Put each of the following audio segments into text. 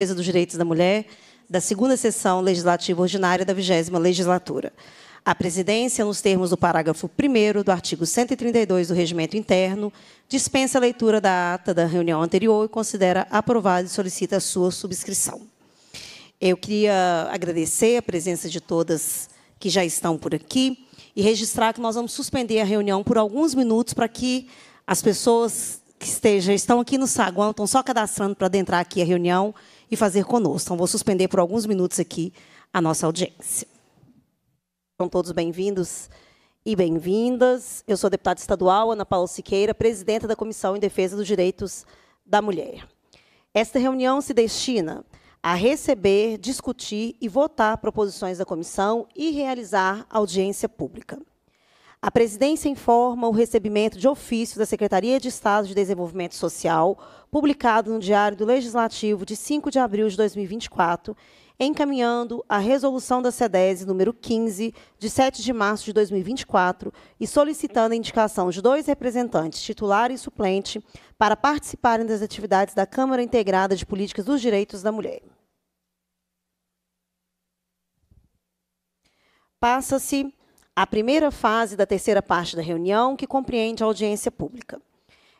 defesa dos direitos da mulher da segunda sessão legislativa ordinária da 20 legislatura. A presidência, nos termos do parágrafo 1 do artigo 132 do regimento interno, dispensa a leitura da ata da reunião anterior e considera aprovada e solicita a sua subscrição. Eu queria agradecer a presença de todas que já estão por aqui e registrar que nós vamos suspender a reunião por alguns minutos para que as pessoas que estejam, estão aqui no saguão, estão só cadastrando para adentrar aqui a reunião, e fazer conosco. Então, vou suspender por alguns minutos aqui a nossa audiência. São todos bem-vindos e bem-vindas. Eu sou deputada estadual Ana Paula Siqueira, presidenta da Comissão em Defesa dos Direitos da Mulher. Esta reunião se destina a receber, discutir e votar proposições da comissão e realizar audiência pública. A presidência informa o recebimento de ofício da Secretaria de Estado de Desenvolvimento Social, publicado no Diário do Legislativo de 5 de abril de 2024, encaminhando a resolução da CEDES número 15, de 7 de março de 2024, e solicitando a indicação de dois representantes, titular e suplente, para participarem das atividades da Câmara Integrada de Políticas dos Direitos da Mulher. Passa-se a primeira fase da terceira parte da reunião, que compreende a audiência pública.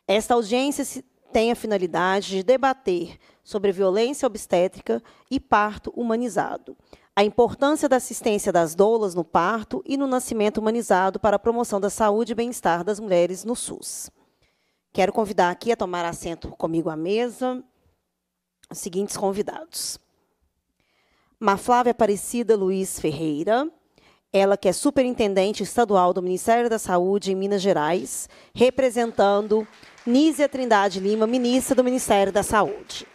Esta audiência tem a finalidade de debater sobre violência obstétrica e parto humanizado, a importância da assistência das doulas no parto e no nascimento humanizado para a promoção da saúde e bem-estar das mulheres no SUS. Quero convidar aqui a tomar assento comigo à mesa os seguintes convidados. Maflávia Aparecida Luiz Ferreira, ela que é superintendente estadual do Ministério da Saúde em Minas Gerais, representando Nízia Trindade Lima, ministra do Ministério da Saúde.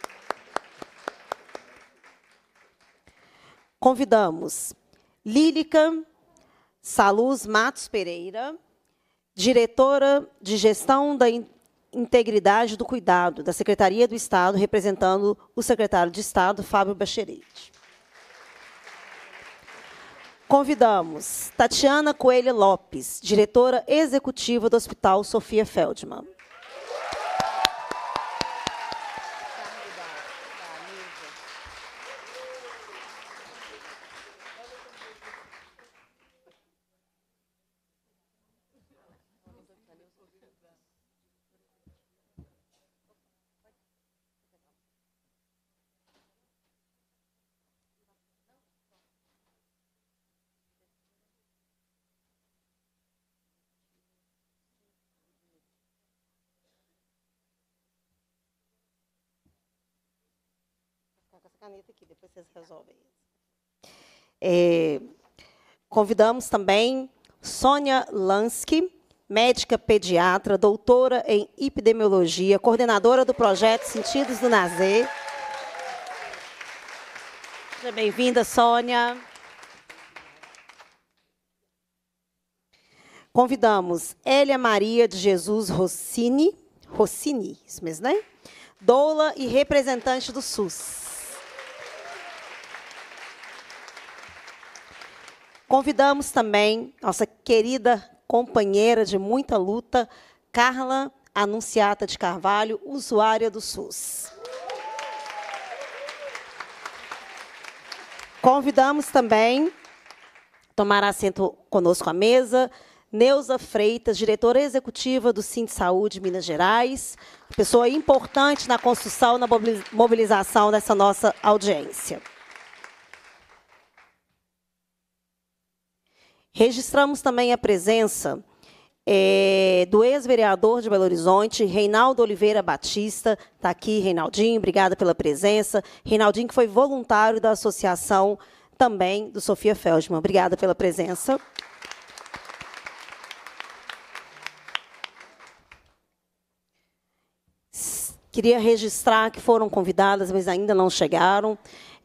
Convidamos Lílica Saluz Matos Pereira, diretora de Gestão da Integridade do Cuidado, da Secretaria do Estado, representando o secretário de Estado, Fábio Bacherete. Convidamos Tatiana Coelho Lopes, diretora executiva do Hospital Sofia Feldman. caneta aqui, depois vocês resolvem isso. É, convidamos também Sônia Lansky, médica pediatra, doutora em epidemiologia, coordenadora do projeto Sentidos do Nascer. Seja bem-vinda, Sônia. Convidamos Elia Maria de Jesus Rossini, Rossini, isso mesmo, né? Doula e representante do SUS. Convidamos também nossa querida companheira de muita luta, Carla Anunciata de Carvalho, usuária do SUS. Convidamos também, tomar assento conosco à mesa, Neuza Freitas, diretora executiva do Sim de Saúde Minas Gerais, pessoa importante na construção, na mobilização dessa nossa audiência. Registramos também a presença é, do ex-vereador de Belo Horizonte, Reinaldo Oliveira Batista, está aqui, Reinaldinho, obrigada pela presença. Reinaldinho, que foi voluntário da associação também do Sofia Feldman. Obrigada pela presença. Queria registrar que foram convidadas, mas ainda não chegaram,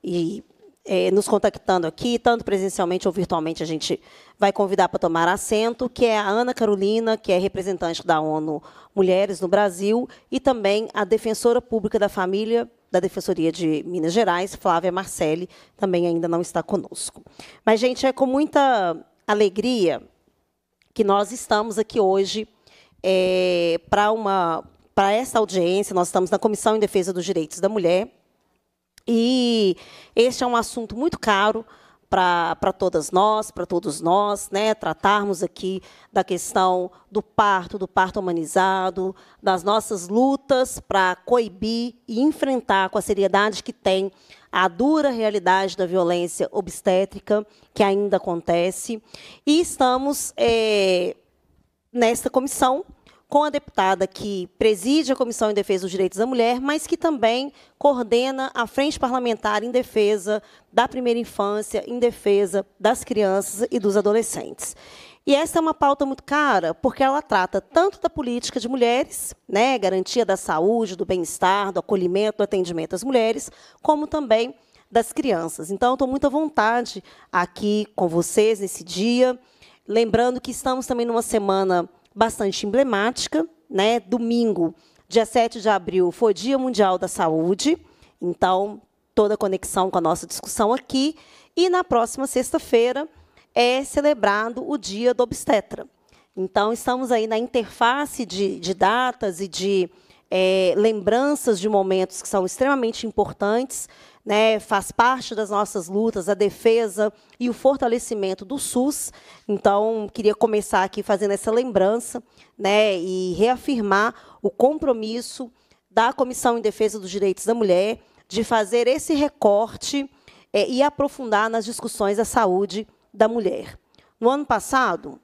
e é, nos contactando aqui, tanto presencialmente ou virtualmente, a gente vai convidar para tomar assento, que é a Ana Carolina, que é representante da ONU Mulheres no Brasil, e também a defensora pública da família da Defensoria de Minas Gerais, Flávia Marcelli, também ainda não está conosco. Mas, gente, é com muita alegria que nós estamos aqui hoje é, para uma para essa audiência. Nós estamos na Comissão em Defesa dos Direitos da Mulher, e este é um assunto muito caro para todas nós, para todos nós, né, tratarmos aqui da questão do parto, do parto humanizado, das nossas lutas para coibir e enfrentar com a seriedade que tem a dura realidade da violência obstétrica que ainda acontece. E estamos é, nesta comissão com a deputada que preside a Comissão em Defesa dos Direitos da Mulher, mas que também coordena a Frente Parlamentar em Defesa da Primeira Infância, em defesa das crianças e dos adolescentes. E essa é uma pauta muito cara, porque ela trata tanto da política de mulheres, né, garantia da saúde, do bem-estar, do acolhimento, do atendimento às mulheres, como também das crianças. Então, estou muito à vontade aqui com vocês nesse dia, lembrando que estamos também numa semana bastante emblemática. Né? Domingo, dia 7 de abril, foi Dia Mundial da Saúde. Então, toda a conexão com a nossa discussão aqui. E na próxima sexta-feira é celebrado o Dia do Obstetra. Então, estamos aí na interface de, de datas e de é, lembranças de momentos que são extremamente importantes né, faz parte das nossas lutas, a defesa e o fortalecimento do SUS. Então, queria começar aqui fazendo essa lembrança né, e reafirmar o compromisso da Comissão em Defesa dos Direitos da Mulher de fazer esse recorte é, e aprofundar nas discussões da saúde da mulher. No ano passado,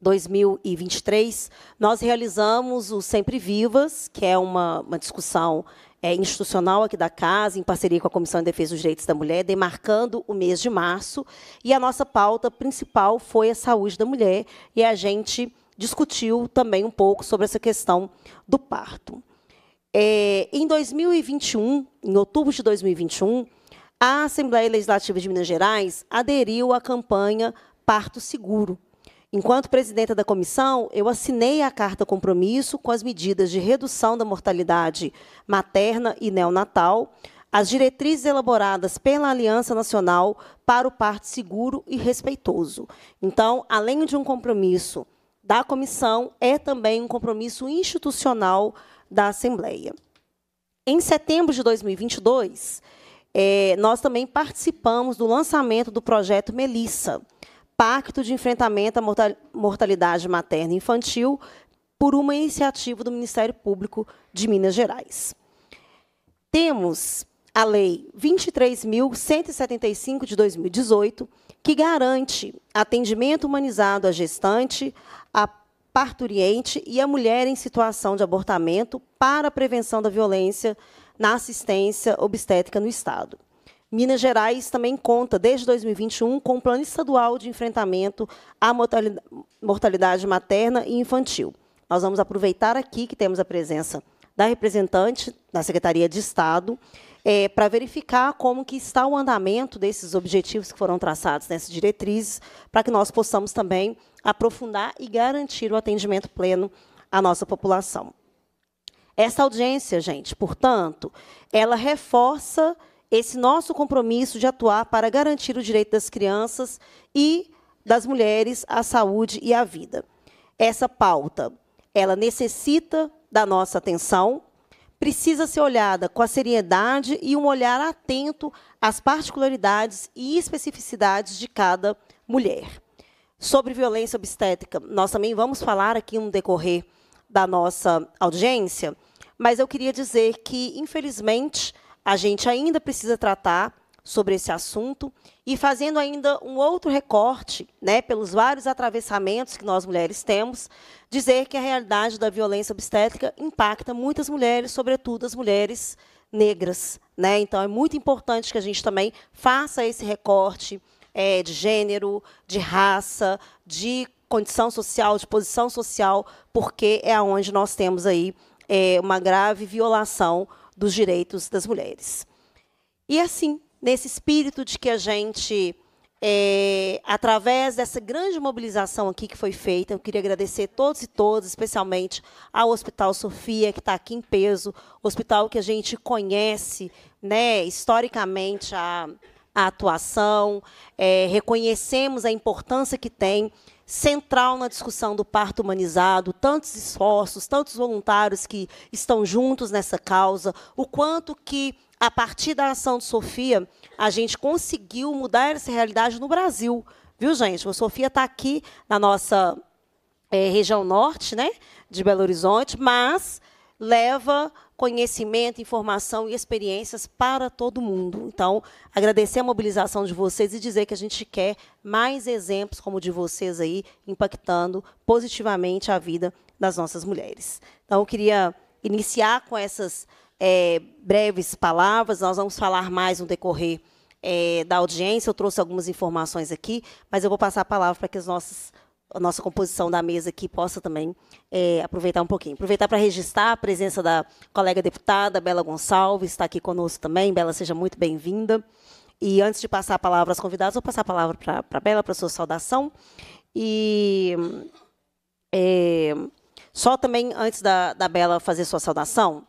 2023, nós realizamos o Sempre Vivas, que é uma, uma discussão é, institucional aqui da casa, em parceria com a Comissão de Defesa dos Direitos da Mulher, demarcando o mês de março. E a nossa pauta principal foi a saúde da mulher, e a gente discutiu também um pouco sobre essa questão do parto. É, em 2021, em outubro de 2021, a Assembleia Legislativa de Minas Gerais aderiu à campanha Parto Seguro Enquanto presidenta da comissão, eu assinei a carta compromisso com as medidas de redução da mortalidade materna e neonatal, as diretrizes elaboradas pela Aliança Nacional para o Parto Seguro e Respeitoso. Então, além de um compromisso da comissão, é também um compromisso institucional da Assembleia. Em setembro de 2022, é, eh, nós também participamos do lançamento do projeto Melissa, Pacto de Enfrentamento à Mortalidade Materna e Infantil, por uma iniciativa do Ministério Público de Minas Gerais. Temos a Lei 23.175 de 2018, que garante atendimento humanizado à gestante, à parturiente e à mulher em situação de abortamento para a prevenção da violência na assistência obstétrica no Estado. Minas Gerais também conta, desde 2021, com um plano estadual de enfrentamento à mortalidade materna e infantil. Nós vamos aproveitar aqui que temos a presença da representante da Secretaria de Estado é, para verificar como que está o andamento desses objetivos que foram traçados nessas diretrizes, para que nós possamos também aprofundar e garantir o atendimento pleno à nossa população. Essa audiência, gente, portanto, ela reforça esse nosso compromisso de atuar para garantir o direito das crianças e das mulheres à saúde e à vida. Essa pauta, ela necessita da nossa atenção, precisa ser olhada com a seriedade e um olhar atento às particularidades e especificidades de cada mulher. Sobre violência obstétrica, nós também vamos falar aqui no decorrer da nossa audiência, mas eu queria dizer que, infelizmente, a gente ainda precisa tratar sobre esse assunto e fazendo ainda um outro recorte, né, pelos vários atravessamentos que nós mulheres temos, dizer que a realidade da violência obstétrica impacta muitas mulheres, sobretudo as mulheres negras, né? Então é muito importante que a gente também faça esse recorte é, de gênero, de raça, de condição social, de posição social, porque é aonde nós temos aí é, uma grave violação dos direitos das mulheres. E assim, nesse espírito de que a gente, é, através dessa grande mobilização aqui que foi feita, eu queria agradecer todos e todas, especialmente ao Hospital Sofia, que está aqui em peso, hospital que a gente conhece né, historicamente há a atuação, é, reconhecemos a importância que tem central na discussão do parto humanizado, tantos esforços, tantos voluntários que estão juntos nessa causa, o quanto que a partir da ação de Sofia a gente conseguiu mudar essa realidade no Brasil, viu gente? o Sofia está aqui na nossa é, região norte, né, de Belo Horizonte, mas leva conhecimento, informação e experiências para todo mundo. Então, agradecer a mobilização de vocês e dizer que a gente quer mais exemplos como o de vocês aí, impactando positivamente a vida das nossas mulheres. Então, eu queria iniciar com essas é, breves palavras, nós vamos falar mais no decorrer é, da audiência, eu trouxe algumas informações aqui, mas eu vou passar a palavra para que as nossas a nossa composição da mesa aqui possa também é, aproveitar um pouquinho. Aproveitar para registrar a presença da colega deputada Bela Gonçalves, está aqui conosco também. Bela, seja muito bem-vinda. E antes de passar a palavra aos convidados, vou passar a palavra para a Bela, para sua saudação. E é, só também, antes da, da Bela fazer sua saudação,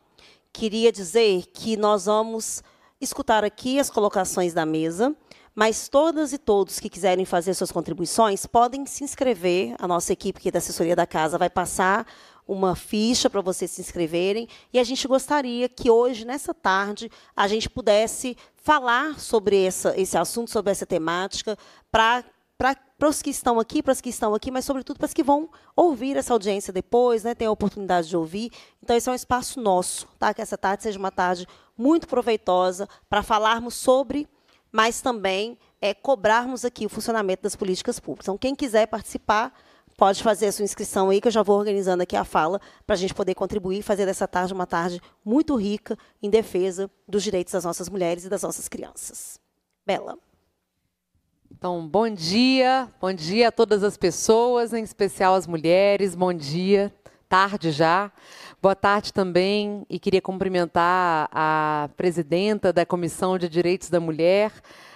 queria dizer que nós vamos escutar aqui as colocações da mesa mas todas e todos que quiserem fazer suas contribuições podem se inscrever. A nossa equipe aqui da assessoria da casa vai passar uma ficha para vocês se inscreverem e a gente gostaria que hoje, nessa tarde, a gente pudesse falar sobre essa, esse assunto, sobre essa temática, para para os que estão aqui, para os que estão aqui, mas sobretudo para os que vão ouvir essa audiência depois, né, tem a oportunidade de ouvir. Então, esse é um espaço nosso, tá? Que essa tarde seja uma tarde muito proveitosa para falarmos sobre mas também é, cobrarmos aqui o funcionamento das políticas públicas. Então, quem quiser participar, pode fazer a sua inscrição aí, que eu já vou organizando aqui a fala, para a gente poder contribuir e fazer dessa tarde uma tarde muito rica em defesa dos direitos das nossas mulheres e das nossas crianças. Bela. Então, bom dia, bom dia a todas as pessoas, em especial as mulheres, bom dia, tarde já. Boa tarde também e queria cumprimentar a presidenta da Comissão de Direitos da Mulher,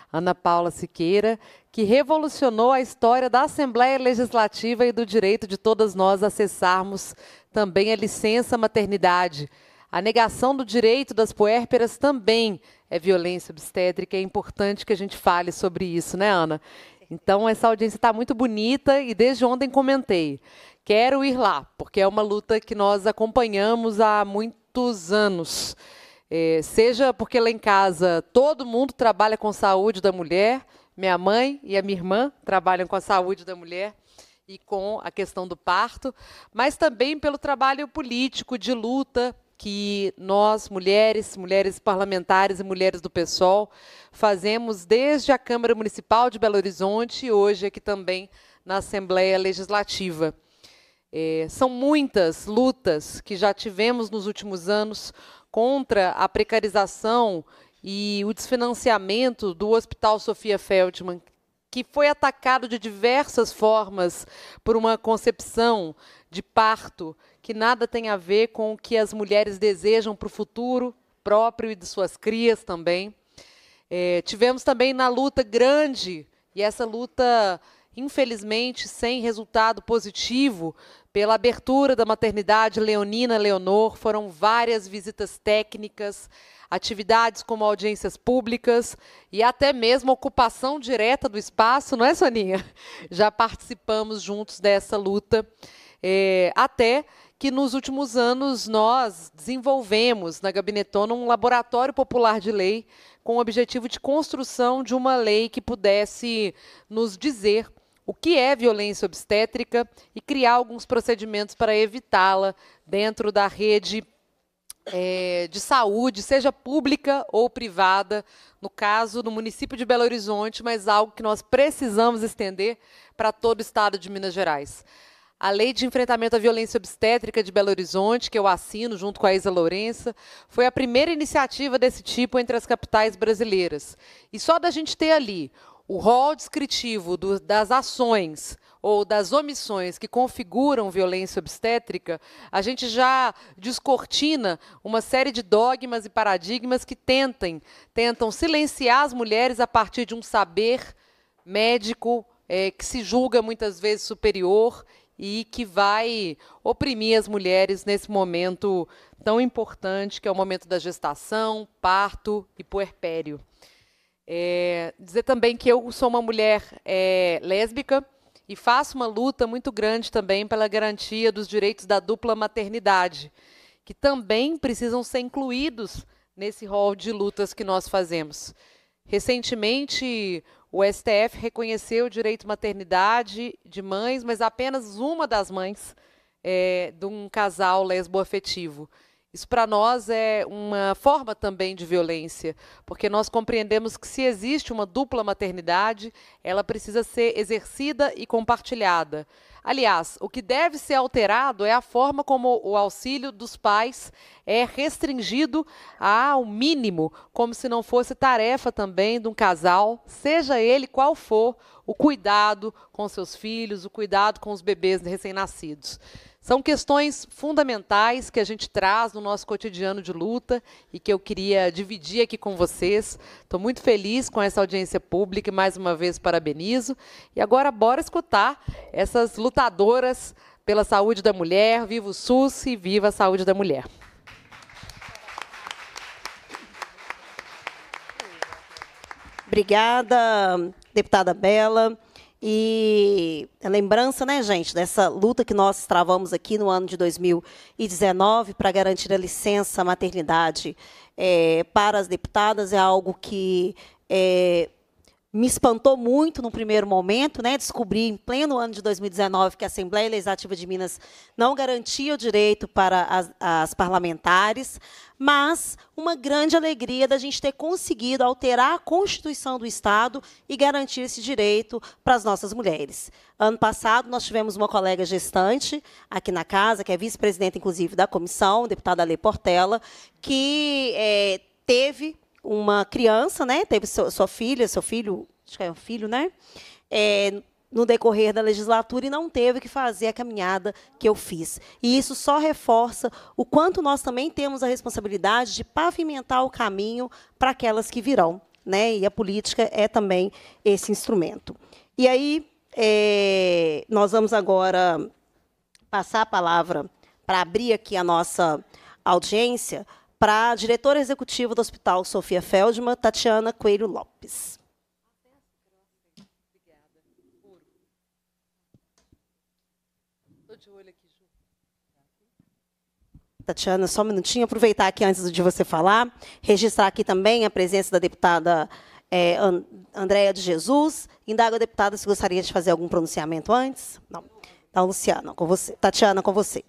Ana Paula Siqueira, que revolucionou a história da Assembleia Legislativa e do direito de todas nós acessarmos também a licença maternidade. A negação do direito das puérperas também é violência obstétrica. É importante que a gente fale sobre isso, né, Ana? Então, essa audiência está muito bonita e desde ontem comentei quero ir lá, porque é uma luta que nós acompanhamos há muitos anos. É, seja porque lá em casa todo mundo trabalha com saúde da mulher, minha mãe e a minha irmã trabalham com a saúde da mulher e com a questão do parto, mas também pelo trabalho político de luta que nós, mulheres, mulheres parlamentares e mulheres do PSOL, fazemos desde a Câmara Municipal de Belo Horizonte e hoje aqui também na Assembleia Legislativa. É, são muitas lutas que já tivemos nos últimos anos contra a precarização e o desfinanciamento do Hospital Sofia Feldman, que foi atacado de diversas formas por uma concepção de parto que nada tem a ver com o que as mulheres desejam para o futuro próprio e de suas crias também. É, tivemos também na luta grande, e essa luta infelizmente sem resultado positivo pela abertura da maternidade Leonina Leonor. Foram várias visitas técnicas, atividades como audiências públicas e até mesmo ocupação direta do espaço, não é, Soninha? Já participamos juntos dessa luta. É, até que nos últimos anos nós desenvolvemos na Gabinetona um laboratório popular de lei com o objetivo de construção de uma lei que pudesse nos dizer o que é violência obstétrica e criar alguns procedimentos para evitá-la dentro da rede é, de saúde, seja pública ou privada, no caso no município de Belo Horizonte, mas algo que nós precisamos estender para todo o estado de Minas Gerais. A Lei de Enfrentamento à Violência Obstétrica de Belo Horizonte, que eu assino junto com a Isa Lourença, foi a primeira iniciativa desse tipo entre as capitais brasileiras. E só da gente ter ali o rol descritivo do, das ações ou das omissões que configuram violência obstétrica, a gente já descortina uma série de dogmas e paradigmas que tentem, tentam silenciar as mulheres a partir de um saber médico é, que se julga muitas vezes superior e que vai oprimir as mulheres nesse momento tão importante que é o momento da gestação, parto e puerpério. É, dizer também que eu sou uma mulher é, lésbica e faço uma luta muito grande também pela garantia dos direitos da dupla maternidade, que também precisam ser incluídos nesse rol de lutas que nós fazemos. Recentemente, o STF reconheceu o direito à maternidade de mães, mas apenas uma das mães é, de um casal lesboafetivo. afetivo isso para nós é uma forma também de violência, porque nós compreendemos que se existe uma dupla maternidade, ela precisa ser exercida e compartilhada. Aliás, o que deve ser alterado é a forma como o auxílio dos pais é restringido ao mínimo, como se não fosse tarefa também de um casal, seja ele qual for, o cuidado com seus filhos, o cuidado com os bebês recém-nascidos. São questões fundamentais que a gente traz no nosso cotidiano de luta e que eu queria dividir aqui com vocês. Estou muito feliz com essa audiência pública e mais uma vez parabenizo. E agora, bora escutar essas lutadoras pela saúde da mulher. Viva o SUS e viva a saúde da mulher. Obrigada, deputada Bela. E a lembrança, né, gente, dessa luta que nós travamos aqui no ano de 2019 para garantir a licença maternidade é, para as deputadas é algo que é, me espantou muito no primeiro momento, né? Descobri em pleno ano de 2019 que a Assembleia Legislativa de Minas não garantia o direito para as, as parlamentares, mas uma grande alegria da gente ter conseguido alterar a Constituição do Estado e garantir esse direito para as nossas mulheres. Ano passado, nós tivemos uma colega gestante aqui na casa, que é vice-presidenta, inclusive, da comissão, deputada Lê Portela, que é, teve uma criança, né? Teve sua, sua filha, seu filho, acho que é um filho, né? É, no decorrer da legislatura e não teve que fazer a caminhada que eu fiz. E isso só reforça o quanto nós também temos a responsabilidade de pavimentar o caminho para aquelas que virão. Né? E a política é também esse instrumento. E aí, é, nós vamos agora passar a palavra para abrir aqui a nossa audiência para a diretora executiva do Hospital Sofia Feldman, Tatiana Coelho Lopes. Tatiana, só um minutinho, aproveitar aqui antes de você falar, registrar aqui também a presença da deputada é, Andréia de Jesus. Indaga a deputada se gostaria de fazer algum pronunciamento antes. Não. Então, Luciana, com você. Tatiana, com você.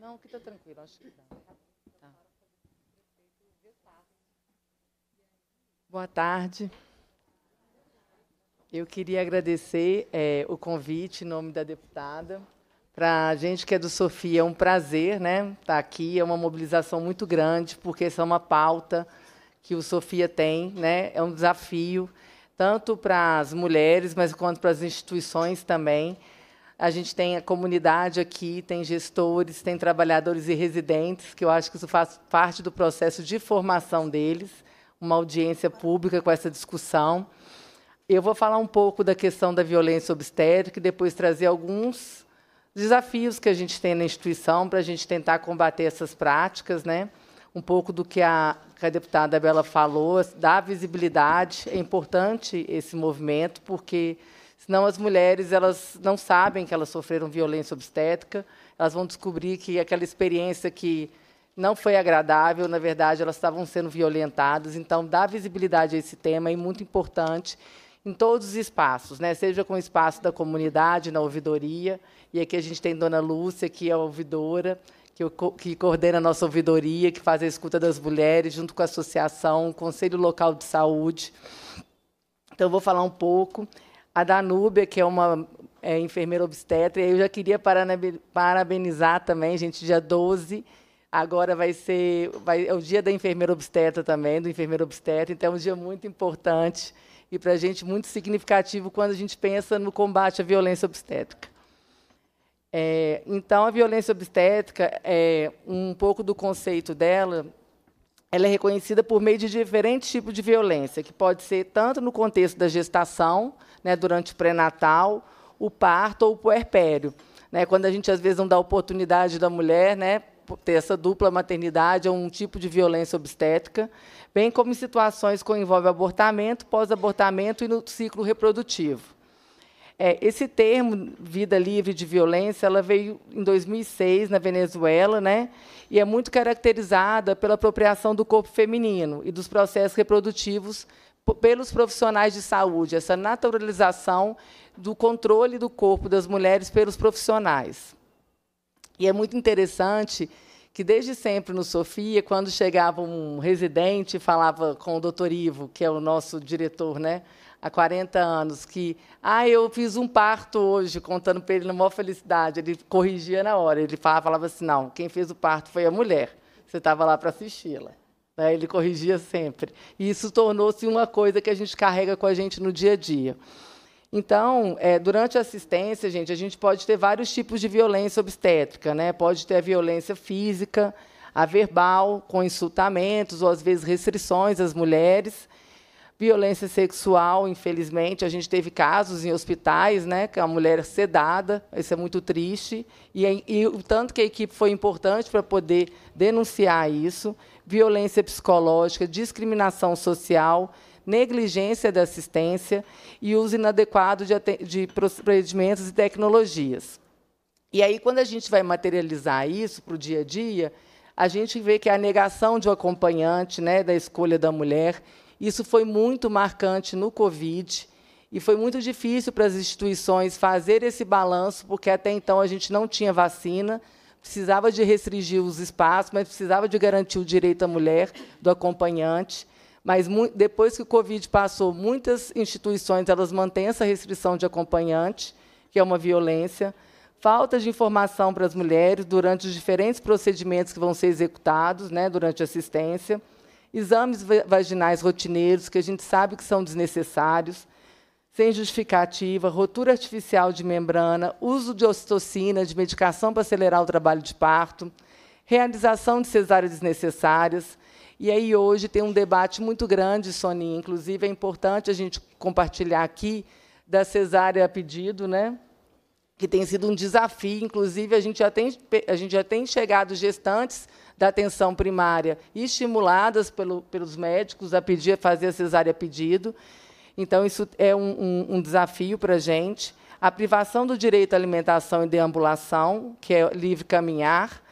não, aqui está tranquilo, acho que dá. Tá. Boa tarde. Eu queria agradecer é, o convite em nome da deputada. Para a gente que é do Sofia, é um prazer né, estar tá aqui. É uma mobilização muito grande, porque essa é uma pauta que o Sofia tem, né, é um desafio, tanto para as mulheres, mas quanto para as instituições também. A gente tem a comunidade aqui, tem gestores, tem trabalhadores e residentes, que eu acho que isso faz parte do processo de formação deles, uma audiência pública com essa discussão. Eu vou falar um pouco da questão da violência obstétrica e depois trazer alguns desafios que a gente tem na instituição para a gente tentar combater essas práticas, né? Um pouco do que a, que a deputada Bela falou, dar visibilidade. É importante esse movimento, porque Senão as mulheres elas não sabem que elas sofreram violência obstétrica, elas vão descobrir que aquela experiência que não foi agradável, na verdade elas estavam sendo violentadas. Então dar visibilidade a esse tema é muito importante em todos os espaços, né? seja com o espaço da comunidade, na ouvidoria, e aqui a gente tem Dona Lúcia, que é a ouvidora, que, que, coordena a nossa ouvidoria, que faz a escuta das mulheres, junto com a associação, o Conselho Local de Saúde. Então, eu vou falar um pouco a Danúbia, que é uma é, enfermeira obstétrica. Eu já queria parabenizar também, gente, dia 12. Agora vai ser vai, é o dia da enfermeira obstétrica também, do enfermeiro obstétrico. Então, é um dia muito importante e, para a gente, muito significativo quando a gente pensa no combate à violência obstétrica. É, então, a violência obstétrica, é, um pouco do conceito dela, ela é reconhecida por meio de diferentes tipos de violência, que pode ser tanto no contexto da gestação, né, durante o pré-natal, o parto ou o puerpério. Né, quando a gente, às vezes, não dá oportunidade da mulher né, ter essa dupla maternidade, é um tipo de violência obstétrica, bem como em situações que envolvem abortamento, pós-abortamento e no ciclo reprodutivo. É, esse termo, vida livre de violência, ela veio em 2006 na Venezuela, né? E é muito caracterizada pela apropriação do corpo feminino e dos processos reprodutivos pelos profissionais de saúde, essa naturalização do controle do corpo das mulheres pelos profissionais. E é muito interessante que, desde sempre no Sofia, quando chegava um residente falava com o doutor Ivo, que é o nosso diretor, né? há 40 anos, que, ah, eu fiz um parto hoje, contando para ele na maior felicidade. Ele corrigia na hora, ele falava, falava assim, não, quem fez o parto foi a mulher, você estava lá para assisti-la. Né? Ele corrigia sempre. E isso tornou-se uma coisa que a gente carrega com a gente no dia a dia. Então, é, durante a assistência, gente, a gente pode ter vários tipos de violência obstétrica, né? Pode ter a violência física, a verbal, com insultamentos ou às vezes restrições às mulheres. Violência sexual, infelizmente, a gente teve casos em hospitais, né, que a mulher é sedada, isso é muito triste, e, é, e o tanto que a equipe foi importante para poder denunciar isso violência psicológica, discriminação social, negligência da assistência e uso inadequado de, de procedimentos e tecnologias. E aí, quando a gente vai materializar isso para o dia a dia, a gente vê que a negação de um acompanhante, né, da escolha da mulher, isso foi muito marcante no Covid e foi muito difícil para as instituições fazer esse balanço, porque até então a gente não tinha vacina, precisava de restringir os espaços, mas precisava de garantir o direito à mulher, do acompanhante. Mas depois que o Covid passou, muitas instituições elas mantêm essa restrição de acompanhante, que é uma violência. Falta de informação para as mulheres durante os diferentes procedimentos que vão ser executados né, durante a assistência. Exames vaginais rotineiros, que a gente sabe que são desnecessários sem justificativa, rotura artificial de membrana, uso de ocitocina, de medicação para acelerar o trabalho de parto, realização de cesáreas desnecessárias. E aí hoje tem um debate muito grande, Soninha. Inclusive, é importante a gente compartilhar aqui da cesárea a pedido, né? que tem sido um desafio. Inclusive, a gente já tem, a gente já tem chegado gestantes da atenção primária estimuladas pelo, pelos médicos a pedir, a fazer a cesárea a pedido. Então, isso é um, um, um desafio para a gente. A privação do direito à alimentação e deambulação, que é livre caminhar.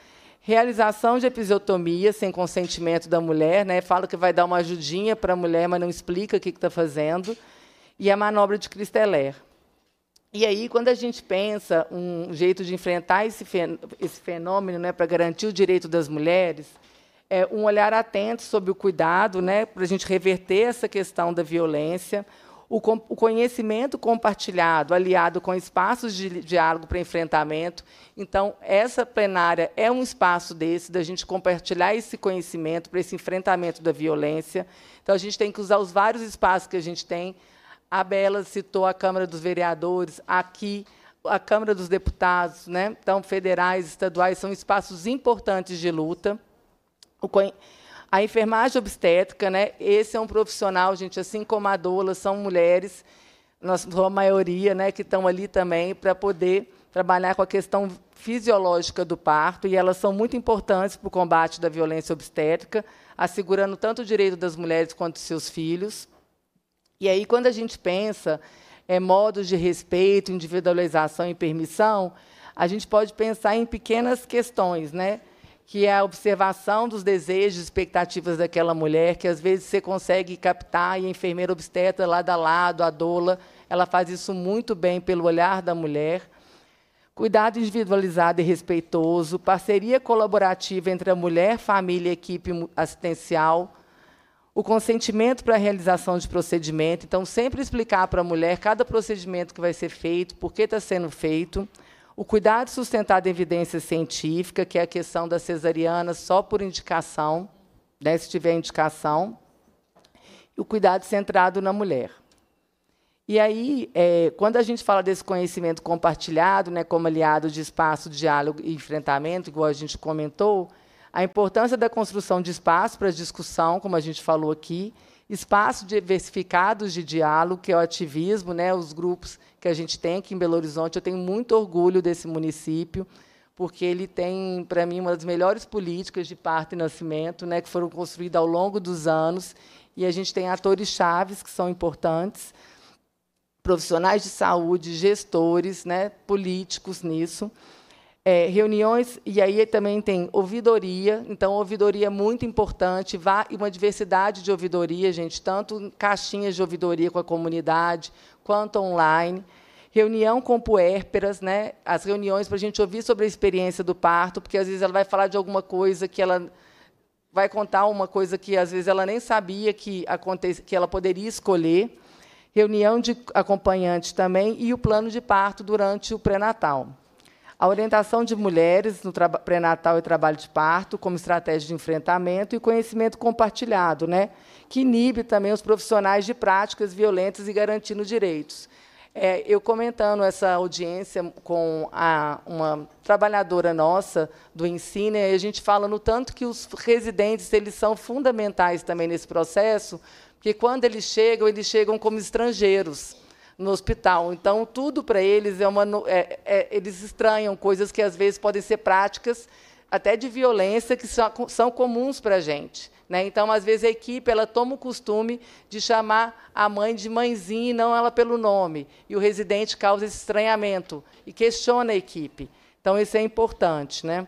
Realização de episiotomia sem consentimento da mulher. Né? Fala que vai dar uma ajudinha para a mulher, mas não explica o que está fazendo. E a manobra de Cristeller. E aí, quando a gente pensa um jeito de enfrentar esse fenômeno né, para garantir o direito das mulheres, é, um olhar atento sobre o cuidado, né, para a gente reverter essa questão da violência, o, com, o conhecimento compartilhado, aliado com espaços de diálogo para enfrentamento. Então, essa plenária é um espaço desse, da gente compartilhar esse conhecimento para esse enfrentamento da violência. Então, a gente tem que usar os vários espaços que a gente tem. A Bela citou a Câmara dos Vereadores, aqui, a Câmara dos Deputados, né? então, federais, estaduais, são espaços importantes de luta a enfermagem obstétrica, né? Esse é um profissional, gente, assim como a doula, são mulheres, nós, a maioria, né, que estão ali também para poder trabalhar com a questão fisiológica do parto e elas são muito importantes para o combate da violência obstétrica, assegurando tanto o direito das mulheres quanto dos seus filhos. E aí, quando a gente pensa é, modos de respeito, individualização e permissão, a gente pode pensar em pequenas questões, né? que é a observação dos desejos, expectativas daquela mulher, que às vezes você consegue captar e a enfermeira obstetra lado a lado, a doula, ela faz isso muito bem pelo olhar da mulher. Cuidado individualizado e respeitoso, parceria colaborativa entre a mulher, família e equipe assistencial, o consentimento para a realização de procedimento. Então, sempre explicar para a mulher cada procedimento que vai ser feito, por que está sendo feito o cuidado sustentado em evidência científica, que é a questão da cesariana só por indicação, né, se tiver indicação, e o cuidado centrado na mulher. E aí, é, quando a gente fala desse conhecimento compartilhado, né, como aliado de espaço, diálogo e enfrentamento, igual a gente comentou, a importância da construção de espaço para discussão, como a gente falou aqui, espaço diversificados de diálogo, que é o ativismo, né, os grupos que a gente tem aqui em Belo Horizonte. Eu tenho muito orgulho desse município, porque ele tem, para mim, uma das melhores políticas de parto e nascimento, né, que foram construídas ao longo dos anos. E a gente tem atores chaves que são importantes, profissionais de saúde, gestores, né, políticos nisso. É, reuniões, e aí também tem ouvidoria, então, ouvidoria é muito importante, vá, e uma diversidade de ouvidoria, gente, tanto caixinhas de ouvidoria com a comunidade, quanto online, reunião com puérperas, né? as reuniões para a gente ouvir sobre a experiência do parto, porque às vezes ela vai falar de alguma coisa que ela vai contar uma coisa que às vezes ela nem sabia que, que ela poderia escolher, reunião de acompanhante também e o plano de parto durante o pré-natal a orientação de mulheres no pré-natal e trabalho de parto como estratégia de enfrentamento e conhecimento compartilhado, né, que inibe também os profissionais de práticas violentas e garantindo direitos. É, eu comentando essa audiência com a, uma trabalhadora nossa do ensino, a gente fala no tanto que os residentes eles são fundamentais também nesse processo, porque quando eles chegam, eles chegam como estrangeiros no hospital. Então, tudo para eles é uma. É, é, eles estranham coisas que às vezes podem ser práticas, até de violência, que são, são comuns para a gente. Né? Então, às vezes, a equipe ela toma o costume de chamar a mãe de mãezinha e não ela pelo nome. E o residente causa esse estranhamento e questiona a equipe. Então, isso é importante. Né?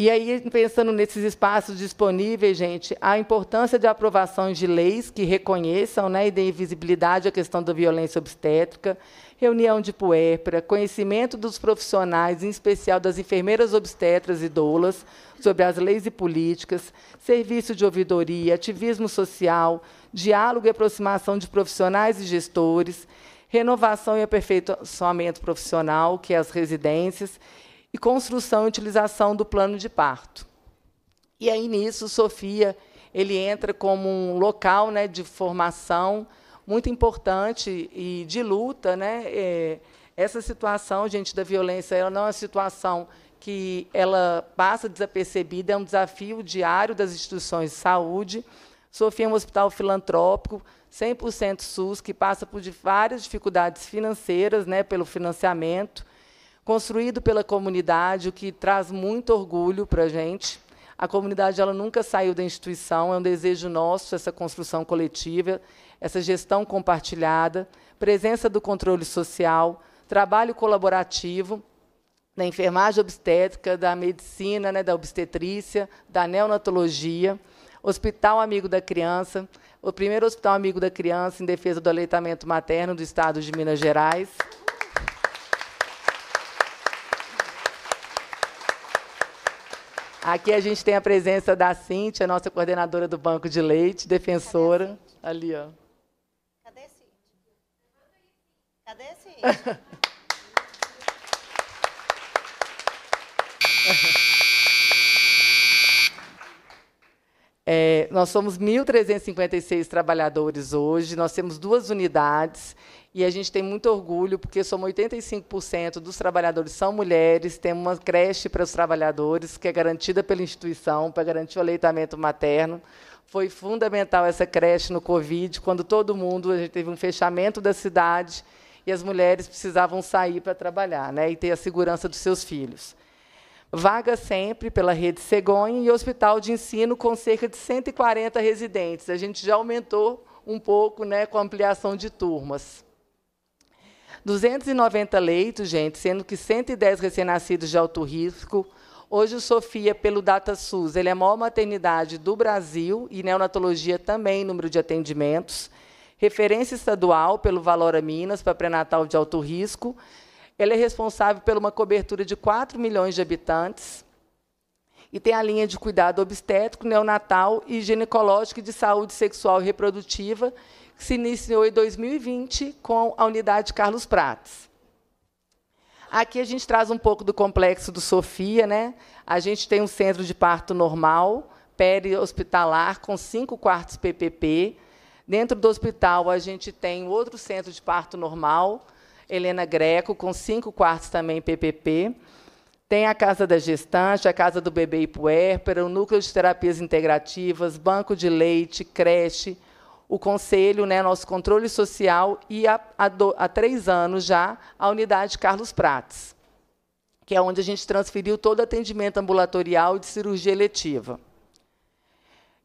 E aí, pensando nesses espaços disponíveis, gente, a importância de aprovações de leis que reconheçam né, e deem visibilidade à questão da violência obstétrica, reunião de puérpera, conhecimento dos profissionais, em especial das enfermeiras obstetras e doulas, sobre as leis e políticas, serviço de ouvidoria, ativismo social, diálogo e aproximação de profissionais e gestores, renovação e aperfeiçoamento profissional, que é as residências, e construção e utilização do plano de parto. E aí nisso Sofia ele entra como um local né, de formação muito importante e de luta, né? É, essa situação, gente, da violência, ela não é uma situação que ela passa desapercebida, é um desafio diário das instituições de saúde. Sofia é um hospital filantrópico, 100% SUS, que passa por várias dificuldades financeiras, né, pelo financiamento, construído pela comunidade, o que traz muito orgulho para a gente. A comunidade ela nunca saiu da instituição, é um desejo nosso essa construção coletiva, essa gestão compartilhada, presença do controle social, trabalho colaborativo da enfermagem obstétrica, da medicina, né, da obstetrícia, da neonatologia, Hospital Amigo da Criança, o primeiro Hospital Amigo da Criança em defesa do aleitamento materno do Estado de Minas Gerais. Aqui a gente tem a presença da Cintia, nossa coordenadora do Banco de Leite, defensora. Ali, ó. Cadê Cintia? Cadê Cíntia? É, nós somos 1.356 trabalhadores hoje, nós temos duas unidades e a gente tem muito orgulho, porque somos 85% dos trabalhadores são mulheres, temos uma creche para os trabalhadores, que é garantida pela instituição, para garantir o aleitamento materno. Foi fundamental essa creche no Covid, quando todo mundo, a gente teve um fechamento da cidade e as mulheres precisavam sair para trabalhar né, e ter a segurança dos seus filhos. Vaga sempre pela rede Cegonha e hospital de ensino com cerca de 140 residentes. A gente já aumentou um pouco né, com a ampliação de turmas. 290 leitos, gente, sendo que 110 recém-nascidos de alto risco. Hoje o Sofia, pelo DataSUS, ele é a maior maternidade do Brasil e neonatologia também, número de atendimentos. Referência estadual pelo Valora Minas para pré-natal de alto risco. Ele é responsável por uma cobertura de 4 milhões de habitantes e tem a linha de cuidado obstétrico, neonatal e ginecológico e de saúde sexual e reprodutiva, que se iniciou em 2020 com a unidade Carlos Prates. Aqui a gente traz um pouco do complexo do Sofia, né? A gente tem um centro de parto normal, peri-hospitalar, com cinco quartos PPP. Dentro do hospital, a gente tem outro centro de parto normal, Helena Greco, com cinco quartos também PPP. Tem a Casa da Gestante, a Casa do Bebê e Puérpera, o Núcleo de Terapias Integrativas, Banco de Leite, creche, o Conselho, né, nosso controle social, e há, há, do, há três anos já a unidade Carlos Prates, que é onde a gente transferiu todo o atendimento ambulatorial e de cirurgia eletiva.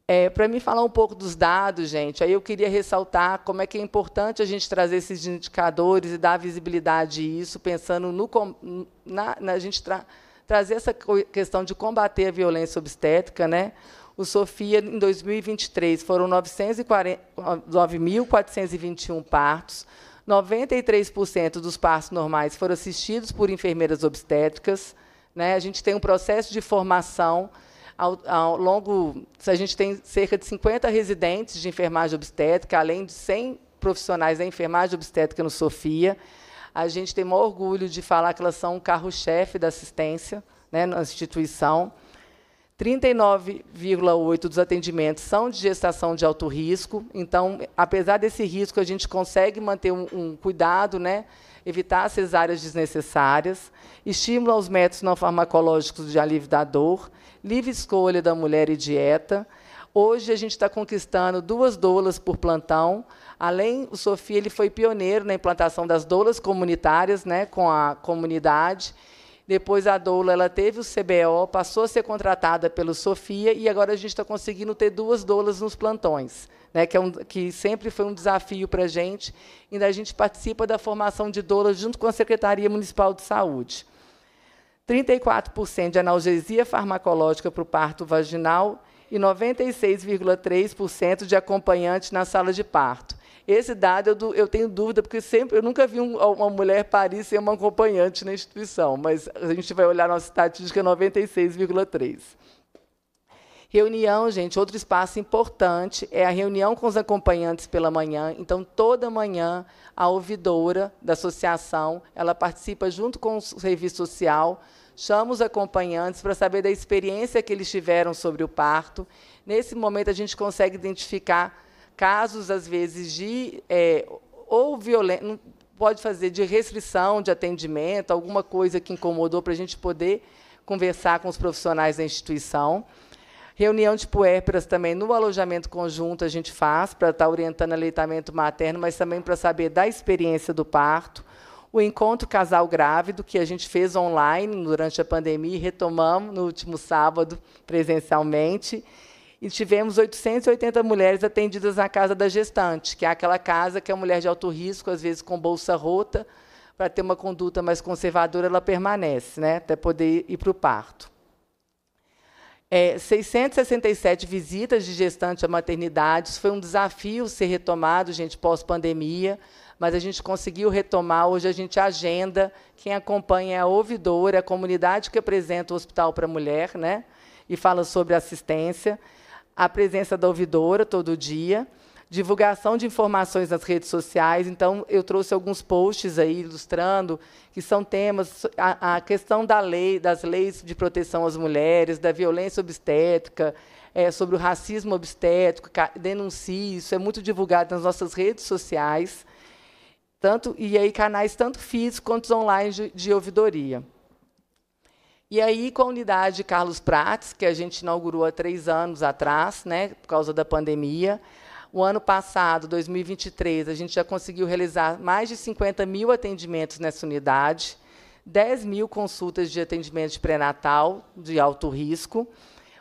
É, Para me falar um pouco dos dados, gente, aí eu queria ressaltar como é que é importante a gente trazer esses indicadores e dar visibilidade a isso, pensando no na, na gente tra trazer essa questão de combater a violência obstétrica, né? o Sofia em 2023 foram 9.421 partos, 93% dos partos normais foram assistidos por enfermeiras obstétricas. Né? A gente tem um processo de formação ao, ao longo. A gente tem cerca de 50 residentes de enfermagem obstétrica, além de 100 profissionais da enfermagem obstétrica no Sofia. A gente tem o maior orgulho de falar que elas são o carro-chefe da assistência né, na instituição. 39,8% dos atendimentos são de gestação de alto risco. Então, apesar desse risco, a gente consegue manter um, um cuidado, né? evitar cesáreas desnecessárias, estimula os métodos não farmacológicos de alívio da dor, livre escolha da mulher e dieta. Hoje a gente está conquistando duas doulas por plantão. Além, o Sofia ele foi pioneiro na implantação das doulas comunitárias né, com a comunidade. Depois a doula ela teve o CBO, passou a ser contratada pelo Sofia e agora a gente está conseguindo ter duas doulas nos plantões, né, que, é um, que sempre foi um desafio para a gente. Ainda a gente participa da formação de doulas junto com a Secretaria Municipal de Saúde. 34% de analgesia farmacológica para o parto vaginal e 96,3% de acompanhante na sala de parto. Esse dado eu, eu tenho dúvida, porque sempre eu nunca vi um, uma mulher parir sem uma acompanhante na instituição, mas a gente vai olhar nossa estatística 96,3%. Reunião, gente, outro espaço importante é a reunião com os acompanhantes pela manhã. Então, toda manhã, a ouvidora da associação, ela participa junto com o serviço social, chama os acompanhantes para saber da experiência que eles tiveram sobre o parto. Nesse momento, a gente consegue identificar casos, às vezes, de é, ou violência, pode fazer de restrição de atendimento, alguma coisa que incomodou para a gente poder conversar com os profissionais da instituição. Reunião de puérperas também no alojamento conjunto a gente faz para estar tá orientando aleitamento materno, mas também para saber da experiência do parto. O encontro casal grávido, que a gente fez online durante a pandemia e retomamos no último sábado presencialmente e tivemos 880 mulheres atendidas na casa da gestante, que é aquela casa que a mulher de alto risco, às vezes com bolsa rota, para ter uma conduta mais conservadora, ela permanece, né, até poder ir para o parto. É, 667 visitas de gestante a maternidades foi um desafio ser retomado, gente, pós-pandemia, mas a gente conseguiu retomar. Hoje a gente agenda, quem acompanha é a ouvidora, a comunidade que apresenta o Hospital para a Mulher, né, e fala sobre assistência a presença da ouvidora todo dia, divulgação de informações nas redes sociais. Então, eu trouxe alguns posts aí ilustrando que são temas a, a questão da lei, das leis de proteção às mulheres, da violência obstétrica, é, sobre o racismo obstétrico, denuncie isso, é muito divulgado nas nossas redes sociais, tanto e aí canais tanto físicos quanto online de, de ouvidoria. E aí, com a unidade Carlos Prates, que a gente inaugurou há três anos atrás, né, por causa da pandemia, o ano passado, 2023, a gente já conseguiu realizar mais de 50 mil atendimentos nessa unidade, 10 mil consultas de atendimento de pré-natal de alto risco.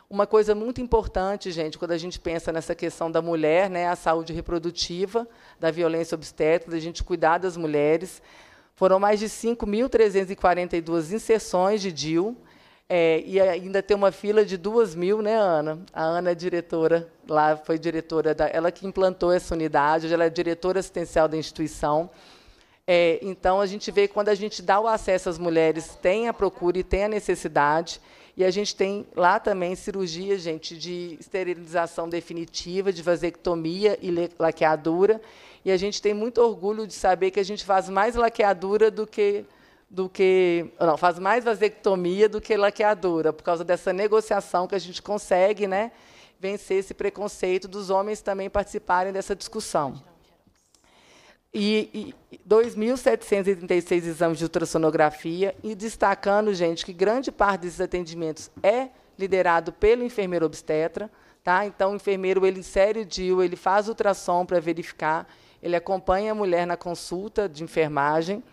Uma coisa muito importante, gente, quando a gente pensa nessa questão da mulher, né, a saúde reprodutiva, da violência obstétrica, da gente cuidar das mulheres, foram mais de 5.342 inserções de DIL, é, e ainda tem uma fila de 2 mil, né, Ana? A Ana é diretora, lá foi diretora, da, ela que implantou essa unidade, hoje ela é diretora assistencial da instituição. É, então, a gente vê que quando a gente dá o acesso às mulheres, tem a procura e tem a necessidade, e a gente tem lá também cirurgia, gente, de esterilização definitiva, de vasectomia e laqueadura, e a gente tem muito orgulho de saber que a gente faz mais laqueadura do que do que não faz mais vasectomia do que laqueadura por causa dessa negociação que a gente consegue, né? Vencer esse preconceito dos homens também participarem dessa discussão. E, e 2.736 exames de ultrassonografia e destacando, gente, que grande parte desses atendimentos é liderado pelo enfermeiro obstetra, tá? Então o enfermeiro ele insere o DIU, ele faz ultrassom para verificar ele acompanha a mulher na consulta de enfermagem,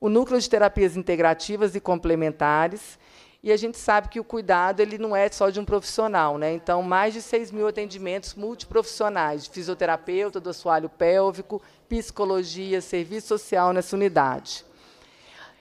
o núcleo de terapias integrativas e complementares. E a gente sabe que o cuidado ele não é só de um profissional, né? Então, mais de 6 mil atendimentos multiprofissionais, de fisioterapeuta, do assoalho pélvico, psicologia, serviço social nessa unidade.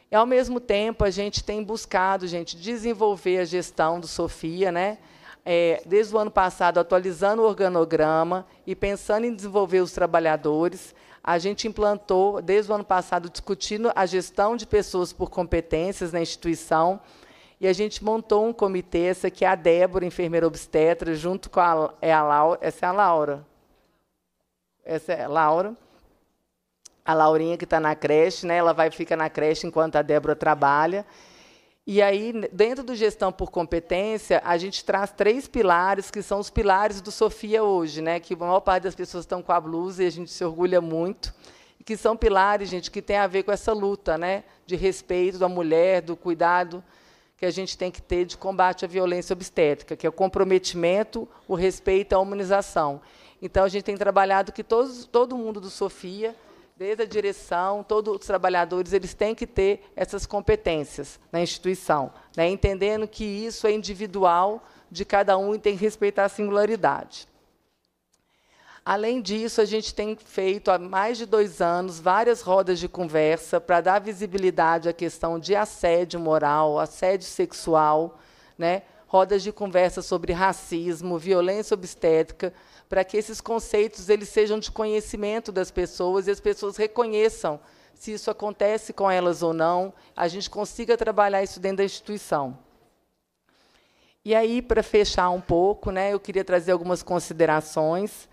E, ao mesmo tempo, a gente tem buscado, gente, desenvolver a gestão do Sofia, né? é, desde o ano passado, atualizando o organograma e pensando em desenvolver os trabalhadores. A gente implantou, desde o ano passado, discutindo a gestão de pessoas por competências na instituição. E a gente montou um comitê, essa aqui é a Débora, enfermeira obstetra, junto com a, é a Laura, essa é a Laura. Essa é a Laura. A Laurinha que está na creche, né? Ela vai fica na creche enquanto a Débora trabalha. E aí, dentro do gestão por competência, a gente traz três pilares que são os pilares do Sofia hoje, né? Que a maior parte das pessoas estão com a blusa e a gente se orgulha muito. Que são pilares, gente, que tem a ver com essa luta, né? De respeito da mulher, do cuidado que a gente tem que ter de combate à violência obstétrica, que é o comprometimento, o respeito à humanização. Então, a gente tem trabalhado que todos, todo mundo do Sofia desde a direção, todos os trabalhadores, eles têm que ter essas competências na instituição, né, entendendo que isso é individual de cada um e tem que respeitar a singularidade. Além disso, a gente tem feito há mais de dois anos várias rodas de conversa para dar visibilidade à questão de assédio moral, assédio sexual, né, rodas de conversa sobre racismo, violência obstétrica, para que esses conceitos eles sejam de conhecimento das pessoas e as pessoas reconheçam se isso acontece com elas ou não, a gente consiga trabalhar isso dentro da instituição. E aí, para fechar um pouco, né, eu queria trazer algumas considerações,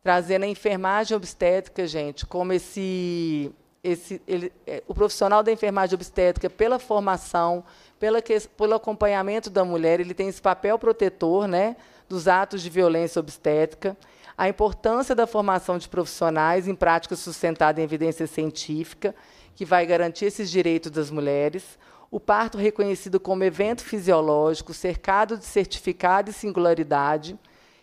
trazendo a enfermagem obstétrica, gente, como esse, esse ele, é, o profissional da enfermagem obstétrica, pela formação, pela, pelo acompanhamento da mulher, ele tem esse papel protetor, né, dos atos de violência obstétrica, a importância da formação de profissionais em práticas sustentadas em evidência científica, que vai garantir esses direitos das mulheres, o parto reconhecido como evento fisiológico, cercado de certificado e singularidade,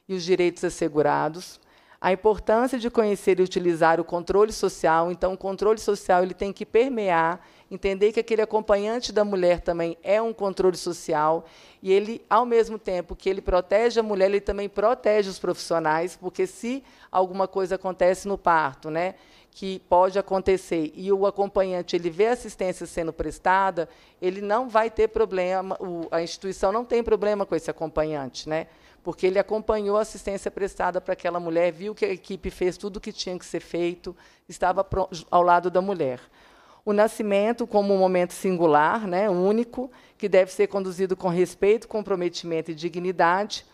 e os direitos assegurados, a importância de conhecer e utilizar o controle social. Então, o controle social ele tem que permear entender que aquele acompanhante da mulher também é um controle social e ele, ao mesmo tempo que ele protege a mulher, ele também protege os profissionais, porque se alguma coisa acontece no parto, né, que pode acontecer e o acompanhante ele vê a assistência sendo prestada, ele não vai ter problema, a instituição não tem problema com esse acompanhante, né? Porque ele acompanhou a assistência prestada para aquela mulher, viu que a equipe fez tudo o que tinha que ser feito, estava ao lado da mulher o nascimento como um momento singular, né, único, que deve ser conduzido com respeito, comprometimento e dignidade.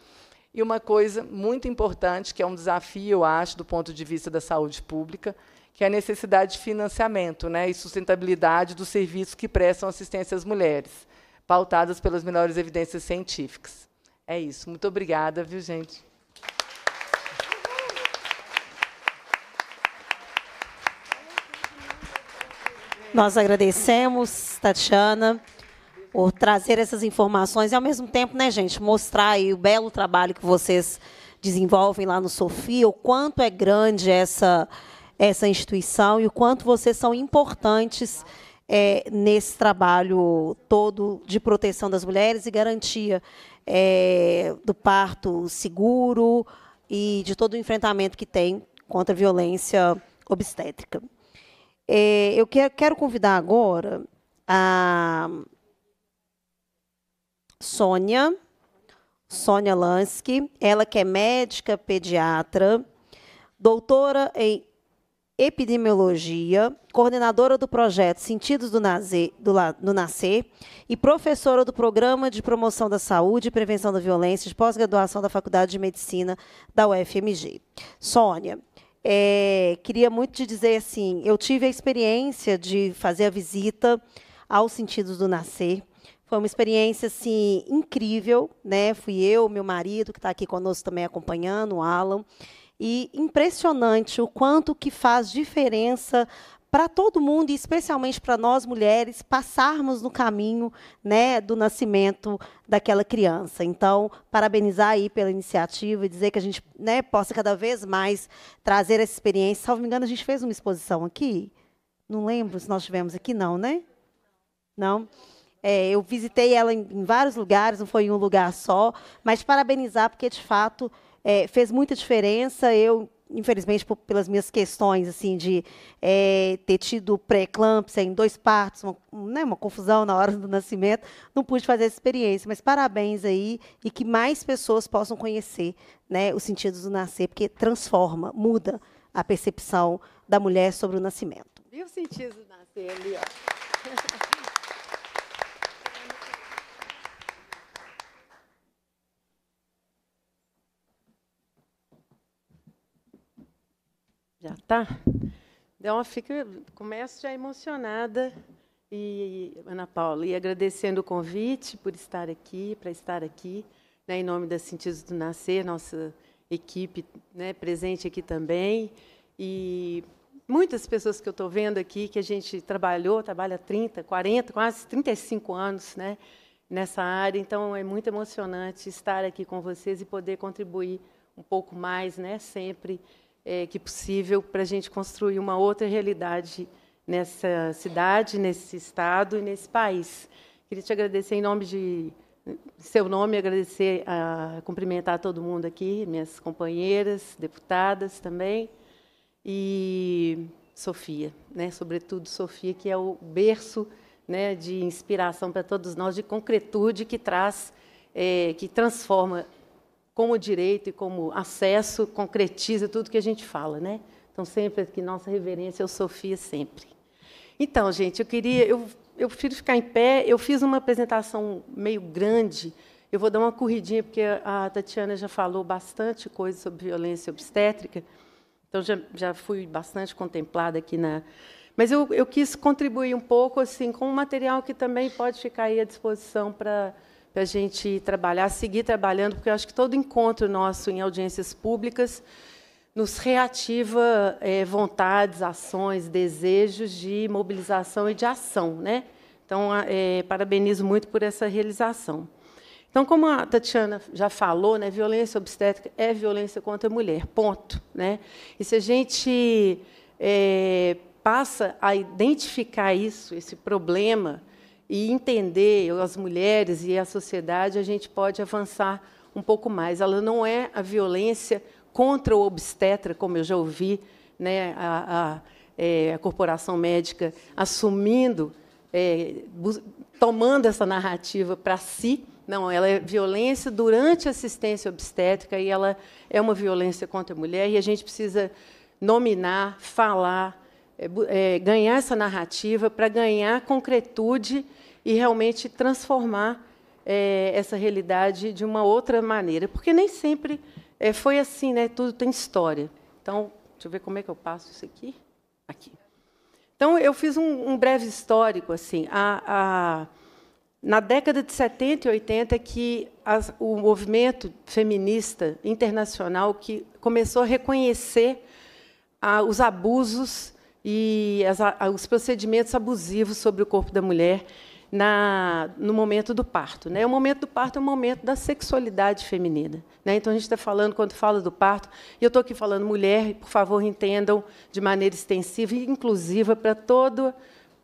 E uma coisa muito importante, que é um desafio, eu acho, do ponto de vista da saúde pública, que é a necessidade de financiamento né, e sustentabilidade dos serviços que prestam assistência às mulheres, pautadas pelas melhores evidências científicas. É isso. Muito obrigada, viu, gente? Nós agradecemos, Tatiana, por trazer essas informações e, ao mesmo tempo, né, gente, mostrar o belo trabalho que vocês desenvolvem lá no Sofia, o quanto é grande essa, essa instituição e o quanto vocês são importantes é, nesse trabalho todo de proteção das mulheres e garantia é, do parto seguro e de todo o enfrentamento que tem contra a violência obstétrica. É, eu quero, quero convidar agora a Sônia, Sônia Lansky, ela que é médica pediatra, doutora em epidemiologia, coordenadora do projeto Sentidos do, do, do Nascer e professora do Programa de Promoção da Saúde e Prevenção da Violência de Pós-Graduação da Faculdade de Medicina da UFMG. Sônia, é, queria muito te dizer assim, eu tive a experiência de fazer a visita aos sentidos do nascer. Foi uma experiência assim incrível, né? Fui eu, meu marido que está aqui conosco também acompanhando, o Alan, e impressionante o quanto que faz diferença para todo mundo, e especialmente para nós mulheres, passarmos no caminho né, do nascimento daquela criança. Então, parabenizar aí pela iniciativa e dizer que a gente né, possa cada vez mais trazer essa experiência. Salvo me engano, a gente fez uma exposição aqui. Não lembro se nós tivemos aqui, não, né? Não. É, eu visitei ela em, em, vários lugares, não foi em um lugar só, mas parabenizar, porque de fato é, fez muita diferença. Eu infelizmente, por, pelas minhas questões, assim, de é, ter tido pré-eclâmpsia em dois partos, uma, né, uma confusão na hora do nascimento, não pude fazer essa experiência. Mas parabéns aí e que mais pessoas possam conhecer né, os sentidos do nascer, porque transforma, muda a percepção da mulher sobre o nascimento. Viu o sentido do nascer ali, ó. Já tá. tá? Então, fico começo já emocionada e Ana Paula e agradecendo o convite por estar aqui, para estar aqui, né, em nome da Sentidos do Nascer, nossa equipe, né, presente aqui também e muitas pessoas que eu estou vendo aqui que a gente trabalhou, trabalha 30, 40, quase 35 anos, né, nessa área. Então é muito emocionante estar aqui com vocês e poder contribuir um pouco mais, né, sempre é, que possível para a gente construir uma outra realidade nessa cidade, nesse estado e nesse país. Queria te agradecer em nome de seu nome, agradecer, a, cumprimentar todo mundo aqui, minhas companheiras, deputadas também, e Sofia, né, sobretudo Sofia, que é o berço né, de inspiração para todos nós, de concretude que traz, é, que transforma como direito e como acesso concretiza tudo que a gente fala, né? Então sempre que nossa reverência eu Sofia sempre. Então, gente, eu queria eu eu prefiro ficar em pé. Eu fiz uma apresentação meio grande. Eu vou dar uma corridinha porque a Tatiana já falou bastante coisa sobre violência obstétrica. Então já, já fui bastante contemplada aqui na. Mas eu, eu quis contribuir um pouco assim com um material que também pode ficar aí à disposição para para a gente trabalhar, seguir trabalhando, porque eu acho que todo encontro nosso em audiências públicas nos reativa é, vontades, ações, desejos de mobilização e de ação. Né? Então, é, parabenizo muito por essa realização. Então, como a Tatiana já falou, né, violência obstétrica é violência contra a mulher, ponto. Né? E se a gente é, passa a identificar isso, esse problema, e entender as mulheres e a sociedade, a gente pode avançar um pouco mais. Ela não é a violência contra o obstetra, como eu já ouvi, né, a, a, é, a corporação médica assumindo, é, tomando essa narrativa para si. Não, ela é violência durante a assistência obstétrica e ela é uma violência contra a mulher e a gente precisa nominar, falar, é, é ganhar essa narrativa para ganhar concretude e realmente transformar é, essa realidade de uma outra maneira, porque nem sempre é, foi assim, né? Tudo tem história. Então, deixa eu ver como é que eu passo isso aqui. Aqui. Então, eu fiz um, um breve histórico assim. A, a, na década de 70 e 80 é que as, o movimento feminista internacional que começou a reconhecer a, os abusos e as, os procedimentos abusivos sobre o corpo da mulher na, no momento do parto. Né? O momento do parto é o momento da sexualidade feminina. Né? Então, a gente está falando, quando fala do parto, e eu estou aqui falando mulher, por favor, entendam de maneira extensiva e inclusiva para todo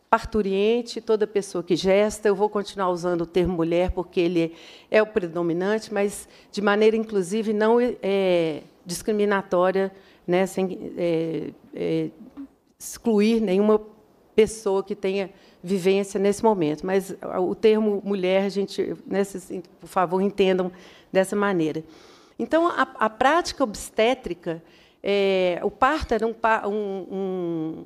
parturiente, toda pessoa que gesta. Eu vou continuar usando o termo mulher, porque ele é o predominante, mas de maneira inclusiva e não é, discriminatória, né? sem é, é, excluir nenhuma pessoa que tenha vivência nesse momento. Mas ah, o termo mulher, a gente, nesse, por favor, entendam dessa maneira. Então, a, a prática obstétrica, é, o parto era um, um,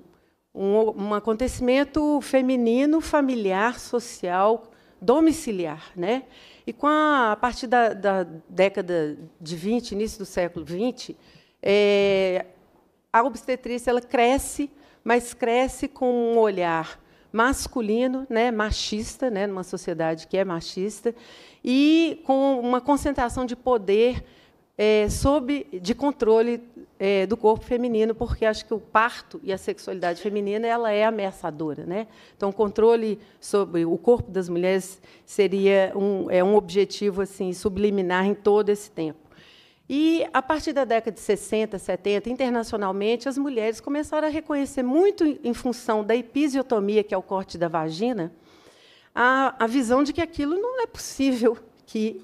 um, um, acontecimento feminino, familiar, social, domiciliar. Né? E com a, a partir da, da, década de 20, início do século 20, é, a obstetrícia ela cresce, mas cresce com um olhar masculino, né, machista, né, numa sociedade que é machista, e com uma concentração de poder é, sob de controle é, do corpo feminino, porque acho que o parto e a sexualidade feminina ela é ameaçadora, né? Então, o controle sobre o corpo das mulheres seria um, é um objetivo assim subliminar em todo esse tempo. E, a partir da década de 60, 70, internacionalmente, as mulheres começaram a reconhecer muito, em função da episiotomia, que é o corte da vagina, a, a visão de que aquilo não é possível que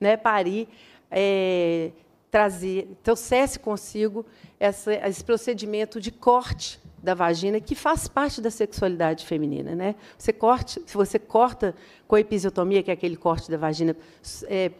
né, parir, é, trazer, trouxesse consigo essa, esse procedimento de corte da vagina que faz parte da sexualidade feminina, né? Você corte, se você corta com a episiotomia, que é aquele corte da vagina é,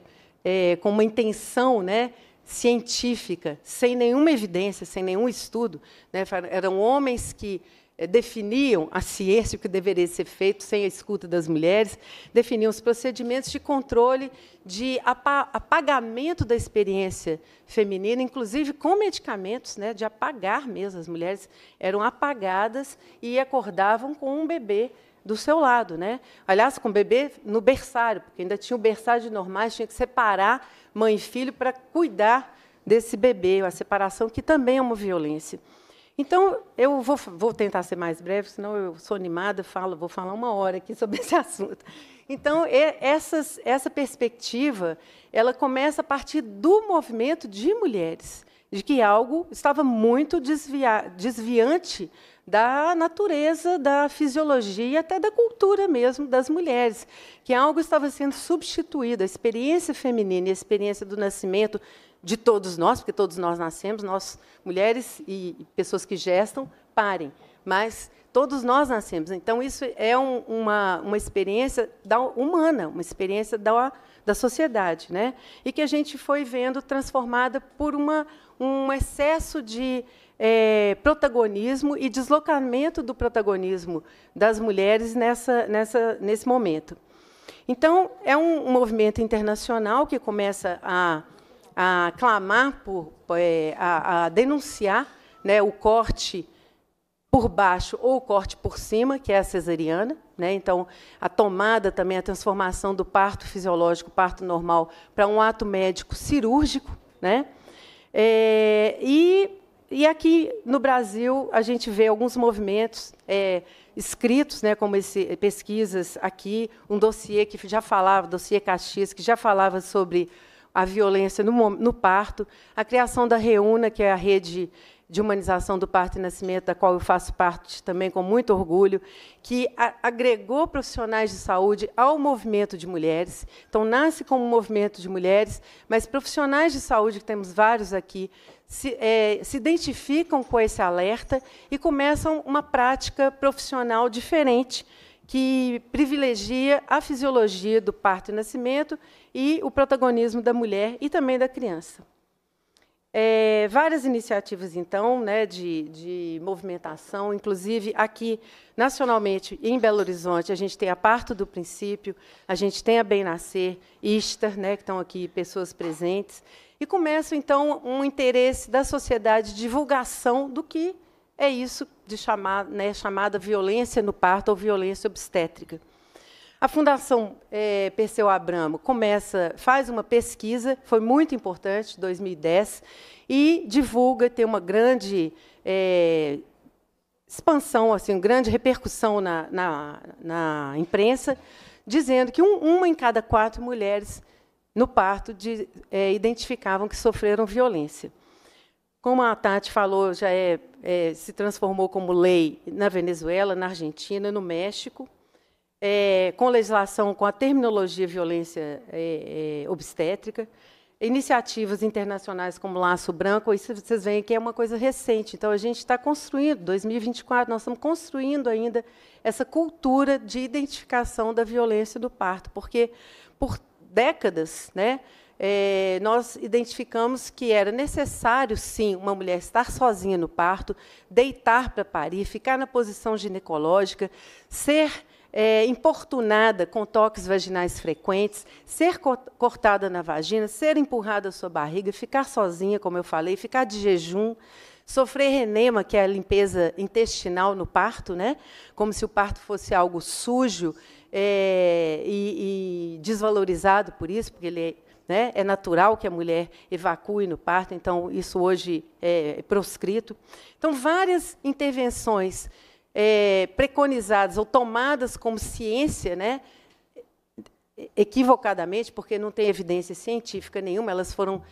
é, com uma intenção né, científica, sem nenhuma evidência, sem nenhum estudo. Né, eram homens que é, definiam a ciência, o que deveria ser feito sem a escuta das mulheres, definiam os procedimentos de controle de apagamento da experiência feminina, inclusive com medicamentos, né, de apagar mesmo. As mulheres eram apagadas e acordavam com um bebê do seu lado. Né? Aliás, com o bebê no berçário, porque ainda tinha o berçário de normais, tinha que separar mãe e filho para cuidar desse bebê, a separação, que também é uma violência. Então, eu vou, vou, tentar ser mais breve, senão eu sou animada, falo, vou falar uma hora aqui sobre esse assunto. Então, essas, essa perspectiva, ela começa a partir do movimento de mulheres, de que algo estava muito desvia, desviante da natureza, da fisiologia, até da cultura mesmo das mulheres, que é algo estava sendo substituído. A experiência feminina e a experiência do nascimento de todos nós, porque todos nós nascemos, nós, mulheres e pessoas que gestam, parem, mas todos nós nascemos. Então, isso é um, uma, uma experiência da, humana, uma experiência da, da sociedade, né? e que a gente foi vendo transformada por uma, um excesso de é, protagonismo e deslocamento do protagonismo das mulheres nessa, nessa, nesse momento. Então, é um, movimento internacional que começa a, a clamar, por, é, a, a, denunciar né, o corte por baixo ou o corte por cima, que é a cesariana. Né? Então, a tomada também, a transformação do parto fisiológico, parto normal, para um ato médico cirúrgico. Né? É, e e aqui no Brasil a gente vê alguns movimentos é, escritos, né, como esse, eh, pesquisas aqui, um dossiê que já falava, dossiê Caxias, que já falava sobre a violência no, no parto, a criação da Reúna, que é a rede de humanização do parto e nascimento, da qual eu faço parte também com muito orgulho, que agregou profissionais de saúde ao movimento de mulheres. Então, nasce como um movimento de mulheres, mas profissionais de saúde, que temos vários aqui, se, é, se identificam com esse alerta e começam uma prática profissional diferente, que privilegia a fisiologia do parto e nascimento e o protagonismo da mulher e também da criança. É, várias iniciativas, então, né, de, de, movimentação, inclusive aqui, nacionalmente, em Belo Horizonte, a gente tem a Parto do Princípio, a gente tem a Bem Nascer, Istar, né, que estão aqui pessoas presentes, e começa, então, um interesse da sociedade de divulgação do que é isso de chamar, né, chamada violência no parto ou violência obstétrica. A Fundação é, Perseu Abramo começa, faz uma pesquisa, foi muito importante, 2010, e divulga, tem uma grande é, expansão, assim, uma grande repercussão na, na, na imprensa, dizendo que um, uma em cada quatro mulheres no parto de, é, identificavam que sofreram violência. Como a Tati falou, já é, é, se transformou como lei na Venezuela, na Argentina, no México é, com legislação, com a terminologia violência é, é, obstétrica, iniciativas internacionais como Laço Branco, isso vocês veem que é uma coisa recente. Então, a gente está construindo, 2024, nós estamos construindo ainda essa cultura de identificação da violência do parto, porque por décadas, né, é, nós identificamos que era necessário, sim, uma mulher estar sozinha no parto, deitar para parir, ficar na posição ginecológica, ser é, importunada com toques vaginais frequentes, ser co cortada na vagina, ser empurrada à sua barriga, ficar sozinha, como eu falei, ficar de jejum, sofrer renema, que é a limpeza intestinal no parto, né? como se o parto fosse algo sujo é, e, e, desvalorizado por isso, porque ele é, né, é natural que a mulher evacue no parto, então isso hoje é, é proscrito. Então, várias intervenções é, preconizadas ou tomadas como ciência, né, equivocadamente, porque não tem evidência científica nenhuma, elas foram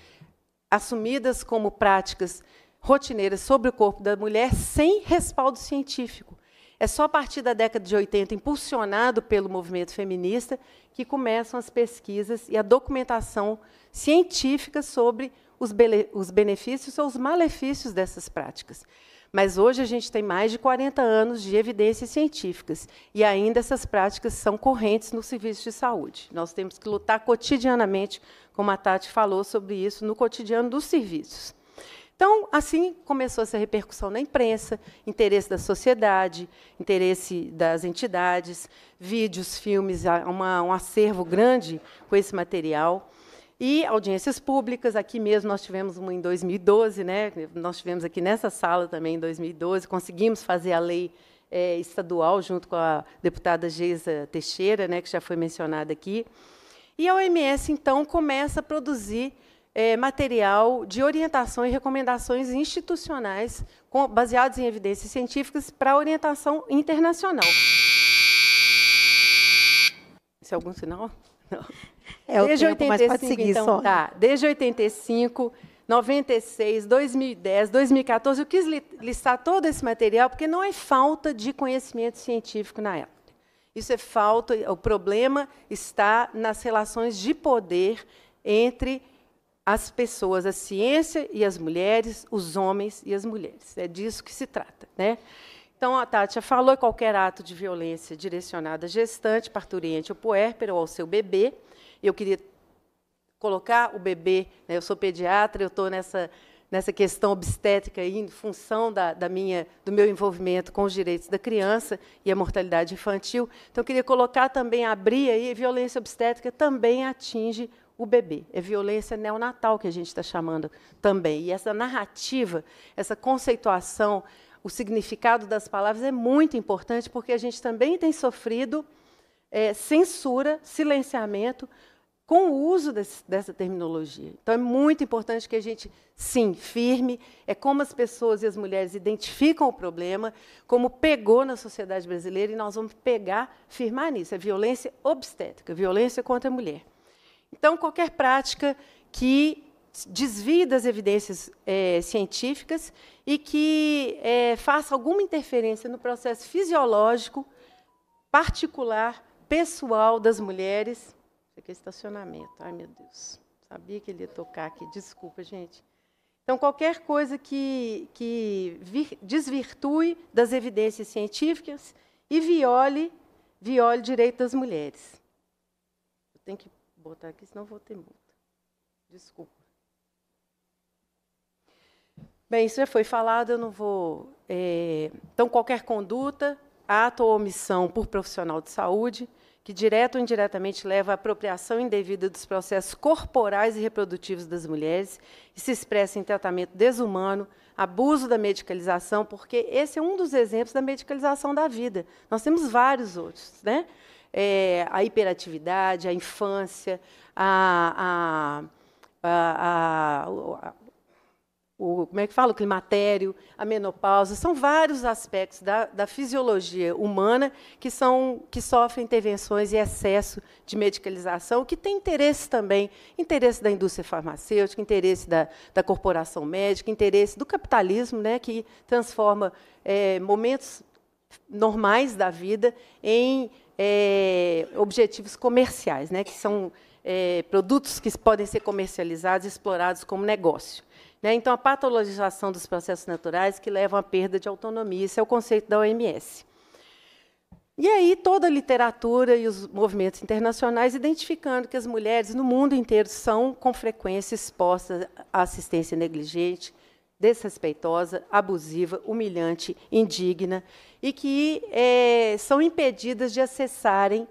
assumidas como práticas rotineiras sobre o corpo da mulher sem respaldo científico. É só a partir da década de 80, impulsionado pelo movimento feminista, que começam as pesquisas e a documentação científica sobre os, os benefícios ou os malefícios dessas práticas. Mas hoje a gente tem mais de 40 anos de evidências científicas e ainda essas práticas são correntes no serviço de saúde. Nós temos que lutar cotidianamente, como a Tati falou sobre isso, no cotidiano dos serviços. Então, assim começou essa repercussão na imprensa, interesse da sociedade, interesse das entidades, vídeos, filmes, uma, um acervo grande com esse material. E audiências públicas, aqui mesmo nós tivemos uma em 2012, né? nós tivemos aqui nessa sala também em 2012, conseguimos fazer a lei é, estadual junto com a deputada Geisa Teixeira, né, que já foi mencionada aqui. E a OMS, então, começa a produzir é, material de orientação e recomendações institucionais com, baseados em evidências científicas para orientação internacional. Isso é algum sinal? Não. É desde o tempo, 85, mas pode seguir então, só. Tá, desde 85, 96, 2010, 2014, eu quis listar todo esse material porque não é falta de conhecimento científico na época. Isso é falta, o problema está nas relações de poder entre as pessoas, a ciência e as mulheres, os homens e as mulheres. É disso que se trata, né? Então, a Tátia falou qualquer ato de violência direcionada à gestante, parturiente ou puérpera ou ao seu bebê, eu queria colocar o bebê, né, eu sou pediatra, eu estou nessa, nessa questão obstétrica aí, em função da, da minha, do meu envolvimento com os direitos da criança e a mortalidade infantil. Então, eu queria colocar também, abrir aí, violência obstétrica também atinge o bebê. É violência neonatal que a gente está chamando também. E essa narrativa, essa conceituação, o significado das palavras é muito importante, porque a gente também tem sofrido é, censura, silenciamento com o uso desse, dessa terminologia. Então, é muito importante que a gente, sim, firme, é como as pessoas e as mulheres identificam o problema, como pegou na sociedade brasileira, e nós vamos pegar, firmar nisso. É violência obstétrica, violência contra a mulher. Então, qualquer prática que desvie das evidências é, científicas e que é, faça alguma interferência no processo fisiológico particular, pessoal das mulheres é estacionamento. Ai, meu Deus. Sabia que ele ia tocar aqui. Desculpa, gente. Então, qualquer coisa que, que vir, desvirtue das evidências científicas e viole, viole direito das mulheres. Eu tenho que botar aqui, senão vou ter multa. Desculpa. Bem, isso já foi falado, eu não vou. É... Então, qualquer conduta, ato ou omissão por profissional de saúde que direto ou indiretamente leva à apropriação indevida dos processos corporais e reprodutivos das mulheres e se expressa em tratamento desumano, abuso da medicalização, porque esse é um dos exemplos da medicalização da vida. Nós temos vários outros, né? É, a hiperatividade, a infância, a, a, a, o, como é que fala, o climatério, a menopausa, são vários aspectos da, da fisiologia humana que, são, que sofrem intervenções e excesso de medicalização, que tem interesse também, interesse da indústria farmacêutica, interesse da, da corporação médica, interesse do capitalismo, né, que transforma é, momentos normais da vida em é, objetivos comerciais, né, que são é, produtos que podem ser comercializados e explorados como negócio. Né? Então, a patologização dos processos naturais que levam à perda de autonomia, esse é o conceito da OMS. E aí toda a literatura e os movimentos internacionais identificando que as mulheres no mundo inteiro são com frequência expostas à assistência negligente, desrespeitosa, abusiva, humilhante, indigna e que é, são impedidas de acessarem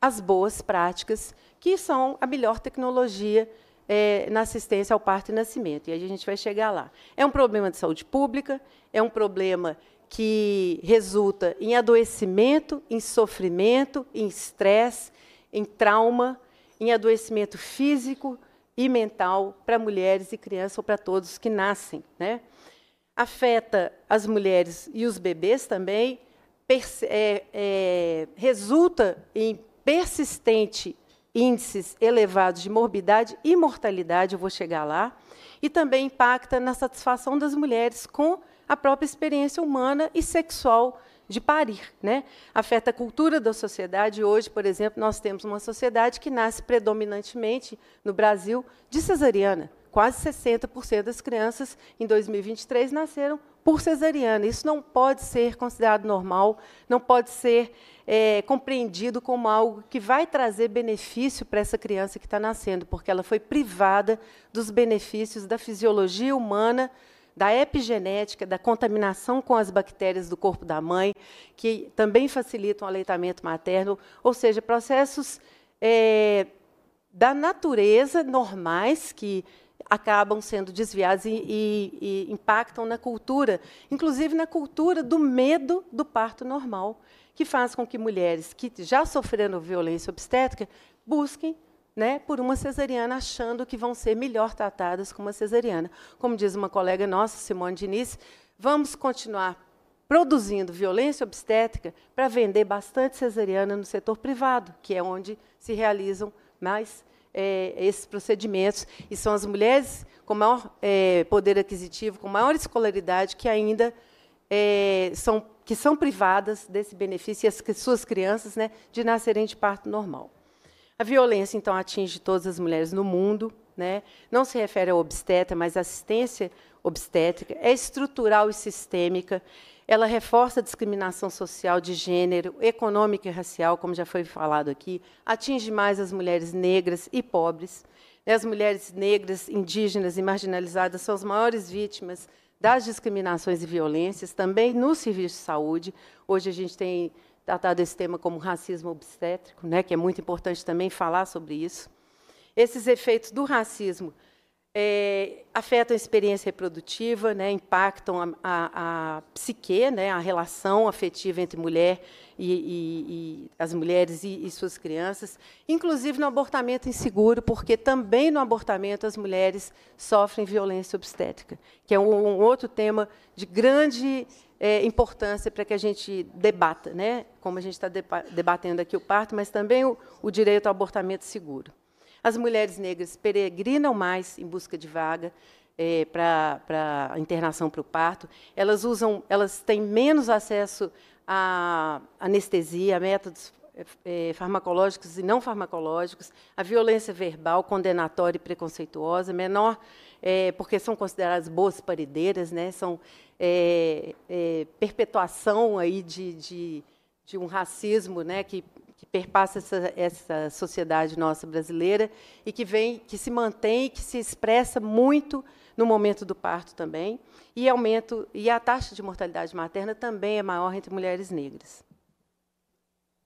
as boas práticas que são a melhor tecnologia é, na assistência ao parto e nascimento. E aí a gente vai chegar lá. É um problema de saúde pública, é um problema que resulta em adoecimento, em sofrimento, em estresse, em trauma, em adoecimento físico e mental para mulheres e crianças ou para todos que nascem. Né? Afeta as mulheres e os bebês também, é, é, resulta em persistente índices elevados de morbidade e mortalidade, eu vou chegar lá, e também impacta na satisfação das mulheres com a própria experiência humana e sexual de parir. Né? Afeta a cultura da sociedade. Hoje, por exemplo, nós temos uma sociedade que nasce predominantemente, no Brasil, de cesariana quase 60% das crianças em 2023 nasceram por cesariana. Isso não pode ser considerado normal, não pode ser é, compreendido como algo que vai trazer benefício para essa criança que está nascendo, porque ela foi privada dos benefícios da fisiologia humana, da epigenética, da contaminação com as bactérias do corpo da mãe, que também facilitam o aleitamento materno, ou seja, processos é, da natureza normais que acabam sendo desviadas e, e, e, impactam na cultura, inclusive na cultura do medo do parto normal, que faz com que mulheres que já sofreram violência obstétrica busquem né, por uma cesariana, achando que vão ser melhor tratadas com uma cesariana. Como diz uma colega nossa, Simone Diniz, vamos continuar produzindo violência obstétrica para vender bastante cesariana no setor privado, que é onde se realizam mais é, esses procedimentos, e são as mulheres com maior é, poder aquisitivo, com maior escolaridade, que ainda é, são, que são privadas desse benefício, e as que, suas crianças, né, de nascerem de parto normal. A violência, então, atinge todas as mulheres no mundo, né? não se refere ao obstetra, mas assistência obstétrica, é estrutural e sistêmica, ela reforça a discriminação social de gênero, econômica e racial, como já foi falado aqui, atinge mais as mulheres negras e pobres. Né, as mulheres negras, indígenas e marginalizadas são as maiores vítimas das discriminações e violências, também no serviço de saúde. Hoje a gente tem tratado esse tema como racismo obstétrico, né, que é muito importante também falar sobre isso. Esses efeitos do racismo é, afetam a experiência reprodutiva, né, impactam a, a, a, psique, né, a relação afetiva entre mulher e, e, e as mulheres e, e, suas crianças, inclusive no abortamento inseguro, porque também no abortamento as mulheres sofrem violência obstétrica, que é um, um outro tema de grande é, importância para que a gente debata, né, como a gente está debatendo aqui o parto, mas também o, o direito ao abortamento seguro. As mulheres negras peregrinam mais em busca de vaga é, para internação para o parto. Elas usam, elas têm menos acesso à anestesia, a métodos é, é, farmacológicos e não farmacológicos, a violência verbal condenatória e preconceituosa menor, é, porque são consideradas boas parideiras, né? São é, é, perpetuação aí de, de, de um racismo, né? Que perpassa essa, essa sociedade nossa brasileira e que vem, que se mantém, que se expressa muito no momento do parto também, e aumento e a taxa de mortalidade materna também é maior entre mulheres negras.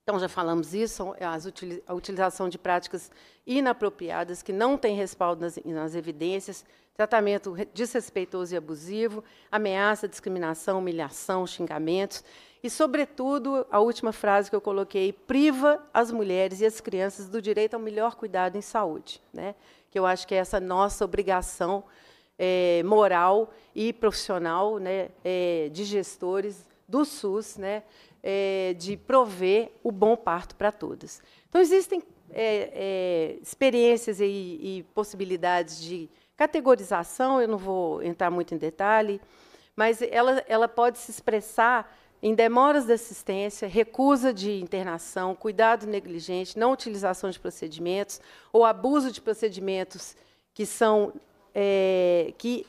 Então já falamos isso, as, a utilização de práticas inapropriadas que não têm respaldo nas, nas evidências, tratamento desrespeitoso e abusivo, ameaça, discriminação, humilhação, xingamentos. E, sobretudo, a última frase que eu coloquei, priva as mulheres e as crianças do direito ao melhor cuidado em saúde, né? que eu acho que é essa nossa obrigação é, moral e profissional né, é, de gestores do SUS, né, é, de prover o bom parto para todas. Então, existem experiências e, e possibilidades de categorização, eu não vou entrar muito em detalhe, mas ela, ela pode se expressar em demoras da assistência, recusa de internação, cuidado negligente, não utilização de procedimentos ou abuso de procedimentos que são é, que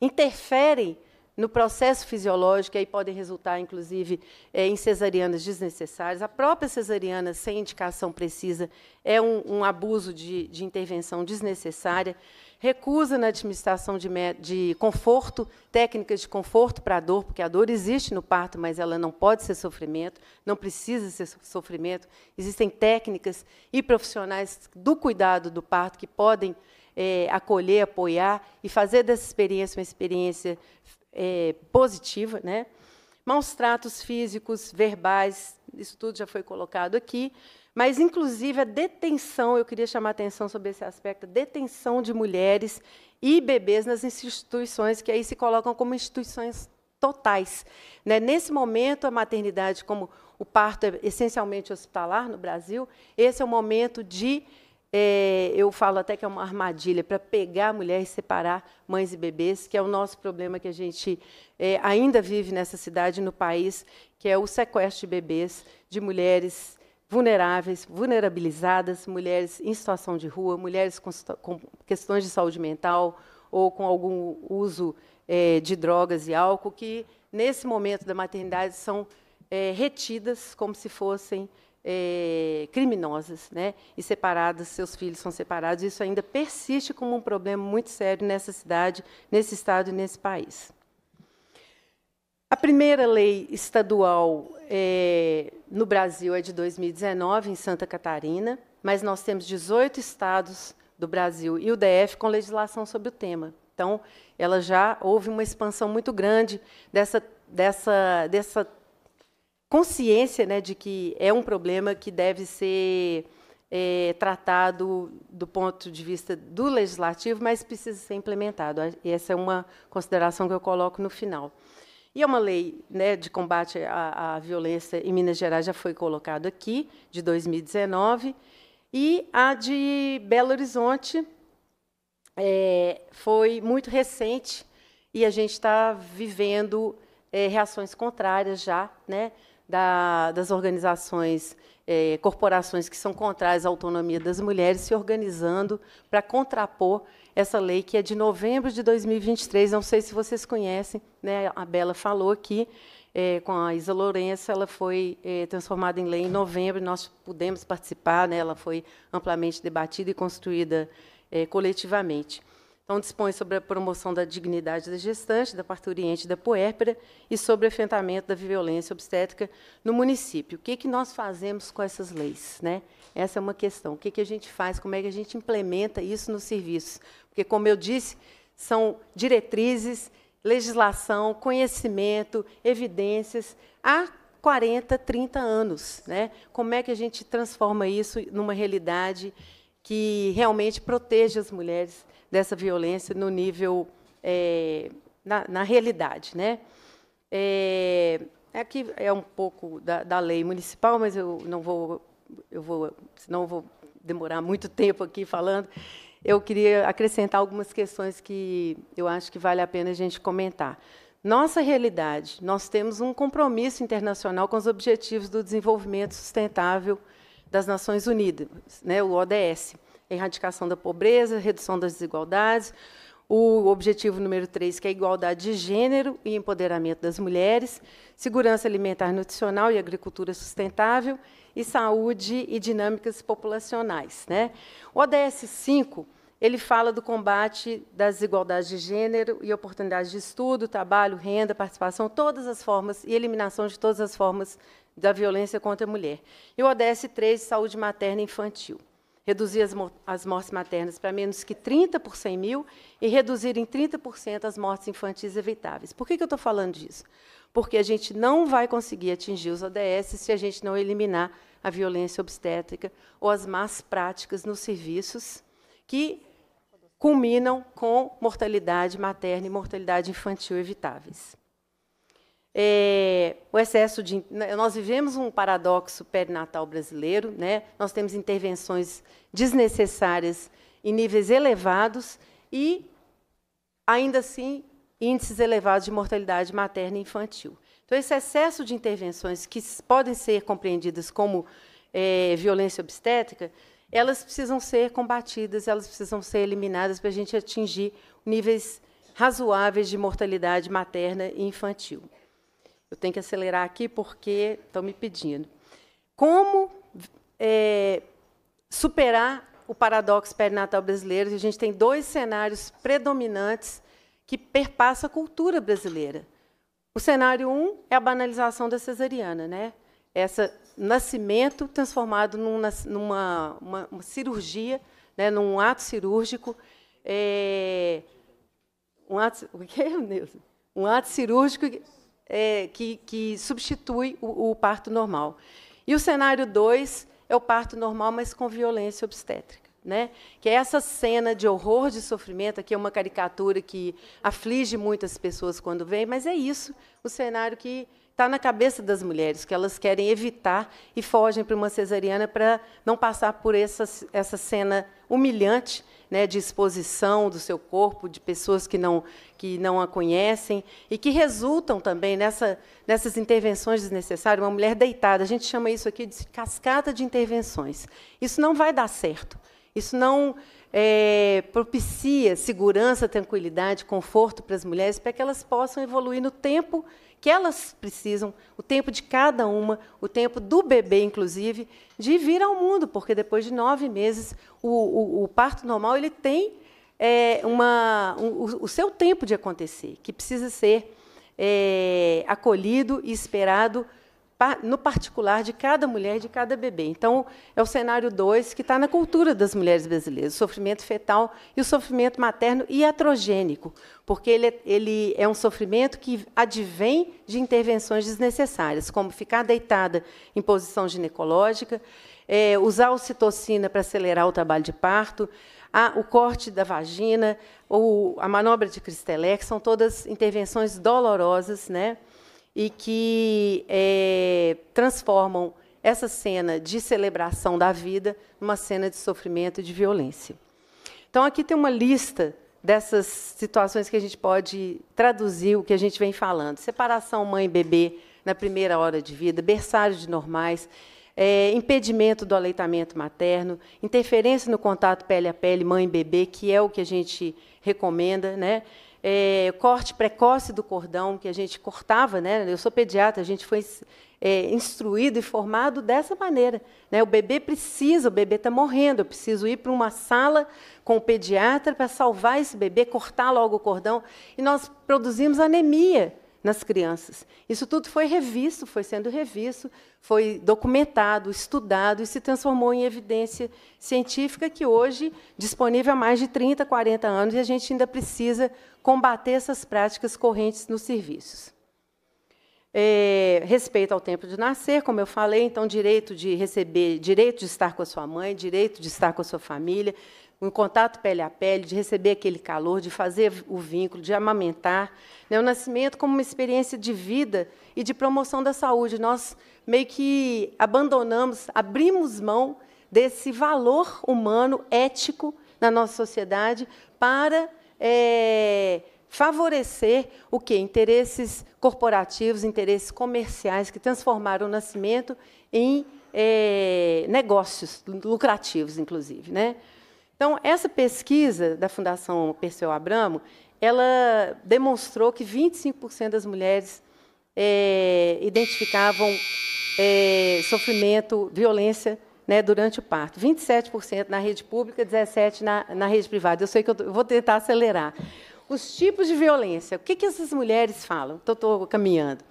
interferem no processo fisiológico, e aí podem resultar, inclusive, é, em cesarianas desnecessárias. A própria cesariana, sem indicação precisa, é um, um abuso de, de, intervenção desnecessária. Recusa na administração de, de conforto, técnicas de conforto para a dor, porque a dor existe no parto, mas ela não pode ser sofrimento, não precisa ser sofrimento. Existem técnicas e profissionais do cuidado do parto que podem é, acolher, apoiar e fazer dessa experiência uma experiência é, positiva, né? Maus tratos físicos, verbais, isso tudo já foi colocado aqui. Mas, inclusive, a detenção, eu queria chamar a atenção sobre esse aspecto, detenção de mulheres e bebês nas instituições, que aí se colocam como instituições totais. Né? Nesse momento, a maternidade, como o parto é essencialmente hospitalar no Brasil, esse é o momento de é, eu falo até que é uma armadilha para pegar a mulher e separar mães e bebês, que é o nosso problema que a gente é, ainda vive nessa cidade, no país, que é o sequestro de bebês, de mulheres vulneráveis, vulnerabilizadas, mulheres em situação de rua, mulheres com, com questões de saúde mental ou com algum uso é, de drogas e álcool, que nesse momento da maternidade são é, retidas como se fossem é, criminosas, né? E separadas, seus filhos são separados. Isso ainda persiste como um problema muito sério nessa cidade, nesse estado e nesse país. A primeira lei estadual é, no Brasil é de 2019, em Santa Catarina, mas nós temos 18 estados do Brasil e o DF com legislação sobre o tema. Então, ela já houve uma expansão muito grande dessa, dessa, dessa consciência né, de que é um problema que deve ser é, tratado do ponto de vista do legislativo, mas precisa ser implementado. Essa é uma consideração que eu coloco no final. E é uma lei né, de combate à, à violência em Minas Gerais, já foi colocado aqui, de 2019, e a de Belo Horizonte é, foi muito recente, e a gente está vivendo é, reações contrárias já, né? da, das organizações, é, corporações que são contrárias à autonomia das mulheres se organizando para contrapor essa lei que é de novembro de 2023. Não sei se vocês conhecem, né? a Bela falou aqui, é, com a Isa Lourenço, ela foi é, transformada em lei em novembro, nós pudemos participar, né? ela foi amplamente debatida e construída coletivamente. Então, dispõe sobre a promoção da dignidade da gestante, da parturiente, da puérpera e sobre o enfrentamento da violência obstétrica no município. O que, que nós fazemos com essas leis? Né? Essa é uma questão. O que, que a gente faz? Como é que a gente implementa isso nos serviços? Porque, como eu disse, são diretrizes, legislação, conhecimento, evidências. Há 40, 30 anos. Né? Como é que a gente transforma isso numa realidade que realmente proteja as mulheres dessa violência no nível é, na, na, realidade, né? É, aqui é, é um pouco da, da, lei municipal, mas eu não vou, eu vou, senão vou demorar muito tempo aqui falando. Eu queria acrescentar algumas questões que eu acho que vale a pena a gente comentar. Nossa realidade, nós temos um compromisso internacional com os objetivos do desenvolvimento sustentável das Nações Unidas, né, o ODS erradicação da pobreza, redução das desigualdades, o objetivo número 3, que é igualdade de gênero e empoderamento das mulheres, segurança alimentar nutricional e agricultura sustentável, e saúde e dinâmicas populacionais. Né? O ODS 5 ele fala do combate das desigualdades de gênero e oportunidades de estudo, trabalho, renda, participação, todas as formas e eliminação de todas as formas da violência contra a mulher. E o ODS 3, saúde materna e infantil reduzir as, as mortes maternas para menos que 30 por 100 mil e reduzir em 30% as mortes infantis evitáveis. Por que, que eu estou falando disso? Porque a gente não vai conseguir atingir os ODS se a gente não eliminar a violência obstétrica ou as más práticas nos serviços que culminam com mortalidade materna e mortalidade infantil evitáveis. É, o excesso de. Nós vivemos um paradoxo perinatal brasileiro, né? nós temos intervenções desnecessárias em níveis elevados e, ainda assim, índices elevados de mortalidade materna e infantil. Então, esse excesso de intervenções que podem ser compreendidas como é, violência obstétrica, elas precisam ser combatidas, elas precisam ser eliminadas para a gente atingir níveis razoáveis de mortalidade materna e infantil. Eu tenho que acelerar aqui porque estão me pedindo. Como é, superar o paradoxo perinatal brasileiro? A gente tem dois cenários predominantes que perpassa a cultura brasileira. O cenário um é a banalização da cesariana, né? Essa nascimento transformado numa, numa uma, uma cirurgia, né? Num ato cirúrgico, é, um ato o que é, Nilson? Um ato cirúrgico é, que, que, substitui o, o parto normal. E o cenário 2 é o parto normal, mas com violência obstétrica. Né? Que é essa cena de horror, de sofrimento, que é uma caricatura que aflige muitas pessoas quando vem, mas é isso, o cenário que está na cabeça das mulheres, que elas querem evitar e fogem para uma cesariana para não passar por essa, essa cena humilhante né, de exposição do seu corpo, de pessoas que não, que não a conhecem, e que resultam também nessa, nessas intervenções desnecessárias. Uma mulher deitada, a gente chama isso aqui de cascata de intervenções. Isso não vai dar certo. Isso não, é, propicia segurança, tranquilidade, conforto para as mulheres, para que elas possam evoluir no tempo que elas precisam, o tempo de cada uma, o tempo do bebê, inclusive, de vir ao mundo, porque depois de nove meses, o, o, o parto normal ele tem é, uma, um, o seu tempo de acontecer, que precisa ser é, acolhido e esperado no particular de cada mulher e de cada bebê. Então, é o cenário 2 que está na cultura das mulheres brasileiras, o sofrimento fetal e o sofrimento materno iatrogênico, porque ele é, ele é um sofrimento que advém de intervenções desnecessárias, como ficar deitada em posição ginecológica, é, usar ocitocina para acelerar o trabalho de parto, a, o corte da vagina ou a manobra de Cristelec, são todas intervenções dolorosas, né? e que é, transformam essa cena de celebração da vida numa cena de sofrimento e de violência. Então, aqui tem uma lista dessas situações que a gente pode traduzir o que a gente vem falando: separação mãe-bebê na primeira hora de vida, berçário de normais, é, impedimento do aleitamento materno, interferência no contato pele a pele mãe-bebê, que é o que a gente recomenda, né? é, corte precoce do cordão, que a gente cortava, né? Eu sou pediatra, a gente foi é, instruído e formado dessa maneira. Né? O bebê precisa, o bebê está morrendo, eu preciso ir para uma sala com o pediatra para salvar esse bebê, cortar logo o cordão. E nós produzimos anemia nas crianças. Isso tudo foi revisto, foi sendo revisto, foi documentado, estudado e se transformou em evidência científica que hoje disponível há mais de 30, 40 anos e a gente ainda precisa combater essas práticas correntes nos serviços. É, respeito ao tempo de nascer, como eu falei, então direito de receber, direito de estar com a sua mãe, direito de estar com a sua família, um contato pele a pele, de receber aquele calor, de fazer o vínculo, de amamentar. Né? O nascimento como uma experiência de vida e de promoção da saúde. Nós meio que abandonamos, abrimos mão desse valor humano, ético, na nossa sociedade, para é, favorecer o quê? Interesses corporativos, interesses comerciais que transformaram o nascimento em é, negócios lucrativos, inclusive. Né? Então, essa pesquisa da Fundação Perseu Abramo, ela demonstrou que 25% das mulheres é, identificavam é, sofrimento, violência né, durante o parto. 27% na rede pública, 17% na, na rede privada. Eu sei que eu, tô, eu vou tentar acelerar. Os tipos de violência. O que, que essas mulheres falam? Estou caminhando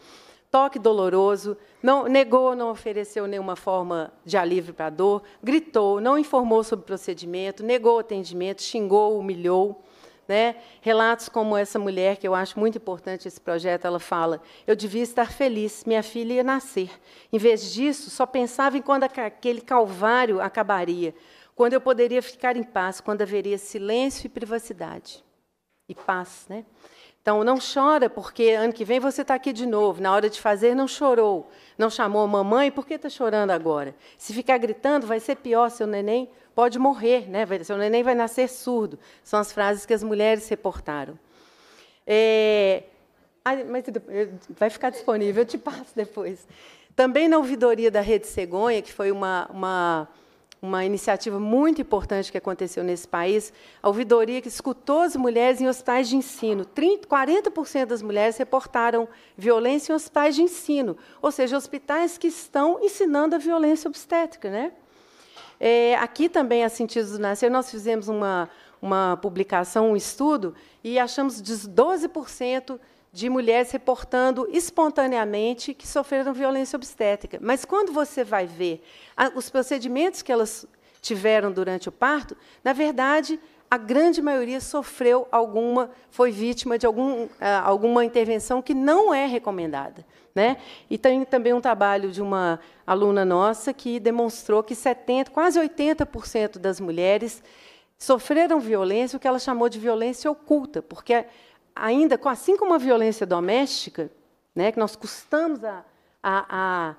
toque doloroso, não, negou, não ofereceu nenhuma forma de alívio para a dor, gritou, não informou sobre o procedimento, negou o atendimento, xingou, humilhou. Né? Relatos como essa mulher, que eu acho muito importante esse projeto, ela fala: Eu devia estar feliz, minha filha ia nascer. Em vez disso, só pensava em quando aquele calvário acabaria, quando eu poderia ficar em paz, quando haveria silêncio e privacidade. E paz, né? Então, não chora, porque ano que vem você está aqui de novo. Na hora de fazer, não chorou. Não chamou a mamãe, por que está chorando agora? Se ficar gritando, vai ser pior. Seu neném pode morrer, né? seu neném vai nascer surdo. São as frases que as mulheres reportaram. É... Ah, mas vai ficar disponível, eu te passo depois. Também na ouvidoria da Rede Cegonha, que foi uma, uma uma iniciativa muito importante que aconteceu nesse país, a ouvidoria que escutou as mulheres em hospitais de ensino. 30, 40% das mulheres reportaram violência em hospitais de ensino, ou seja, hospitais que estão ensinando a violência obstétrica. Né? É, aqui também, a Sentidos do Nascer, nós fizemos uma, uma publicação, um estudo, e achamos 12% de mulheres reportando espontaneamente que sofreram violência obstétrica. Mas quando você vai ver os procedimentos que elas tiveram durante o parto, na verdade, a grande maioria sofreu alguma, foi vítima de algum, ah, alguma intervenção que não é recomendada. Né? E tem também um trabalho de uma aluna nossa que demonstrou que 70, quase 80% das mulheres sofreram violência, o que ela chamou de violência oculta, porque ainda, assim como a violência doméstica, né, que nós custamos a, a, a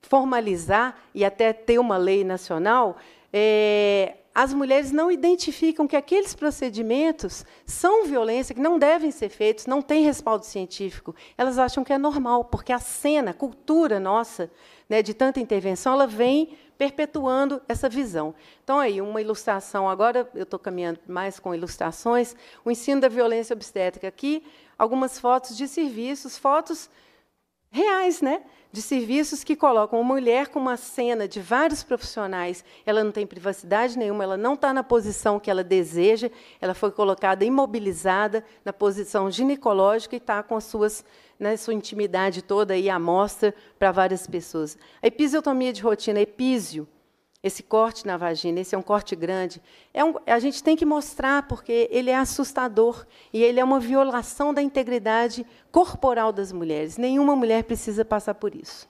formalizar e até ter uma lei nacional, é, as mulheres não identificam que aqueles procedimentos são violência, que não devem ser feitos, não tem respaldo científico. Elas acham que é normal, porque a cena, a cultura nossa né, de tanta intervenção, ela vem perpetuando essa visão. Então, aí, uma ilustração, agora eu estou caminhando mais com ilustrações, o ensino da violência obstétrica aqui, algumas fotos de serviços, fotos reais, né? de serviços que colocam uma mulher com uma cena de vários profissionais. Ela não tem privacidade nenhuma, ela não está na posição que ela deseja, ela foi colocada imobilizada na posição ginecológica e está com as suas, né, sua intimidade toda aí à mostra para várias pessoas. A episiotomia de rotina, epísio, esse corte na vagina, esse é um corte grande. É um, a gente tem que mostrar, porque ele é assustador e ele é uma violação da integridade corporal das mulheres. Nenhuma mulher precisa passar por isso,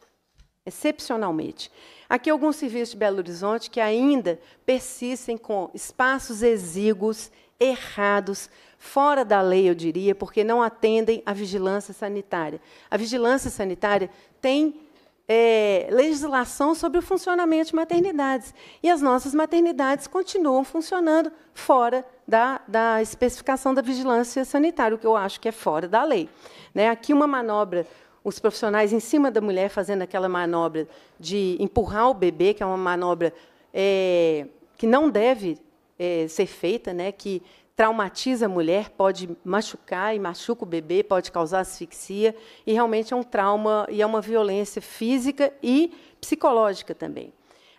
excepcionalmente. Aqui alguns serviços de Belo Horizonte que ainda persistem com espaços exíguos, errados, fora da lei, eu diria, porque não atendem à vigilância sanitária. A vigilância sanitária tem é, legislação sobre o funcionamento de maternidades. E as nossas maternidades continuam funcionando fora da, da especificação da vigilância sanitária, o que eu acho que é fora da lei. Né? Aqui, uma manobra os profissionais em cima da mulher fazendo aquela manobra de empurrar o bebê, que é uma manobra é, que não deve é, ser feita, né, que traumatiza a mulher, pode machucar e machuca o bebê, pode causar asfixia, e realmente é um trauma e é uma violência física e psicológica também.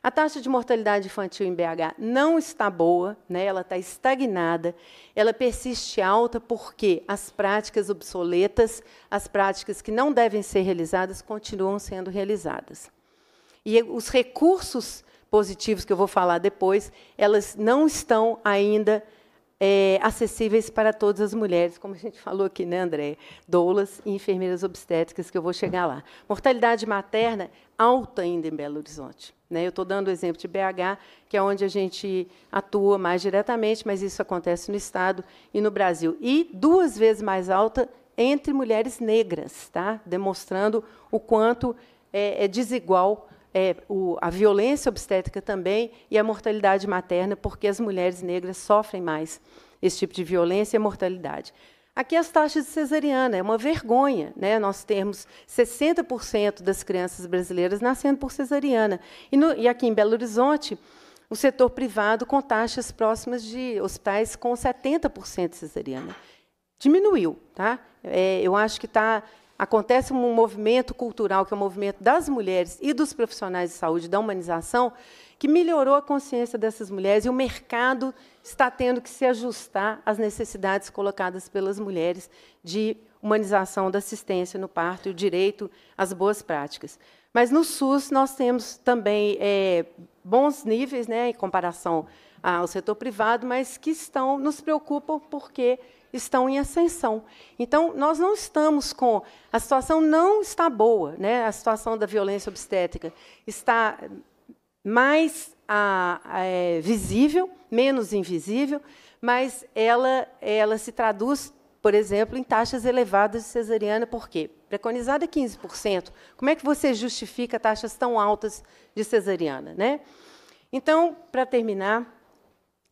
A taxa de mortalidade infantil em BH não está boa, né? ela está estagnada, ela persiste alta porque as práticas obsoletas, as práticas que não devem ser realizadas, continuam sendo realizadas. E os recursos positivos que eu vou falar depois, elas não estão ainda é, acessíveis para todas as mulheres, como a gente falou aqui, né, André? Doulas e enfermeiras obstétricas, que eu vou chegar lá. Mortalidade materna alta ainda em Belo Horizonte. Né? Eu estou dando o exemplo de BH, que é onde a gente atua mais diretamente, mas isso acontece no Estado e no Brasil. E duas vezes mais alta entre mulheres negras, tá? demonstrando o quanto é, é desigual é, o, a violência obstétrica também e a mortalidade materna, porque as mulheres negras sofrem mais esse tipo de violência e mortalidade. Aqui as taxas de cesariana, é uma vergonha, né? Nós temos 60% das crianças brasileiras nascendo por cesariana. E, no, e aqui em Belo Horizonte, o setor privado com taxas próximas de hospitais com 70% cesariana. Diminuiu, tá? É, eu acho que está acontece um movimento cultural, que é o movimento das mulheres e dos profissionais de saúde, da humanização, que melhorou a consciência dessas mulheres e o mercado está tendo que se ajustar às necessidades colocadas pelas mulheres de humanização da assistência no parto e o direito às boas práticas. Mas no SUS nós temos também é, bons níveis, né, em comparação ao setor privado, mas que estão nos preocupam porque estão em ascensão. Então, nós não estamos com. A situação não está boa, né? a situação da violência obstétrica está mais a, a, é, visível, menos invisível, mas ela, ela se traduz, por exemplo, em taxas elevadas de cesariana, por quê? Preconizada 15%. É Como é que você justifica taxas tão altas de cesariana? Né? Então, para terminar,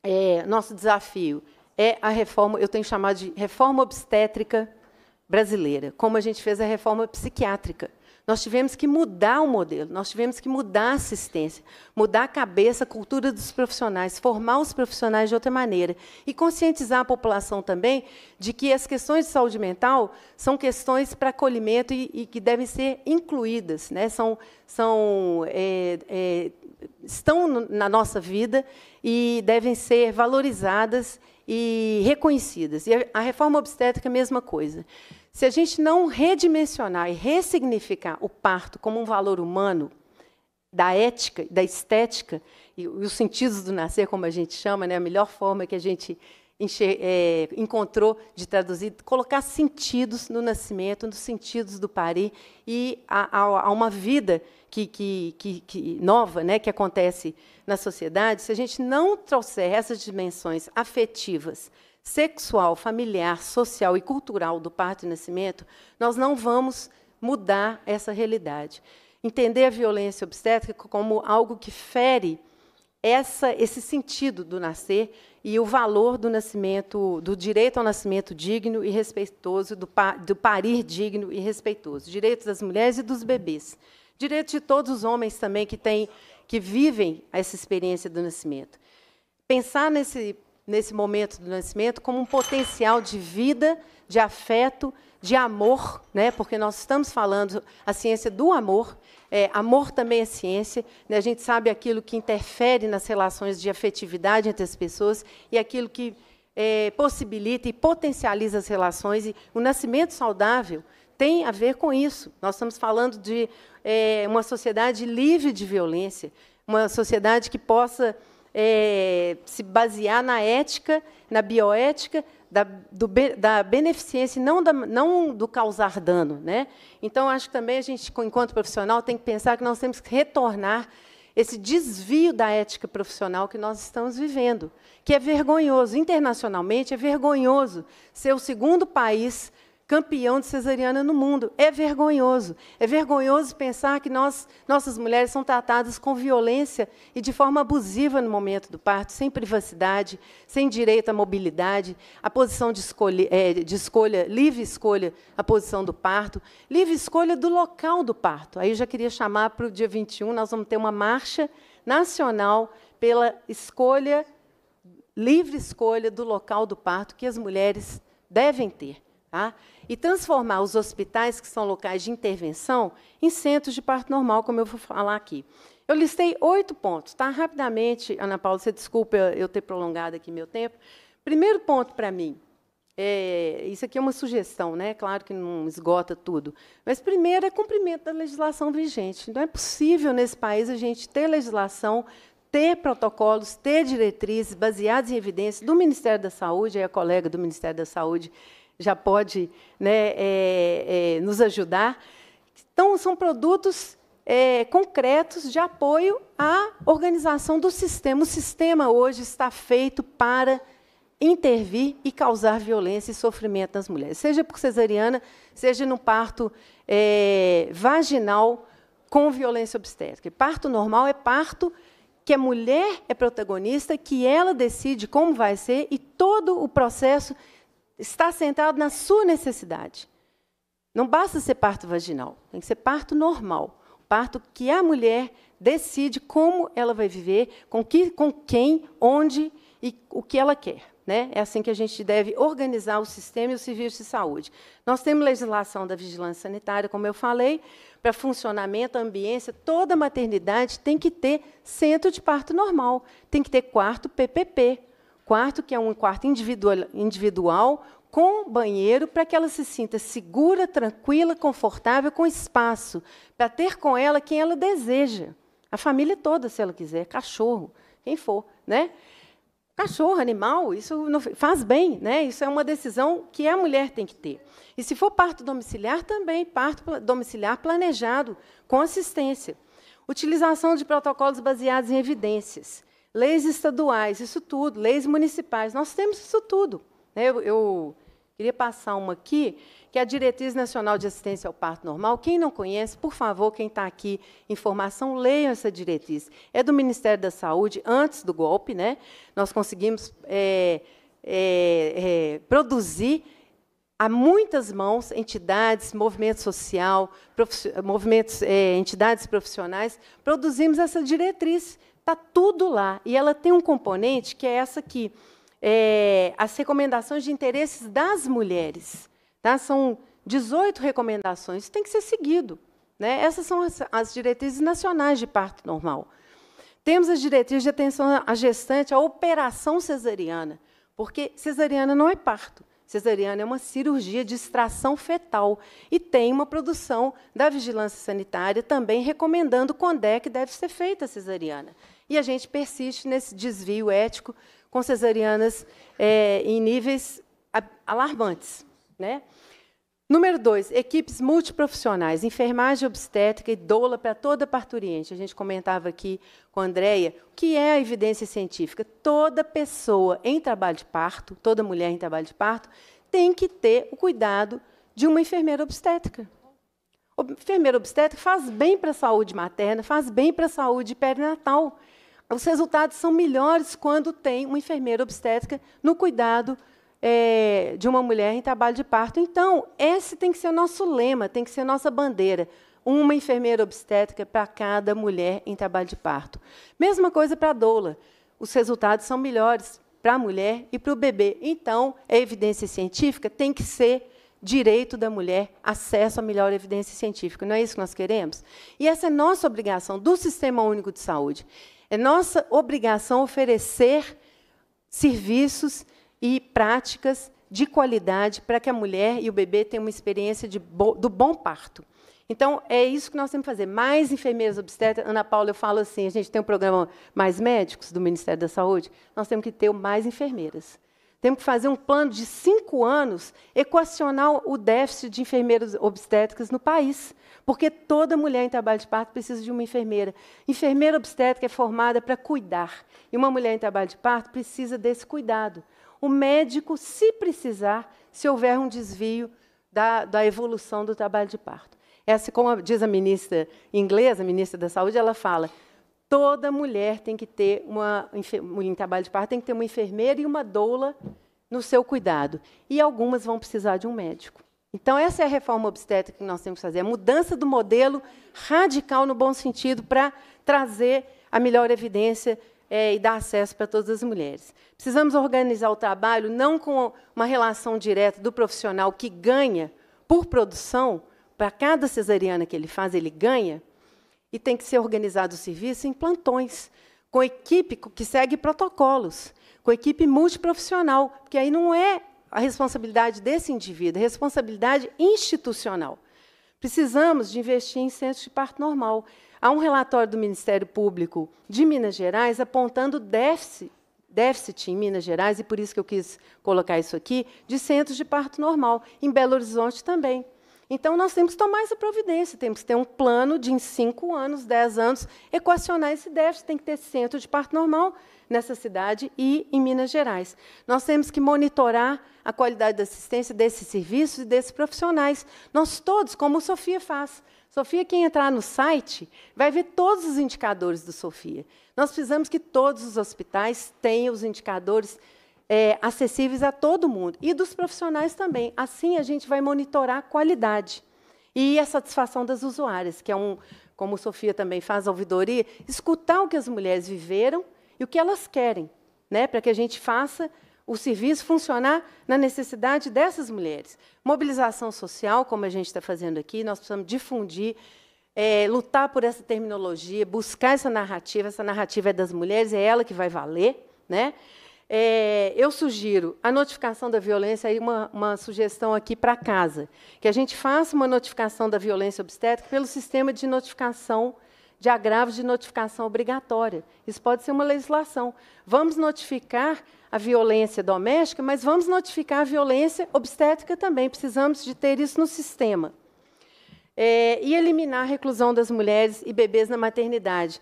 é, nosso desafio é a reforma, eu tenho chamado de reforma obstétrica brasileira, como a gente fez a reforma psiquiátrica. Nós tivemos que mudar o modelo, nós tivemos que mudar a assistência, mudar a cabeça, a cultura dos profissionais, formar os profissionais de outra maneira e conscientizar a população também de que as questões de saúde mental são questões para acolhimento e, e que devem ser incluídas, né? são, são é, é, estão na nossa vida e devem ser valorizadas e reconhecidas. E a reforma obstétrica é a mesma coisa. Se a gente não redimensionar e ressignificar o parto como um valor humano, da ética, da estética, e os sentidos do nascer, como a gente chama, né, a melhor forma que a gente é, encontrou de traduzir, colocar sentidos no nascimento, nos sentidos do parir e a, a, a uma vida que, que, que, que, nova, né, que acontece na sociedade. Se a gente não trouxer essas dimensões afetivas, sexual, familiar, social e cultural do parto e nascimento, nós não vamos mudar essa realidade. Entender a violência obstétrica como algo que fere essa, esse sentido do nascer e o valor do nascimento, do direito ao nascimento digno e respeitoso, do, pa, do parir digno e respeitoso, direitos das mulheres e dos bebês, direitos de todos os homens também que têm, que vivem essa experiência do nascimento. Pensar nesse nesse momento do nascimento como um potencial de vida, de afeto, de amor, né? Porque nós estamos falando a ciência do amor é, amor também é ciência. Né? A gente sabe aquilo que interfere nas relações de afetividade entre as pessoas e aquilo que é, possibilita e potencializa as relações. E o nascimento saudável tem a ver com isso. Nós estamos falando de é, uma sociedade livre de violência, uma sociedade que possa é, se basear na ética, na bioética da, do, da beneficência, não, da, não do causar dano. Né? Então, acho que também a gente, enquanto profissional, tem que pensar que nós temos que retornar esse desvio da ética profissional que nós estamos vivendo, que é vergonhoso, internacionalmente é vergonhoso ser o segundo país campeão de cesariana no mundo. É vergonhoso. É vergonhoso pensar que nós, nossas mulheres são tratadas com violência e de forma abusiva no momento do parto, sem privacidade, sem direito à mobilidade, à posição de escolha, é, de escolha livre escolha, a posição do parto, livre escolha do local do parto. Aí eu já queria chamar para o dia 21, nós vamos ter uma marcha nacional pela escolha, livre escolha do local do parto que as mulheres devem ter. Tá? e transformar os hospitais, que são locais de intervenção, em centros de parto normal, como eu vou falar aqui. Eu listei oito pontos, tá? Rapidamente, Ana Paula, você desculpa eu ter prolongado aqui meu tempo. Primeiro ponto para mim, é, isso aqui é uma sugestão, né? Claro que não esgota tudo, mas primeiro é cumprimento da legislação vigente. Não é possível nesse país a gente ter legislação ter protocolos, ter diretrizes baseadas em evidências do Ministério da Saúde, aí a colega do Ministério da Saúde já pode né, é, é, nos ajudar. Então, são produtos é, concretos de apoio à organização do sistema. O sistema hoje está feito para intervir e causar violência e sofrimento nas mulheres, seja por cesariana, seja no parto é, vaginal com violência obstétrica. parto normal é parto que a mulher é protagonista, que ela decide como vai ser e todo o processo Está centrado na sua necessidade. Não basta ser parto vaginal, tem que ser parto normal. Parto que a mulher decide como ela vai viver, com, que, com quem, onde e o que ela quer. Né? É assim que a gente deve organizar o sistema e o serviço de saúde. Nós temos legislação da vigilância sanitária, como eu falei, para funcionamento, ambiência, toda maternidade tem que ter centro de parto normal, tem que ter quarto PPP, quarto, que é um quarto individual, individual com banheiro, para que ela se sinta segura, tranquila, confortável, com espaço, para ter com ela quem ela deseja. A família toda, se ela quiser, cachorro, quem for, né? Cachorro, animal, isso faz bem, né? Isso é uma decisão que a mulher tem que ter. E se for parto domiciliar, também parto domiciliar planejado, com assistência. Utilização de protocolos baseados em evidências leis estaduais, isso tudo, leis municipais, nós temos isso tudo. Né? Eu, eu queria passar uma aqui, que é a Diretriz Nacional de Assistência ao Parto Normal. Quem não conhece, por favor, quem está aqui em formação, leiam essa diretriz. É do Ministério da Saúde, antes do golpe, né? nós conseguimos é, é, é, produzir há muitas mãos, entidades, movimento social, movimentos, é, entidades profissionais, produzimos essa diretriz Está tudo lá. E ela tem um componente que é essa aqui. É, as recomendações de interesses das mulheres. Tá? São 18 recomendações. Isso tem que ser seguido. Né? Essas são as, as diretrizes nacionais de parto normal. Temos as diretrizes de atenção à gestante, a operação cesariana, porque cesariana não é parto. Cesariana é uma cirurgia de extração fetal e tem uma produção da vigilância sanitária também recomendando quando é que deve ser feita a cesariana. E a gente persiste nesse desvio ético com cesarianas é, em níveis alarmantes. Né? Número dois, equipes multiprofissionais, enfermagem obstétrica e doula para toda parturiente. A gente comentava aqui com a Andrea, o que é a evidência científica? Toda pessoa em trabalho de parto, toda mulher em trabalho de parto, tem que ter o cuidado de uma enfermeira obstétrica. O enfermeira obstétrica faz bem para a saúde materna, faz bem para a saúde perinatal. Os resultados são melhores quando tem uma enfermeira obstétrica no cuidado é, de uma mulher em trabalho de parto. Então, esse tem que ser nosso lema, tem que ser nossa bandeira. Uma enfermeira obstétrica para cada mulher em trabalho de parto. Mesma coisa para a doula. Os resultados são melhores para a mulher e para o bebê. Então, a evidência científica tem que ser direito da mulher, acesso à melhor evidência científica. Não é isso que nós queremos? E essa é nossa obrigação do Sistema Único de Saúde. É nossa obrigação oferecer serviços e práticas de qualidade para que a mulher e o bebê tenham uma experiência bo do bom parto. Então, é isso que nós temos que fazer. Mais enfermeiras obstetras. Ana Paula, eu falo assim: a gente tem um programa Mais Médicos do Ministério da Saúde, nós temos que ter mais enfermeiras. Temos que fazer um plano de cinco anos equacionar o déficit de enfermeiras obstétricas no país, porque toda mulher em trabalho de parto precisa de uma enfermeira. Enfermeira obstétrica é formada para cuidar, e uma mulher em trabalho de parto precisa desse cuidado. O médico, se precisar, se houver um desvio da, da evolução do trabalho de parto. Essa, como diz a ministra inglesa, a ministra da Saúde, ela fala: toda mulher tem que ter uma mulher em trabalho de parto tem que ter uma enfermeira e uma doula no seu cuidado. E algumas vão precisar de um médico. Então essa é a reforma obstétrica que nós temos que fazer, a mudança do modelo radical no bom sentido para trazer a melhor evidência é, e dar acesso para todas as mulheres. Precisamos organizar o trabalho não com uma relação direta do profissional que ganha por produção, para cada cesariana que ele faz, ele ganha, e tem que ser organizado o serviço em plantões, com equipe que segue protocolos, com equipe multiprofissional, porque aí não é a responsabilidade desse indivíduo, é responsabilidade institucional. Precisamos de investir em centros de parto normal. Há um relatório do Ministério Público de Minas Gerais apontando déficit, déficit em Minas Gerais, e por isso que eu quis colocar isso aqui, de centros de parto normal. Em Belo Horizonte também. Então, nós temos que tomar essa providência, temos que ter um plano de, em 5 anos, 10 anos, equacionar esse déficit. Tem que ter centro de parto normal nessa cidade e em Minas Gerais. Nós temos que monitorar a qualidade da assistência desses serviços e desses profissionais. Nós todos, como o Sofia faz. Sofia, quem entrar no site, vai ver todos os indicadores do Sofia. Nós precisamos que todos os hospitais tenham os indicadores é, acessíveis a todo mundo e dos profissionais também. Assim, a gente vai monitorar a qualidade e a satisfação das usuárias, que é um, como Sofia também faz a ouvidoria, escutar o que as mulheres viveram e o que elas querem, né, para que a gente faça o serviço funcionar na necessidade dessas mulheres. Mobilização social, como a gente está fazendo aqui, nós precisamos difundir, é, lutar por essa terminologia, buscar essa narrativa. Essa narrativa é das mulheres, é ela que vai valer, né? É, eu sugiro a notificação da violência, aí uma, uma sugestão aqui para casa, que a gente faça uma notificação da violência obstétrica pelo sistema de notificação de agravos de notificação obrigatória. Isso pode ser uma legislação. Vamos notificar a violência doméstica, mas vamos notificar a violência obstétrica também. Precisamos de ter isso no sistema. É, e eliminar a reclusão das mulheres e bebês na maternidade.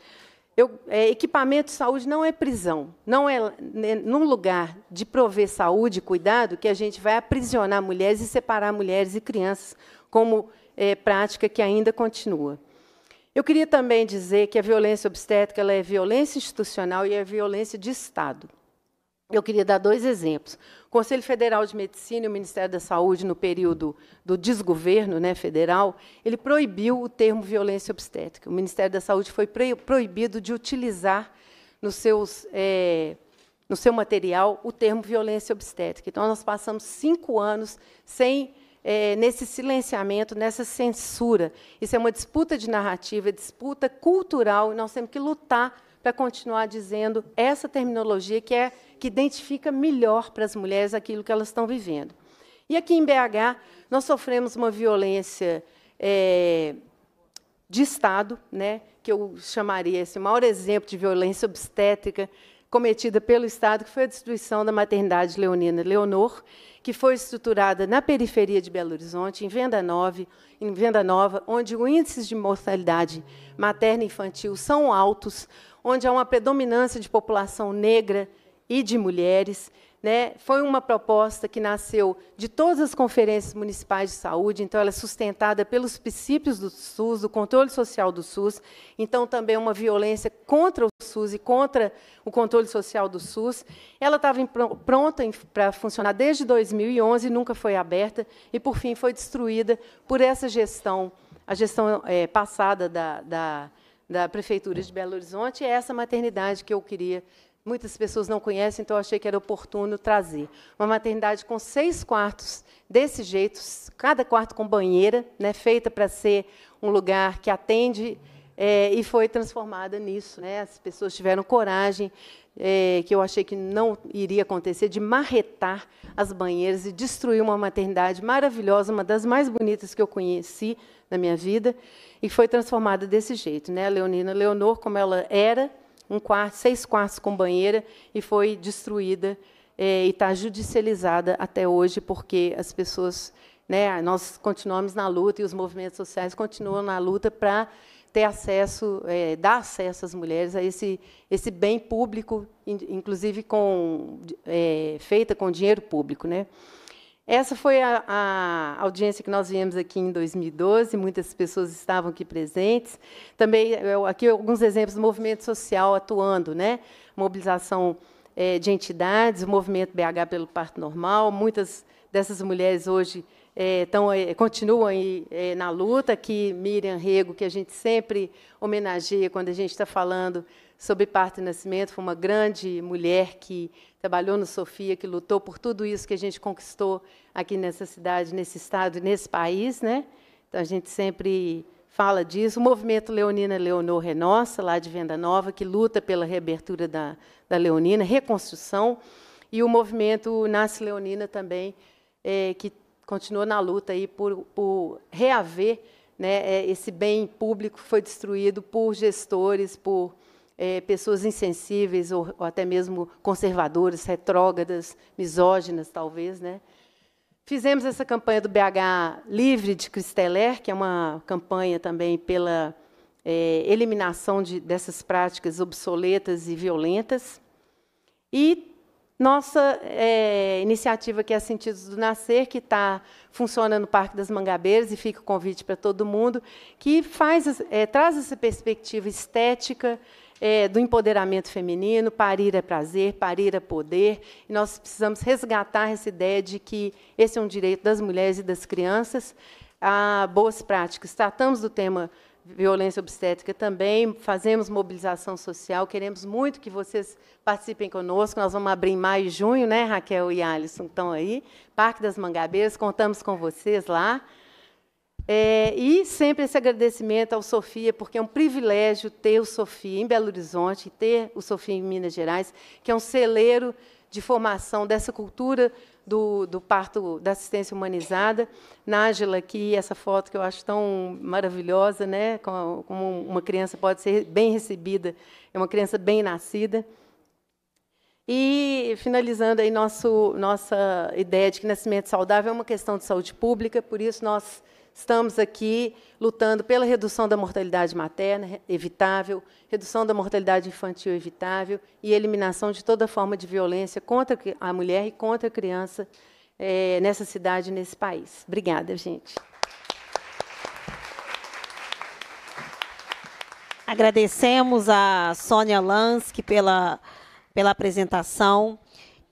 Eu, é, equipamento de saúde não é prisão, não é, né, num lugar de prover saúde e cuidado que a gente vai aprisionar mulheres e separar mulheres e crianças, como é, prática que ainda continua. Eu queria também dizer que a violência obstétrica ela é violência institucional e é violência de Estado. Eu queria dar dois exemplos. Conselho Federal de Medicina e o Ministério da Saúde, no período do desgoverno né, federal, ele proibiu o termo violência obstétrica. O Ministério da Saúde foi proibido de utilizar nos seus, é, no seu material o termo violência obstétrica. Então, nós passamos cinco anos sem é, nesse silenciamento, nessa censura. Isso é uma disputa de narrativa, é disputa cultural, e nós temos que lutar para continuar dizendo essa terminologia que é que identifica melhor para as mulheres aquilo que elas estão vivendo. E aqui em BH, nós sofremos uma violência é, de Estado, né, que eu chamaria esse maior exemplo de violência obstétrica cometida pelo Estado, que foi a destruição da maternidade leonina Leonor, que foi estruturada na periferia de Belo Horizonte, em Venda Nova, em Venda Nova onde os índices de mortalidade materna e infantil são altos, onde há uma predominância de população negra, e de mulheres. Né? Foi uma proposta que nasceu de todas as conferências municipais de saúde, então ela é sustentada pelos princípios do SUS, do controle social do SUS, então também uma violência contra o SUS e contra o controle social do SUS. Ela estava pronta para funcionar desde 2011, nunca foi aberta e, por fim, foi destruída por essa gestão, a gestão é, passada da, da, da Prefeitura de Belo Horizonte, é essa maternidade que eu queria Muitas pessoas não conhecem, então achei que era oportuno trazer. Uma maternidade com seis quartos, desse jeito, cada quarto com banheira, né, feita para ser um lugar que atende, é, e foi transformada nisso. Né? As pessoas tiveram coragem, é, que eu achei que não iria acontecer, de marretar as banheiras e destruir uma maternidade maravilhosa, uma das mais bonitas que eu conheci na minha vida, e foi transformada desse jeito. Né? A Leonina Leonor, como ela era, um quarto, seis quartos com banheira e foi destruída é, e está judicializada até hoje porque as pessoas, né, nós continuamos na luta e os movimentos sociais continuam na luta para ter acesso, é, dar acesso às mulheres a esse, esse bem público, inclusive com é, feita com dinheiro público, né? Essa foi a, a, audiência que nós viemos aqui em 2012, muitas pessoas estavam aqui presentes. Também, eu, aqui alguns exemplos do movimento social atuando, né? mobilização é, de entidades, o movimento BH pelo parto normal, muitas dessas mulheres hoje é, tão, é, continuam aí, é, na luta, que Miriam Rego, que a gente sempre homenageia quando a gente está falando sobre parto e nascimento, foi uma grande mulher que trabalhou no Sofia, que lutou por tudo isso que a gente conquistou aqui nessa cidade, nesse estado, nesse país, né? Então a gente sempre fala disso. O movimento Leonina Leonor é nossa, lá de Venda Nova, que luta pela reabertura da, da Leonina, reconstrução, e o movimento Nasce Leonina também, é, que continua na luta aí por, por reaver né, é, esse bem público que foi destruído por gestores, por é, pessoas insensíveis ou, ou, até mesmo conservadoras, retrógradas, misóginas, talvez. Né? Fizemos essa campanha do BH Livre de Cristeller, que é uma campanha também pela é, eliminação de, dessas práticas obsoletas e violentas. E nossa é, iniciativa, que é Sentidos do Nascer, que está funcionando no Parque das Mangabeiras, e fica o convite para todo mundo, que faz, é, traz essa perspectiva estética é, do empoderamento feminino, parir é prazer, parir é poder, e nós precisamos resgatar essa ideia de que esse é um direito das mulheres e das crianças, boas práticas. Tratamos do tema violência obstétrica também, fazemos mobilização social, queremos muito que vocês participem conosco. Nós vamos abrir em maio e junho, né, Raquel e Alisson estão aí, Parque das Mangabeiras, contamos com vocês lá. É, e sempre esse agradecimento ao Sofia, porque é um privilégio ter o Sofia em Belo Horizonte, ter o Sofia em Minas Gerais, que é um celeiro de formação dessa cultura do, do parto da assistência humanizada. Nájila, aqui, essa foto que eu acho tão maravilhosa, né? como uma criança pode ser bem recebida, é uma criança bem nascida. E finalizando aí nosso, nossa ideia de que nascimento saudável é uma questão de saúde pública, por isso nós Estamos aqui lutando pela redução da mortalidade materna, evitável, redução da mortalidade infantil, evitável, e eliminação de toda forma de violência contra a mulher e contra a criança é, nessa cidade e nesse país. Obrigada, gente. Agradecemos a Sônia Lansky pela, pela apresentação.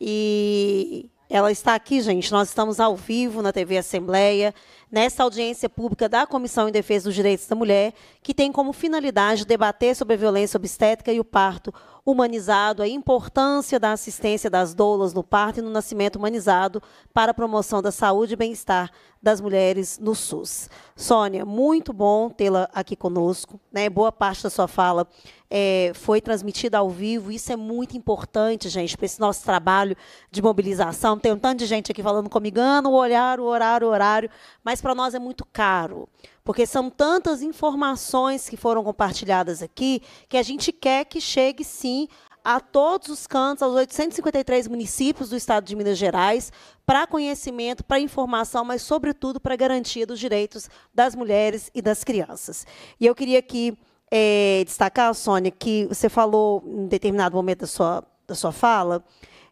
E ela está aqui, gente. Nós estamos ao vivo na TV Assembleia nesta audiência pública da Comissão em Defesa dos Direitos da Mulher, que tem como finalidade debater sobre a violência obstétrica e o parto, humanizado, a importância da assistência das doulas no parto e no nascimento humanizado para a promoção da saúde e bem-estar das mulheres no SUS. Sônia, muito bom tê-la aqui conosco. Né? Boa parte da sua fala é, foi transmitida ao vivo. Isso é muito importante, gente, para esse nosso trabalho de mobilização. Tem um tanto de gente aqui falando comigo, ah, o horário, o horário, o horário, mas para nós é muito caro porque são tantas informações que foram compartilhadas aqui que a gente quer que chegue sim a todos os cantos, aos 853 municípios do estado de Minas Gerais, para conhecimento, para informação, mas, sobretudo, para garantia dos direitos das mulheres e das crianças. E eu queria aqui é, destacar, Sônia, que você falou em determinado momento da sua, da sua fala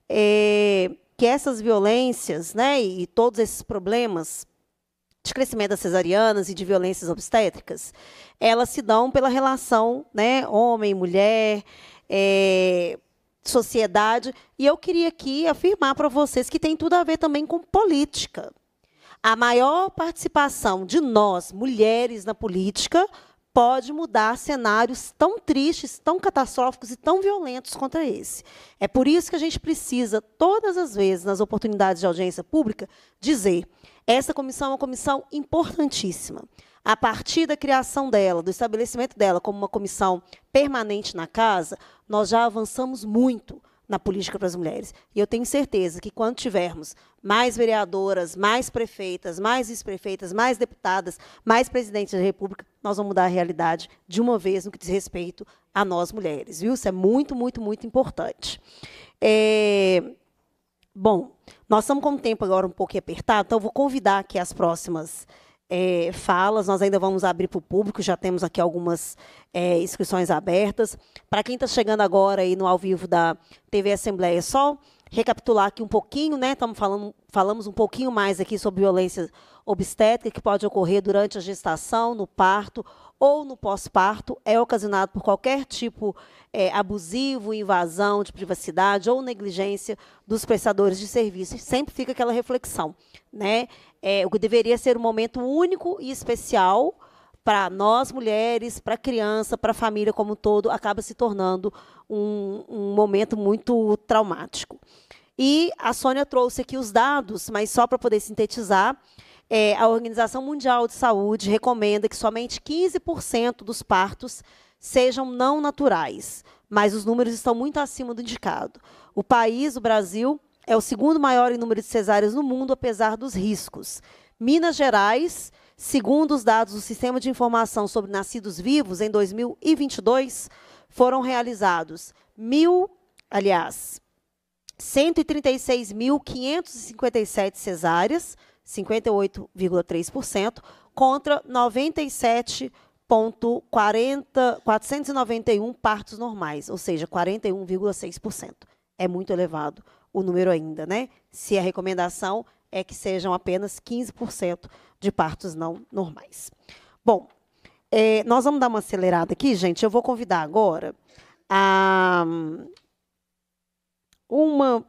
é, que essas violências né, e todos esses problemas de crescimento das cesarianas e de violências obstétricas, elas se dão pela relação né, homem-mulher, é, sociedade. E eu queria aqui afirmar para vocês que tem tudo a ver também com política. A maior participação de nós, mulheres, na política pode mudar cenários tão tristes, tão catastróficos e tão violentos contra esse. É por isso que a gente precisa, todas as vezes, nas oportunidades de audiência pública, dizer: essa comissão é uma comissão importantíssima. A partir da criação dela, do estabelecimento dela como uma comissão permanente na casa, nós já avançamos muito na política para as mulheres. E eu tenho certeza que quando tivermos mais vereadoras, mais prefeitas, mais vice-prefeitas, mais deputadas, mais presidentes da República, nós vamos mudar a realidade de uma vez no que diz respeito a nós mulheres. Viu? Isso é muito, muito, muito importante. É... Bom, nós estamos com o tempo agora um pouco apertado, então eu vou convidar aqui as próximas é, falas, nós ainda vamos abrir para o público, já temos aqui algumas é, inscrições abertas. Para quem está chegando agora aí no ao vivo da TV Assembleia, só recapitular aqui um pouquinho, né? Estamos falando, falamos um pouquinho mais aqui sobre violência obstétrica que pode ocorrer durante a gestação, no parto ou no pós-parto, é ocasionado por qualquer tipo de é, abusivo, invasão de privacidade ou negligência dos prestadores de serviços. Sempre fica aquela reflexão, né? É, o que deveria ser um momento único e especial para nós mulheres, para a criança, para a família como um todo, acaba se tornando um, um momento muito traumático. E a Sônia trouxe aqui os dados, mas só para poder sintetizar, é, a Organização Mundial de Saúde recomenda que somente 15% dos partos sejam não naturais, mas os números estão muito acima do indicado. O país, o Brasil, é o segundo maior em número de cesáreas no mundo, apesar dos riscos. Minas Gerais, segundo os dados do Sistema de Informação sobre Nascidos Vivos, em 2022, foram realizados mil, aliás, 136.557 cesáreas, 58,3%, contra 97 491 partos normais, ou seja, 41,6%. É muito elevado o número ainda, né? Se a recomendação é que sejam apenas 15% de partos não normais. Bom, é, nós vamos dar uma acelerada aqui, gente. Eu vou convidar agora a, uma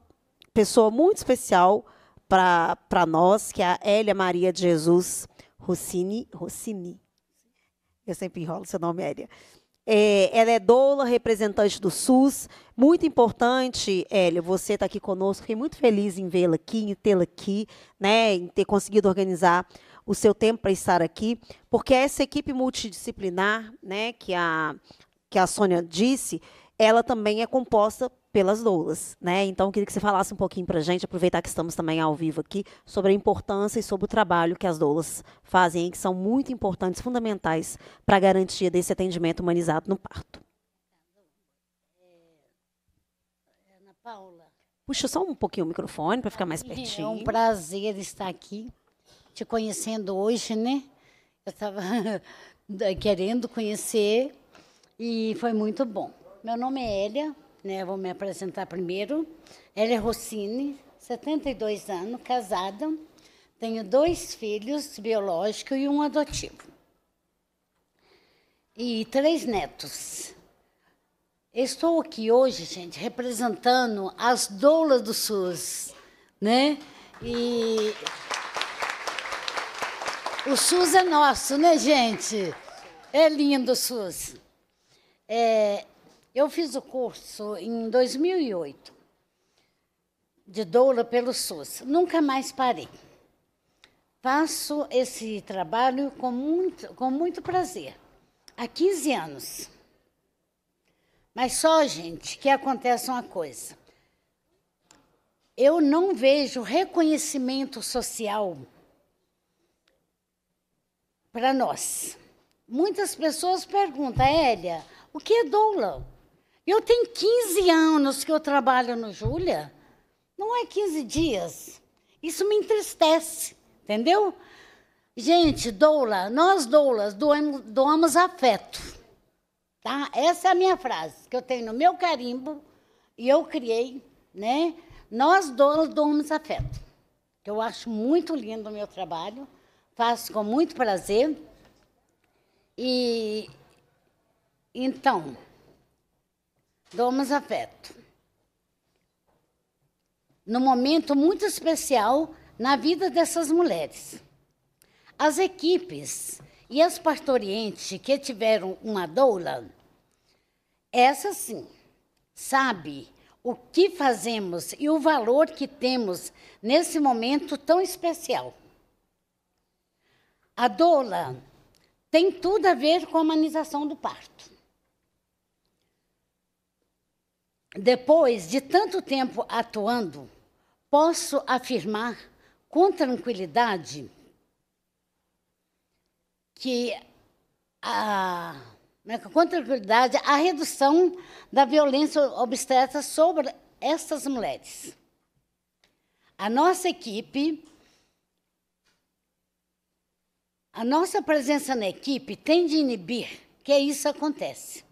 pessoa muito especial para nós, que é a Elia Maria de Jesus Rossini. Rossini eu sempre enrolo seu nome, Éria. É, ela é doula, representante do SUS. Muito importante, Hélio, você estar tá aqui conosco. Fiquei muito feliz em vê-la aqui, em tê-la aqui, né, em ter conseguido organizar o seu tempo para estar aqui, porque essa equipe multidisciplinar, né, que a que a Sônia disse, ela também é composta pelas doulas, né? Então, eu queria que você falasse um pouquinho para a gente, aproveitar que estamos também ao vivo aqui, sobre a importância e sobre o trabalho que as doulas fazem, que são muito importantes, fundamentais para a garantia desse atendimento humanizado no parto. Ana Paula. Puxa só um pouquinho o microfone para ficar mais é pertinho. É um prazer estar aqui, te conhecendo hoje, né? Eu estava querendo conhecer e foi muito bom. Meu nome é Elia, né, vou me apresentar primeiro. Elia Rossini, 72 anos, casada. Tenho dois filhos, biológico e um adotivo. E três netos. Estou aqui hoje, gente, representando as doulas do SUS, né? E o SUS é nosso, né, gente? É lindo o SUS. É, eu fiz o curso em 2008 de doula pelo SUS. Nunca mais parei. Faço esse trabalho com muito, com muito prazer. Há 15 anos. Mas só, gente, que acontece uma coisa. Eu não vejo reconhecimento social para nós. Muitas pessoas perguntam, Elia, o que é doula? Eu tenho 15 anos que eu trabalho no Júlia. Não é 15 dias. Isso me entristece, entendeu? Gente, doula, nós doulas doamos, doamos afeto. Tá? Essa é a minha frase que eu tenho no meu carimbo e eu criei, né? Nós doulas doamos afeto. Que eu acho muito lindo o meu trabalho, faço com muito prazer. E então, Domas afeto. Num momento muito especial na vida dessas mulheres. As equipes e as pastorientes que tiveram uma doula, essa sim, sabe o que fazemos e o valor que temos nesse momento tão especial. A doula tem tudo a ver com a humanização do parto. Depois de tanto tempo atuando, posso afirmar com tranquilidade que a, é é? com tranquilidade a redução da violência obstétrica sobre essas mulheres. A nossa equipe, a nossa presença na equipe tem de inibir que isso acontece.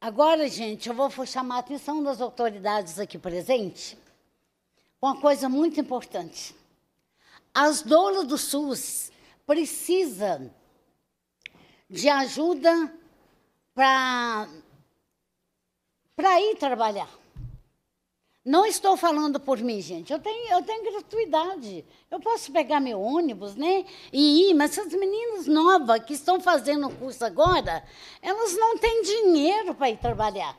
Agora, gente, eu vou chamar a atenção das autoridades aqui presentes com uma coisa muito importante. As donas do SUS precisam de ajuda para ir trabalhar. Não estou falando por mim, gente. Eu tenho, eu tenho gratuidade. Eu posso pegar meu ônibus, né? E ir, mas essas meninas novas que estão fazendo o curso agora, elas não têm dinheiro para ir trabalhar.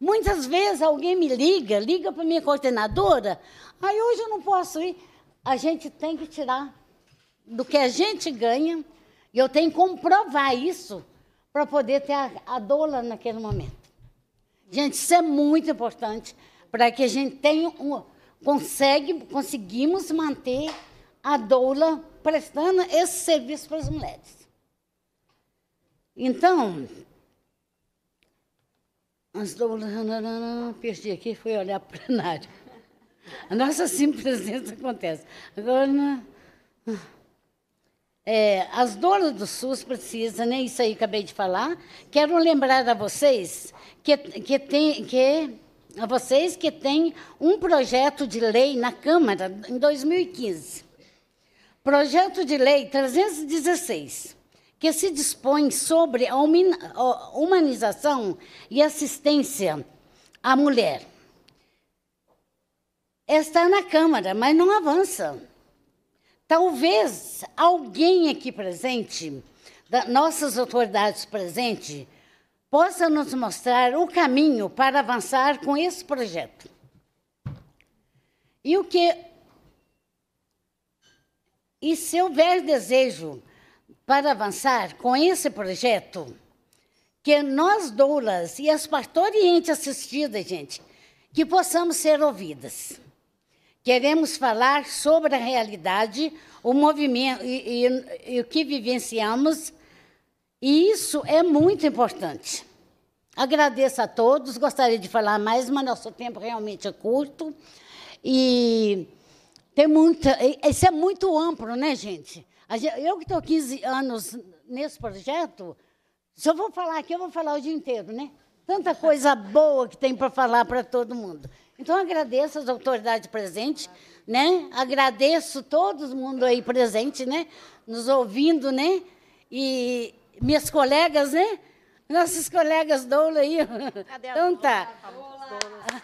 Muitas vezes alguém me liga, liga para minha coordenadora, aí ah, hoje eu não posso ir. A gente tem que tirar do que a gente ganha, e eu tenho que comprovar isso para poder ter a, a doula naquele momento. Gente, isso é muito importante para que a gente tenha um, consegue, conseguimos manter a doula prestando esse serviço para as mulheres. Então, as doulas, perdi aqui, fui olhar para o plenário. A nossa simples acontece. Agora, é, as doulas do SUS precisam, né, isso aí acabei de falar. Quero lembrar a vocês que, que, tem, que a vocês que tem um projeto de lei na Câmara em 2015. Projeto de Lei 316, que se dispõe sobre a humanização e assistência à mulher. Está na Câmara, mas não avança. Talvez alguém aqui presente, nossas autoridades presentes, possa nos mostrar o caminho para avançar com esse projeto. E o que e se houver desejo para avançar com esse projeto, que nós doulas e as partorientes assistidas, gente, que possamos ser ouvidas. Queremos falar sobre a realidade, o movimento e, e, e o que vivenciamos e isso é muito importante. Agradeço a todos, gostaria de falar mais, mas nosso tempo realmente é curto. E tem muita. Isso é muito amplo, né, gente? Eu que estou 15 anos nesse projeto, se eu vou falar aqui, eu vou falar o dia inteiro, né? Tanta coisa boa que tem para falar para todo mundo. Então, agradeço as autoridades presentes, né? Agradeço todo mundo aí presente, né? Nos ouvindo, né? E minhas colegas, né? Nossas colegas Doula aí. Cadê a então tá. tá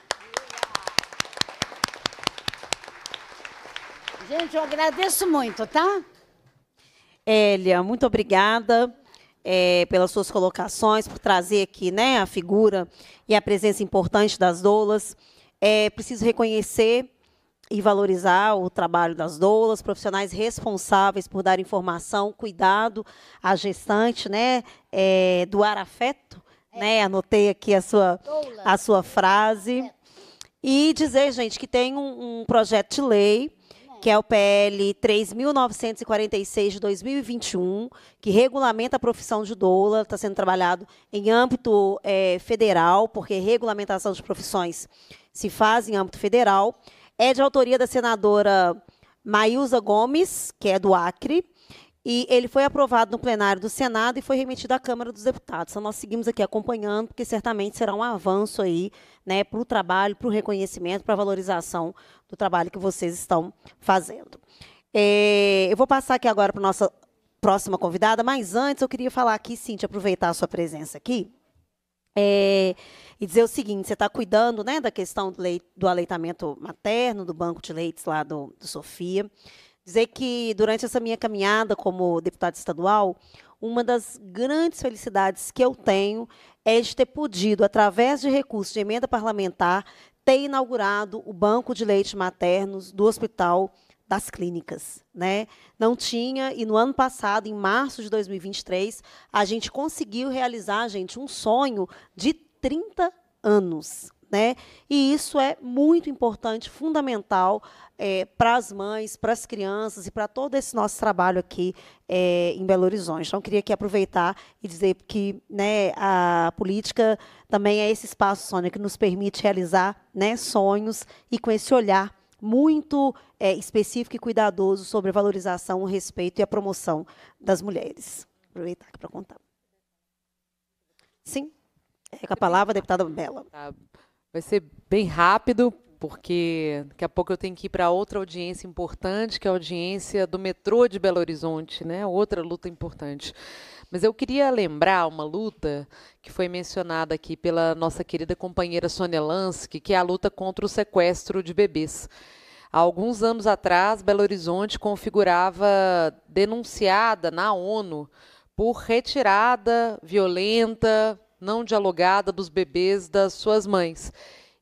Gente, eu agradeço muito, tá? Elia, muito obrigada. É, pelas suas colocações, por trazer aqui né, a figura e a presença importante das doulas. É preciso reconhecer e valorizar o trabalho das doulas, profissionais responsáveis por dar informação, cuidado à gestante, né? É, doar afeto, é. né? Anotei aqui a sua, a sua frase. É. E dizer, gente, que tem um, um projeto de lei, é. que é o PL 3.946 de 2021, que regulamenta a profissão de doula, está sendo trabalhado em âmbito é, federal, porque regulamentação de profissões se faz em âmbito federal. É de autoria da senadora Maísa Gomes, que é do Acre, e ele foi aprovado no plenário do Senado e foi remetido à Câmara dos Deputados. Então, nós seguimos aqui acompanhando, porque certamente será um avanço aí né, para o trabalho, para o reconhecimento, para a valorização do trabalho que vocês estão fazendo. É, eu vou passar aqui agora para a nossa próxima convidada, mas antes eu queria falar aqui, Cintia, aproveitar a sua presença aqui, é, e dizer o seguinte: você está cuidando né, da questão do, leite, do, aleitamento materno, do banco de leites lá do, do Sofia. Dizer que durante essa minha caminhada como deputada estadual, uma das grandes felicidades que eu tenho é de ter podido, através de recursos de emenda parlamentar, ter inaugurado o banco de leite maternos do Hospital das clínicas, né? Não tinha e no ano passado, em março de 2023, a gente conseguiu realizar, gente, um sonho de 30 anos, né? E isso é muito importante, fundamental é, para as mães, para as crianças e para todo esse nosso trabalho aqui é, em Belo Horizonte. Então, queria aqui aproveitar e dizer que né, a política também é esse espaço, Sônia, que nos permite realizar né, sonhos e com esse olhar muito é, específico e cuidadoso sobre a valorização, o respeito e a promoção das mulheres. Aproveitar aqui para contar. Sim, é com a palavra, a deputada Bela. Tá, vai ser bem rápido, porque daqui a pouco eu tenho que ir para outra audiência importante, que é a audiência do metrô de Belo Horizonte, né? Outra luta importante. Mas eu queria lembrar uma luta que foi mencionada aqui pela nossa querida companheira Sônia Lansky, que é a luta contra o sequestro de bebês. Há alguns anos atrás, Belo Horizonte configurava denunciada na ONU por retirada violenta, não dialogada dos bebês das suas mães.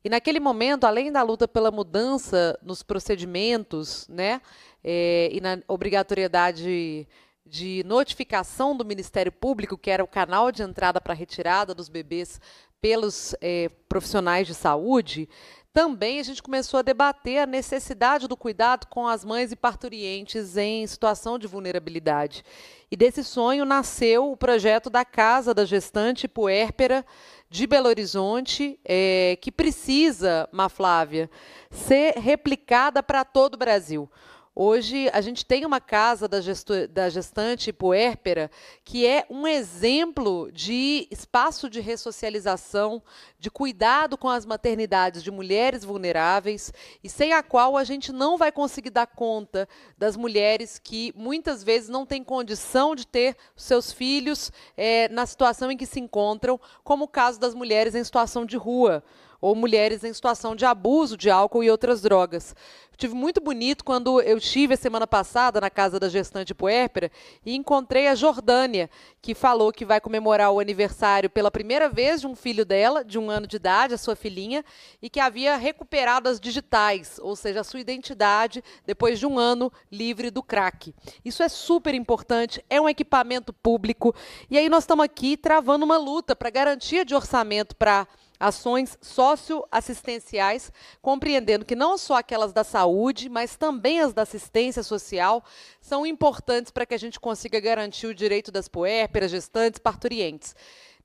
E naquele momento, além da luta pela mudança nos procedimentos, né, é, e na obrigatoriedade de notificação do Ministério Público, que era o canal de entrada para a retirada dos bebês pelos eh, profissionais de saúde, também a gente começou a debater a necessidade do cuidado com as mães e parturientes em situação de vulnerabilidade. E desse sonho nasceu o projeto da Casa da Gestante Puérpera de Belo Horizonte, é, que precisa, Má Flávia, ser replicada para todo o Brasil. Hoje a gente tem uma casa da, gestu... da gestante puérpera que é um exemplo de espaço de ressocialização, de cuidado com as maternidades de mulheres vulneráveis e sem a qual a gente não vai conseguir dar conta das mulheres que muitas vezes não têm condição de ter seus filhos é, na situação em que se encontram, como o caso das mulheres em situação de rua ou mulheres em situação de abuso de álcool e outras drogas. Tive muito bonito quando eu estive a semana passada na casa da gestante puérpera e encontrei a Jordânia, que falou que vai comemorar o aniversário pela primeira vez de um filho dela, de um ano de idade, a sua filhinha, e que havia recuperado as digitais, ou seja, a sua identidade, depois de um ano livre do crack. Isso é super importante, é um equipamento público, e aí nós estamos aqui travando uma luta para garantia de orçamento para ações socioassistenciais, compreendendo que não só aquelas da saúde, mas também as da assistência social são importantes para que a gente consiga garantir o direito das puérperas, gestantes, parturientes.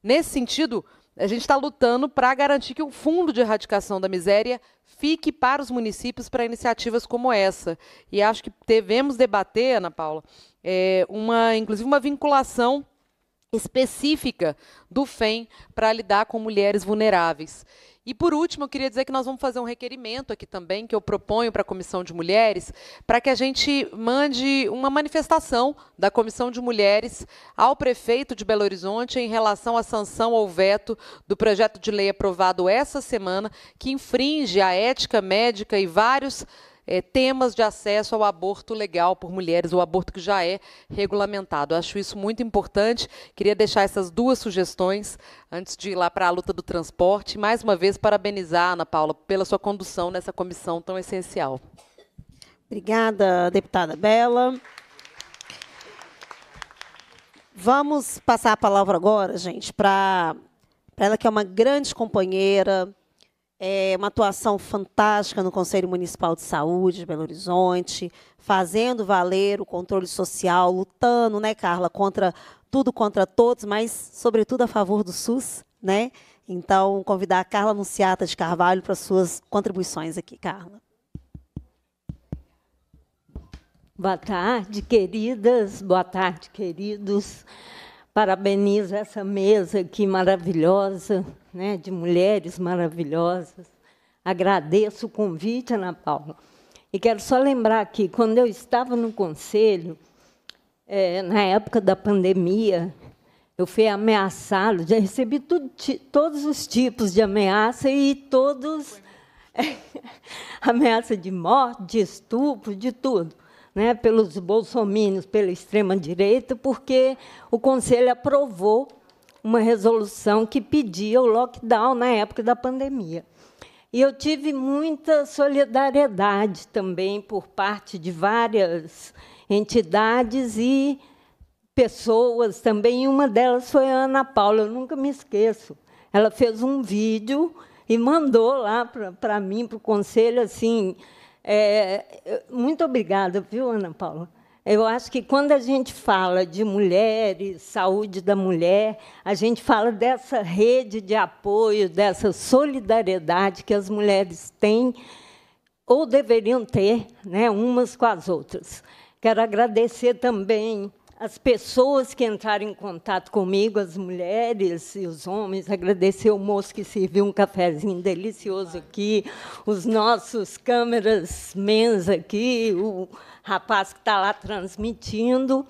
Nesse sentido, a gente está lutando para garantir que o Fundo de Erradicação da Miséria fique para os municípios para iniciativas como essa. E acho que devemos debater, Ana Paula, é, uma, inclusive uma vinculação específica do FEM para lidar com mulheres vulneráveis. E, por último, eu queria dizer que nós vamos fazer um requerimento aqui também, que eu proponho para a Comissão de Mulheres, para que a gente mande uma manifestação da Comissão de Mulheres ao prefeito de Belo Horizonte em relação à sanção ou veto do projeto de lei aprovado essa semana, que infringe a ética médica e vários é, temas de acesso ao aborto legal por mulheres, o aborto que já é regulamentado. Acho isso muito importante. Queria deixar essas duas sugestões antes de ir lá para a luta do transporte. Mais uma vez, parabenizar, Ana Paula, pela sua condução nessa comissão tão essencial. Obrigada, deputada Bela. Vamos passar a palavra agora, gente, para ela que é uma grande companheira, é, uma atuação fantástica no Conselho Municipal de Saúde de Belo Horizonte, fazendo valer o controle social, lutando, né, Carla, contra tudo contra todos, mas sobretudo a favor do SUS, né? Então, convidar a Carla Anunciata de Carvalho para suas contribuições aqui, Carla. Boa tarde, queridas. Boa tarde, queridos. Parabenizo essa mesa aqui maravilhosa, né, de mulheres maravilhosas. Agradeço o convite, Ana Paula. E quero só lembrar que, quando eu estava no conselho, é, na época da pandemia, eu fui ameaçado, já recebi tudo, todos os tipos de ameaça e todos. ameaça de morte, de estupro, de tudo né, pelos bolsomínios, pela extrema-direita, porque o Conselho aprovou uma resolução que pedia o lockdown na época da pandemia. E eu tive muita solidariedade também por parte de várias entidades e pessoas também. Uma delas foi a Ana Paula, eu nunca me esqueço. Ela fez um vídeo e mandou lá para mim, para o conselho, assim, é, muito obrigada, viu, Ana Paula? Eu acho que quando a gente fala de mulheres, saúde da mulher, a gente fala dessa rede de apoio, dessa solidariedade que as mulheres têm ou deveriam ter, né, umas com as outras. Quero agradecer também as pessoas que entraram em contato comigo, as mulheres e os homens, agradecer o moço que serviu um cafezinho delicioso aqui, os nossos câmeras mens aqui, o rapaz que está lá transmitindo,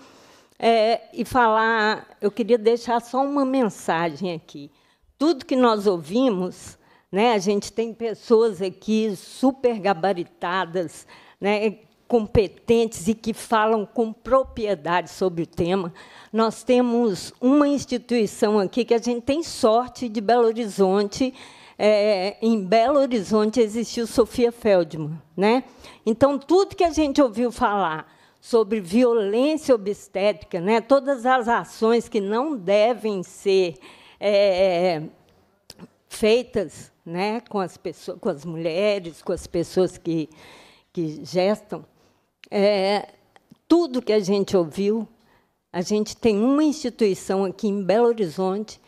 é, e falar, eu queria deixar só uma mensagem aqui. Tudo que nós ouvimos, né, a gente tem pessoas aqui super gabaritadas, né, competentes e que falam com propriedade sobre o tema. Nós temos uma instituição aqui que a gente tem sorte de Belo Horizonte. É, em Belo Horizonte existiu Sofia Feldman. Né? Então, tudo que a gente ouviu falar sobre violência obstétrica, né? todas as ações que não devem ser é, feitas né? com, as pessoas, com as mulheres, com as pessoas que, que gestam, é, tudo que a gente ouviu, a gente tem uma instituição aqui em Belo Horizonte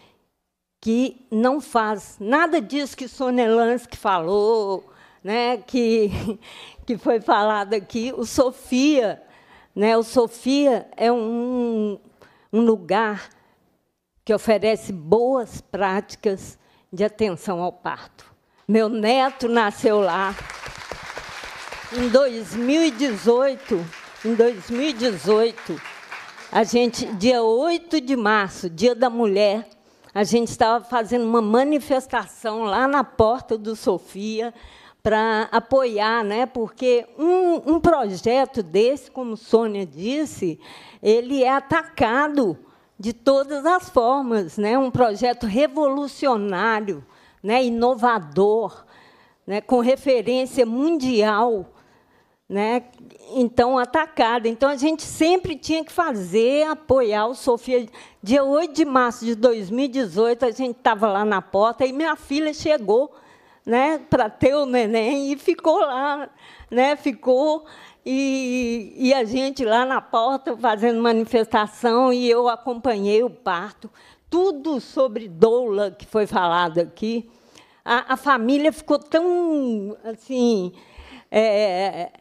que não faz nada disso que que falou, né, que, que foi falado aqui. O Sofia, né, o Sofia é um, um lugar que oferece boas práticas de atenção ao parto. Meu neto nasceu lá em 2018, em 2018, a gente, dia 8 de março, dia da mulher, a gente estava fazendo uma manifestação lá na porta do Sofia para apoiar, né? porque um, um, projeto desse, como Sônia disse, ele é atacado de todas as formas, né? um projeto revolucionário, né? inovador, né? com referência mundial né? Então atacada. Então a gente sempre tinha que fazer, apoiar o Sofia. Dia 8 de março de 2018, a gente estava lá na porta e minha filha chegou, né, para ter o neném e ficou lá, né? Ficou e, e, a gente lá na porta fazendo manifestação e eu acompanhei o parto, tudo sobre doula que foi falado aqui. A, a família ficou tão assim é,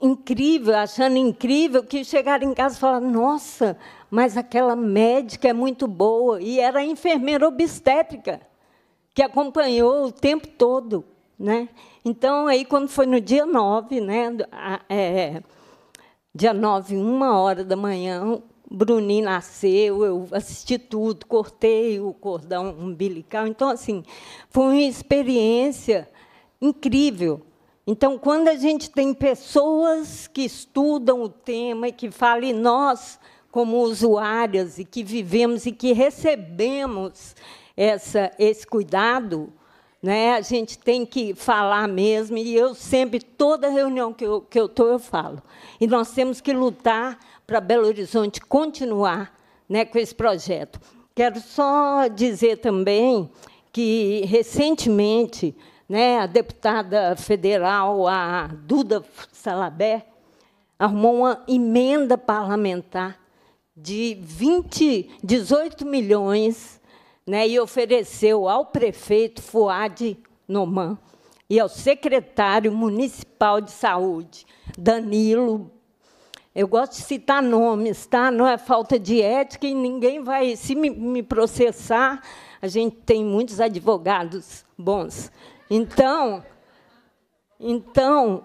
incrível, achando incrível, que chegaram em casa e falaram: nossa, mas aquela médica é muito boa. E era a enfermeira obstétrica, que acompanhou o tempo todo. Né? Então, aí, quando foi no dia 9, né, é, dia 9, uma hora da manhã, Bruninho nasceu, eu assisti tudo, cortei o cordão umbilical. Então, assim, foi uma experiência incrível. Então, quando a gente tem pessoas que estudam o tema e que falam, e nós, como usuárias, e que vivemos e que recebemos essa, esse cuidado, né, a gente tem que falar mesmo, e eu sempre, toda reunião que eu estou, que eu, tô, eu falo. E nós temos que lutar para Belo Horizonte continuar né, com esse projeto. Quero só dizer também que, recentemente, né, a deputada federal, a Duda Salabé, arrumou uma emenda parlamentar de 20, 18 milhões né, e ofereceu ao prefeito Fuad Noman e ao secretário municipal de saúde, Danilo. Eu gosto de citar nomes, tá? não é falta de ética e ninguém vai, se me, me processar, a gente tem muitos advogados bons. Então, então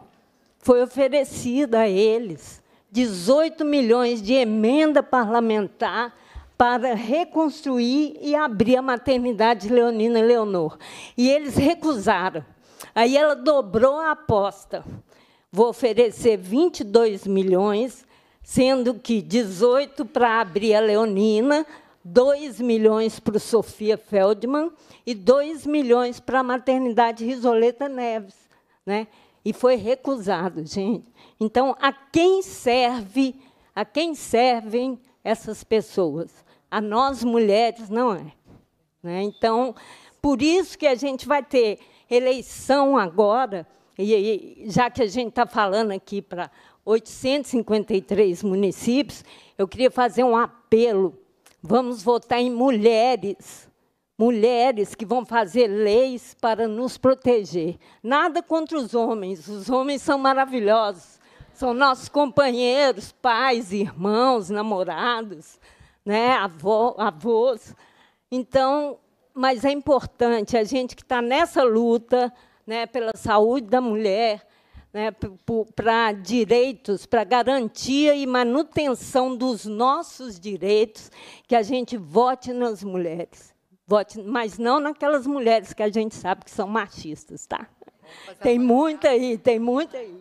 foi oferecida a eles 18 milhões de emenda parlamentar para reconstruir e abrir a maternidade Leonina Leonor. E eles recusaram. Aí ela dobrou a aposta. Vou oferecer 22 milhões, sendo que 18 para abrir a Leonina 2 milhões para o Sofia Feldman e 2 milhões para a maternidade Risoleta Neves. Né? E foi recusado, gente. Então, a quem serve, a quem servem essas pessoas? A nós mulheres não é. Né? Então, por isso que a gente vai ter eleição agora, e, e já que a gente está falando aqui para 853 municípios, eu queria fazer um apelo Vamos votar em mulheres, mulheres que vão fazer leis para nos proteger. Nada contra os homens, os homens são maravilhosos, são nossos companheiros, pais, irmãos, namorados, né, avós. Então, mas é importante a gente que está nessa luta né, pela saúde da mulher, né, para direitos, para garantia e manutenção dos nossos direitos, que a gente vote nas mulheres. Vote, mas não naquelas mulheres que a gente sabe que são machistas, tá? Tem muita aí, tem muita aí.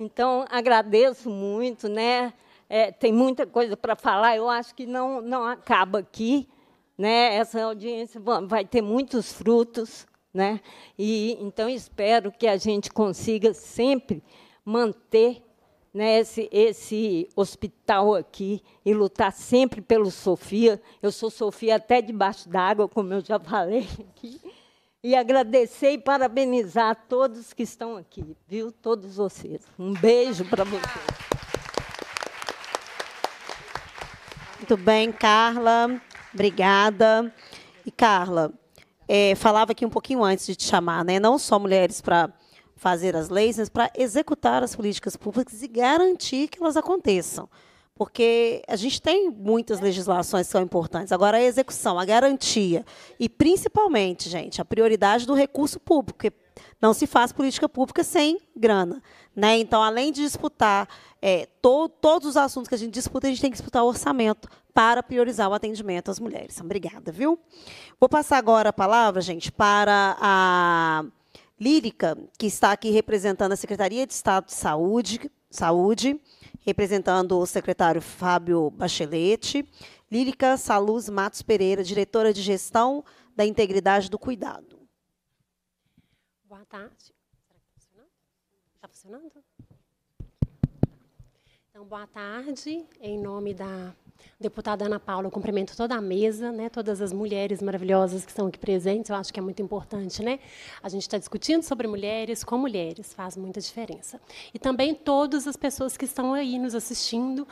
Então, agradeço muito, né? É, tem muita coisa para falar, eu acho que não, não acaba aqui. Né? Essa audiência vai ter muitos frutos. Né? E então espero que a gente consiga sempre manter né, esse, esse hospital aqui e lutar sempre pelo Sofia. Eu sou Sofia até debaixo d'água, como eu já falei aqui. E agradecer e parabenizar a todos que estão aqui, viu? Todos vocês. Um beijo para vocês. Muito bem, Carla. Obrigada. E Carla, é, falava aqui um pouquinho antes de te chamar, né? não só mulheres para fazer as leis, mas para executar as políticas públicas e garantir que elas aconteçam. Porque a gente tem muitas legislações que são importantes. Agora, a execução, a garantia. E, principalmente, gente, a prioridade do recurso público, porque não se faz política pública sem grana. Né? Então, além de disputar é, to, todos os assuntos que a gente disputa, a gente tem que disputar o orçamento para priorizar o atendimento às mulheres. Então, obrigada, viu? Vou passar agora a palavra, gente, para a Lírica, que está aqui representando a Secretaria de Estado de Saúde, Saúde representando o secretário Fábio Bachelete. Lírica Saluz Matos Pereira, diretora de Gestão da Integridade do Cuidado. Boa tarde. Será que está funcionando? Está funcionando? Então, boa tarde. Em nome da deputada Ana Paula, eu cumprimento toda a mesa, né, todas as mulheres maravilhosas que estão aqui presentes. Eu acho que é muito importante, né? A gente está discutindo sobre mulheres com mulheres, faz muita diferença. E também todas as pessoas que estão aí nos assistindo,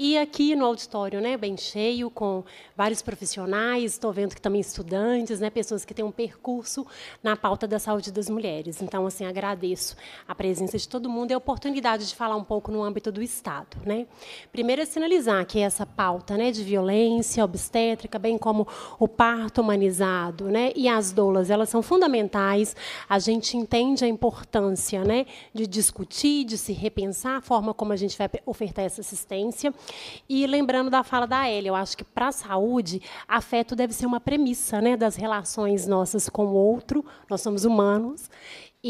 e aqui no auditório, né, bem cheio, com vários profissionais, estou vendo que também estudantes, né, pessoas que têm um percurso na pauta da saúde das mulheres. Então, assim, agradeço a presença de todo mundo e a oportunidade de falar um pouco no âmbito do Estado. Né? Primeiro é sinalizar que essa pauta né, de violência obstétrica, bem como o parto humanizado né, e as doulas, elas são fundamentais. A gente entende a importância né, de discutir, de se repensar a forma como a gente vai ofertar essa assistência. E lembrando da fala da Elia, eu acho que para a saúde, afeto deve ser uma premissa né, das relações nossas com o outro, nós somos humanos,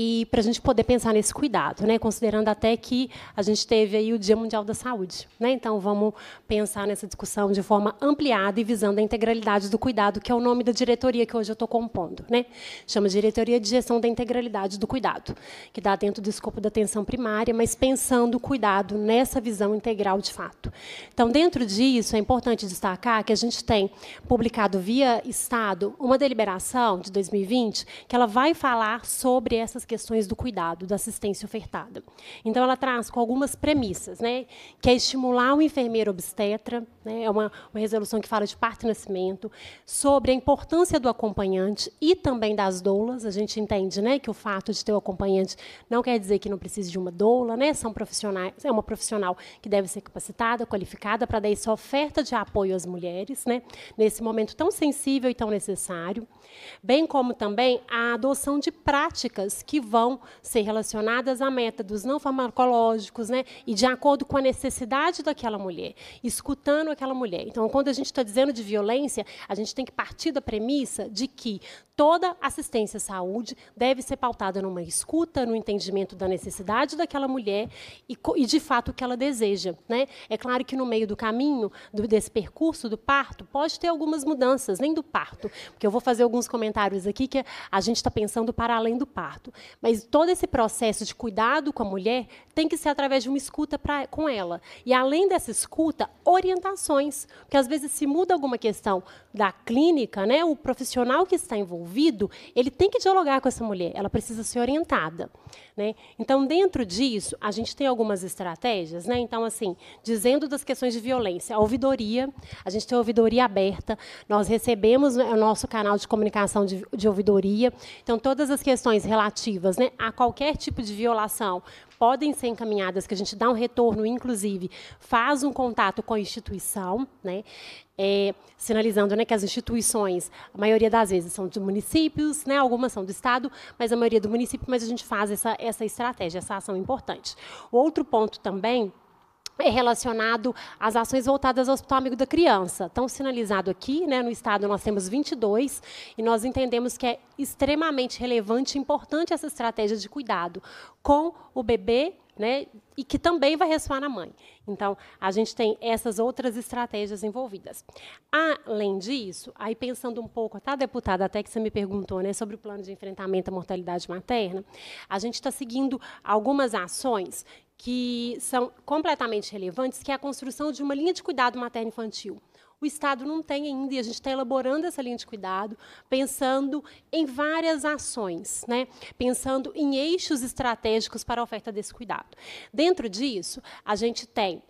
e para a gente poder pensar nesse cuidado, né? considerando até que a gente teve aí o Dia Mundial da Saúde. Né? Então, vamos pensar nessa discussão de forma ampliada e visando a integralidade do cuidado, que é o nome da diretoria que hoje eu estou compondo. Né? Chama Diretoria de Gestão da Integralidade do Cuidado, que dá dentro do escopo da atenção primária, mas pensando o cuidado nessa visão integral de fato. Então, dentro disso, é importante destacar que a gente tem publicado via Estado uma deliberação de 2020 que ela vai falar sobre essas questões do cuidado, da assistência ofertada. Então, ela traz com algumas premissas, né, que é estimular o enfermeiro obstetra, né, é uma, uma resolução que fala de parto e nascimento, sobre a importância do acompanhante e também das doulas. A gente entende né, que o fato de ter o um acompanhante não quer dizer que não precise de uma doula, né, são profissionais, é uma profissional que deve ser capacitada, qualificada, para dar essa oferta de apoio às mulheres, né, nesse momento tão sensível e tão necessário, bem como também a adoção de práticas que vão ser relacionadas a métodos não farmacológicos, né, e de acordo com a necessidade daquela mulher, escutando aquela mulher. Então, quando a gente está dizendo de violência, a gente tem que partir da premissa de que toda assistência à saúde deve ser pautada numa escuta, no entendimento da necessidade daquela mulher e, e de fato, o que ela deseja. Né? É claro que no meio do caminho, do, desse percurso do parto, pode ter algumas mudanças, nem do parto, porque eu vou fazer alguns comentários aqui que a gente está pensando para além do parto. Mas todo esse processo de cuidado com a mulher tem que ser através de uma escuta pra, com ela. E, além dessa escuta, orientações, porque às vezes se muda alguma questão da clínica, né, o profissional que está envolvido, envolvido, ele tem que dialogar com essa mulher, ela precisa ser orientada. Né? Então, dentro disso, a gente tem algumas estratégias. Né? Então, assim, dizendo das questões de violência, a ouvidoria, a gente tem a ouvidoria aberta, nós recebemos né, o nosso canal de comunicação de, de ouvidoria. Então, todas as questões relativas né, a qualquer tipo de violação podem ser encaminhadas, que a gente dá um retorno, inclusive, faz um contato com a instituição, né? É, sinalizando né, que as instituições, a maioria das vezes são de municípios, né, algumas são do Estado, mas a maioria do município, mas a gente faz essa, essa estratégia, essa ação importante. Outro ponto também é relacionado às ações voltadas ao Hospital Amigo da Criança. Então, sinalizado aqui, né, no Estado nós temos 22 e nós entendemos que é extremamente relevante e importante essa estratégia de cuidado com o bebê, né? E que também vai ressoar na mãe. Então, a gente tem essas outras estratégias envolvidas. Além disso, aí pensando um pouco, tá, deputada, até que você me perguntou, né, sobre o plano de enfrentamento à mortalidade materna, a gente está seguindo algumas ações que são completamente relevantes, que é a construção de uma linha de cuidado materno-infantil o Estado não tem ainda, e a gente está elaborando essa linha de cuidado, pensando em várias ações, né? pensando em eixos estratégicos para a oferta desse cuidado. Dentro disso, a gente tem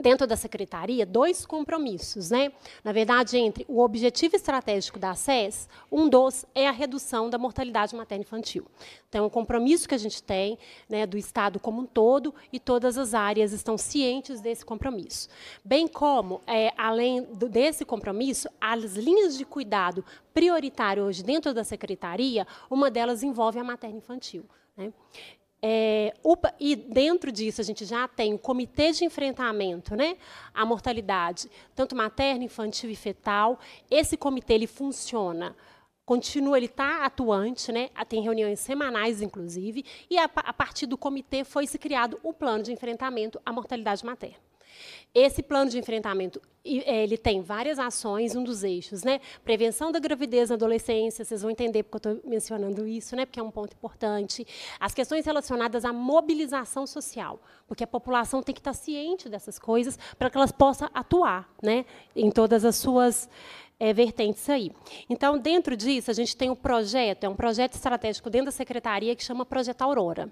dentro da secretaria dois compromissos, né? Na verdade, entre o objetivo estratégico da SES, um dos é a redução da mortalidade materna infantil. Então, é um compromisso que a gente tem, né, do estado como um todo e todas as áreas estão cientes desse compromisso. Bem como, é, além desse compromisso, as linhas de cuidado prioritário hoje dentro da secretaria, uma delas envolve a materna infantil. Né? É, e dentro disso a gente já tem o comitê de enfrentamento né, à mortalidade, tanto materna, infantil e fetal. Esse comitê ele funciona continua, ele está atuante, né? Ah, tem reuniões semanais, inclusive, e a, a partir do comitê foi se criado o plano de enfrentamento à mortalidade materna. Esse plano de enfrentamento é, ele tem várias ações, um dos eixos, né? Prevenção da gravidez na adolescência, vocês vão entender porque eu estou mencionando isso, né? Porque é um ponto importante. As questões relacionadas à mobilização social, porque a população tem que estar ciente dessas coisas para que elas possam atuar, né? Em todas as suas é, vertentes aí. Então, dentro disso, a gente tem o um projeto, é um projeto estratégico dentro da secretaria que chama Projeto Aurora.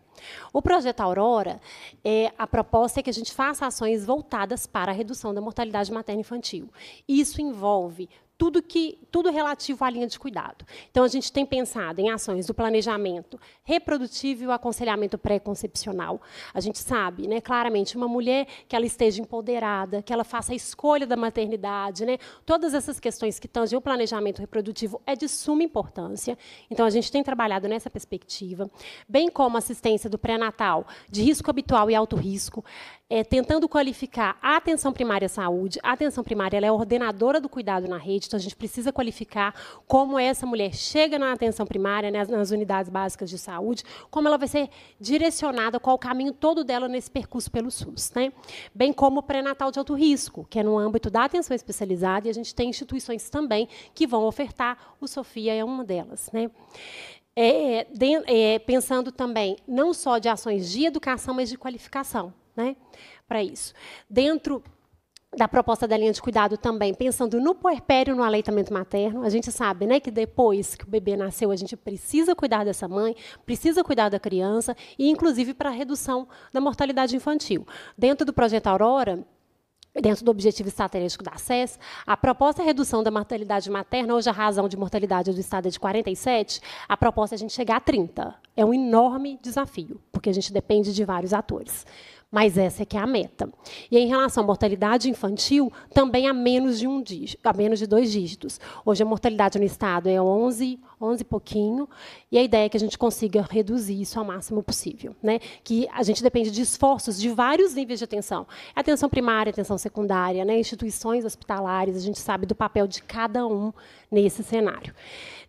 O Projeto Aurora, é, a proposta é que a gente faça ações voltadas para a redução da mortalidade materna infantil. Isso envolve tudo que tudo relativo à linha de cuidado. Então a gente tem pensado em ações do planejamento reprodutivo e o aconselhamento pré-concepcional. A gente sabe, né, claramente uma mulher que ela esteja empoderada, que ela faça a escolha da maternidade, né? Todas essas questões que tangem o planejamento reprodutivo é de suma importância. Então a gente tem trabalhado nessa perspectiva, bem como assistência do pré-natal de risco habitual e alto risco. É, tentando qualificar a atenção primária à saúde. A atenção primária é ordenadora do cuidado na rede, então, a gente precisa qualificar como essa mulher chega na atenção primária, né, nas unidades básicas de saúde, como ela vai ser direcionada, qual o caminho todo dela nesse percurso pelo SUS. Né? Bem como o pré-natal de alto risco, que é no âmbito da atenção especializada, e a gente tem instituições também que vão ofertar, o SOFIA é uma delas. Né? É, de, é, pensando também não só de ações de educação, mas de qualificação né, para isso. Dentro da proposta da linha de cuidado também, pensando no puerpério, no aleitamento materno, a gente sabe, né, que depois que o bebê nasceu, a gente precisa cuidar dessa mãe, precisa cuidar da criança e inclusive para a redução da mortalidade infantil. Dentro do projeto Aurora, Dentro do objetivo estratégico da SES, a proposta é a redução da mortalidade materna, hoje a razão de mortalidade do Estado é de 47, a proposta é a gente chegar a 30. É um enorme desafio, porque a gente depende de vários atores mas essa é que é a meta. E em relação à mortalidade infantil, também há menos de um dígito, a menos de dois dígitos. Hoje a mortalidade no estado é 11, 11 e pouquinho, e a ideia é que a gente consiga reduzir isso ao máximo possível, né? Que a gente depende de esforços de vários níveis de atenção. Atenção primária, atenção secundária, né? instituições hospitalares, a gente sabe do papel de cada um nesse cenário.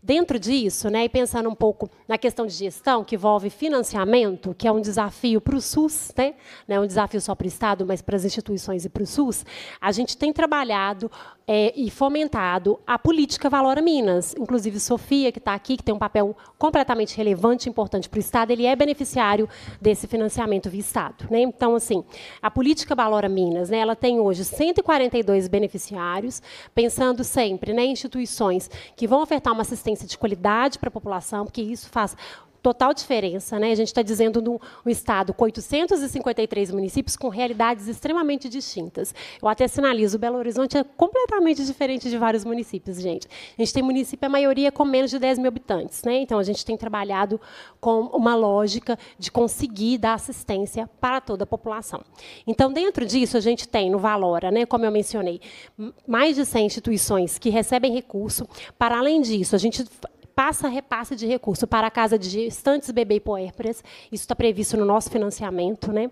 Dentro disso, né, e pensando um pouco na questão de gestão, que envolve financiamento, que é um desafio para o SUS, né, não é um desafio só para o Estado, mas para as instituições e para o SUS, a gente tem trabalhado é, e fomentado a política Valora Minas. Inclusive, Sofia, que está aqui, que tem um papel completamente relevante e importante para o Estado, ele é beneficiário desse financiamento via Estado. Né? Então, assim, a política Valora Minas, né, ela tem hoje 142 beneficiários, pensando sempre né, em instituições que vão ofertar uma assistência de qualidade para a população, porque isso faz total diferença. Né? A gente está dizendo de um Estado com 853 municípios com realidades extremamente distintas. Eu até sinalizo, Belo Horizonte é completamente diferente de vários municípios, gente. A gente tem município, a maioria com menos de 10 mil habitantes. Né? Então, a gente tem trabalhado com uma lógica de conseguir dar assistência para toda a população. Então, dentro disso, a gente tem no Valora, né, como eu mencionei, mais de 100 instituições que recebem recurso. Para além disso, a gente repassa repasse de recurso para a casa de gestantes, bebê e puérperas. Isso está previsto no nosso financiamento. Né?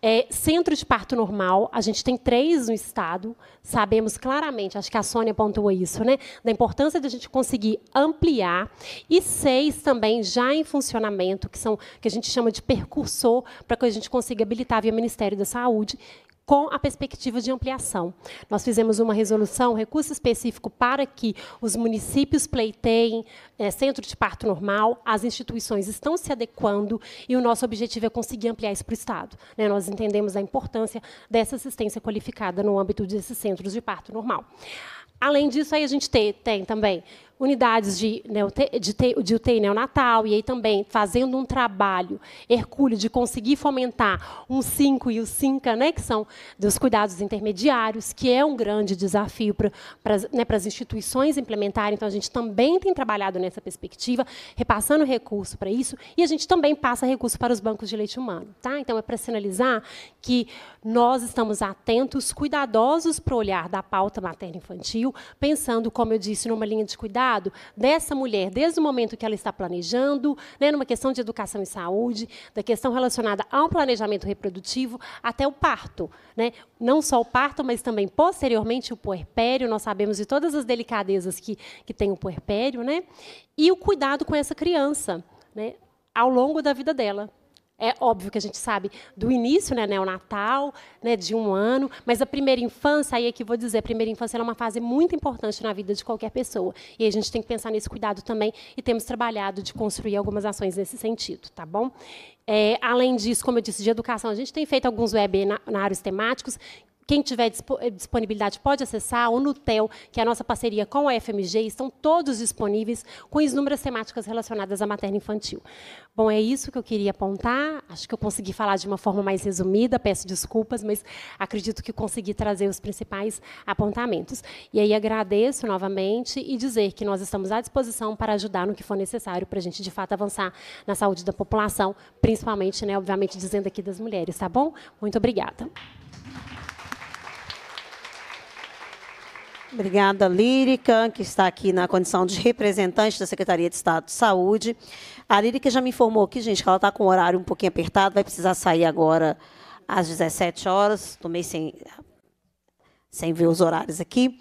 É, centro de parto normal, a gente tem três no Estado. Sabemos claramente, acho que a Sônia pontuou isso, né? da importância da gente conseguir ampliar. E seis também já em funcionamento, que são que a gente chama de percursor, para que a gente consiga habilitar via Ministério da Saúde, com a perspectiva de ampliação. Nós fizemos uma resolução, um recurso específico para que os municípios pleiteiem é, centro de parto normal, as instituições estão se adequando e o nosso objetivo é conseguir ampliar isso para o Estado. Né? Nós entendemos a importância dessa assistência qualificada no âmbito desses centros de parto normal. Além disso, aí a gente tem, tem também unidades de, né, de, de UTI neonatal, né, e aí também fazendo um trabalho hercúleo de conseguir fomentar um 5 e o 5, né, que são dos cuidados intermediários, que é um grande desafio para né, as instituições implementarem. Então, a gente também tem trabalhado nessa perspectiva, repassando recurso para isso, e a gente também passa recurso para os bancos de leite humano. Tá? Então, é para sinalizar que nós estamos atentos, cuidadosos para o olhar da pauta materno-infantil, pensando, como eu disse, numa linha de cuidado cuidado dessa mulher, desde o momento que ela está planejando, né, numa questão de educação e saúde, da questão relacionada ao planejamento reprodutivo, até o parto. Né? Não só o parto, mas também posteriormente o puerpério, nós sabemos de todas as delicadezas que, que tem o puerpério, né? e o cuidado com essa criança né, ao longo da vida dela. É óbvio que a gente sabe do início, né, Natal, né, de um ano, mas a primeira infância, aí é que vou dizer, a primeira infância é uma fase muito importante na vida de qualquer pessoa. E a gente tem que pensar nesse cuidado também e temos trabalhado de construir algumas ações nesse sentido, tá bom? É, além disso, como eu disse, de educação, a gente tem feito alguns webinários temáticos quem tiver eh, disponibilidade pode acessar, o Nutel, que é a nossa parceria com a FMG, estão todos disponíveis com inúmeras temáticas relacionadas à materna infantil. Bom, é isso que eu queria apontar. Acho que eu consegui falar de uma forma mais resumida, peço desculpas, mas acredito que consegui trazer os principais apontamentos. E aí agradeço novamente e dizer que nós estamos à disposição para ajudar no que for necessário para a gente, de fato, avançar na saúde da população, principalmente, né, obviamente, dizendo aqui das mulheres, tá bom? Muito obrigada. Obrigada, Lírica, que está aqui na condição de representante da Secretaria de Estado de Saúde. A Lírica já me informou aqui, gente, que ela está com o horário um pouquinho apertado, vai precisar sair agora às 17 horas. Tomei sem, sem ver os horários aqui.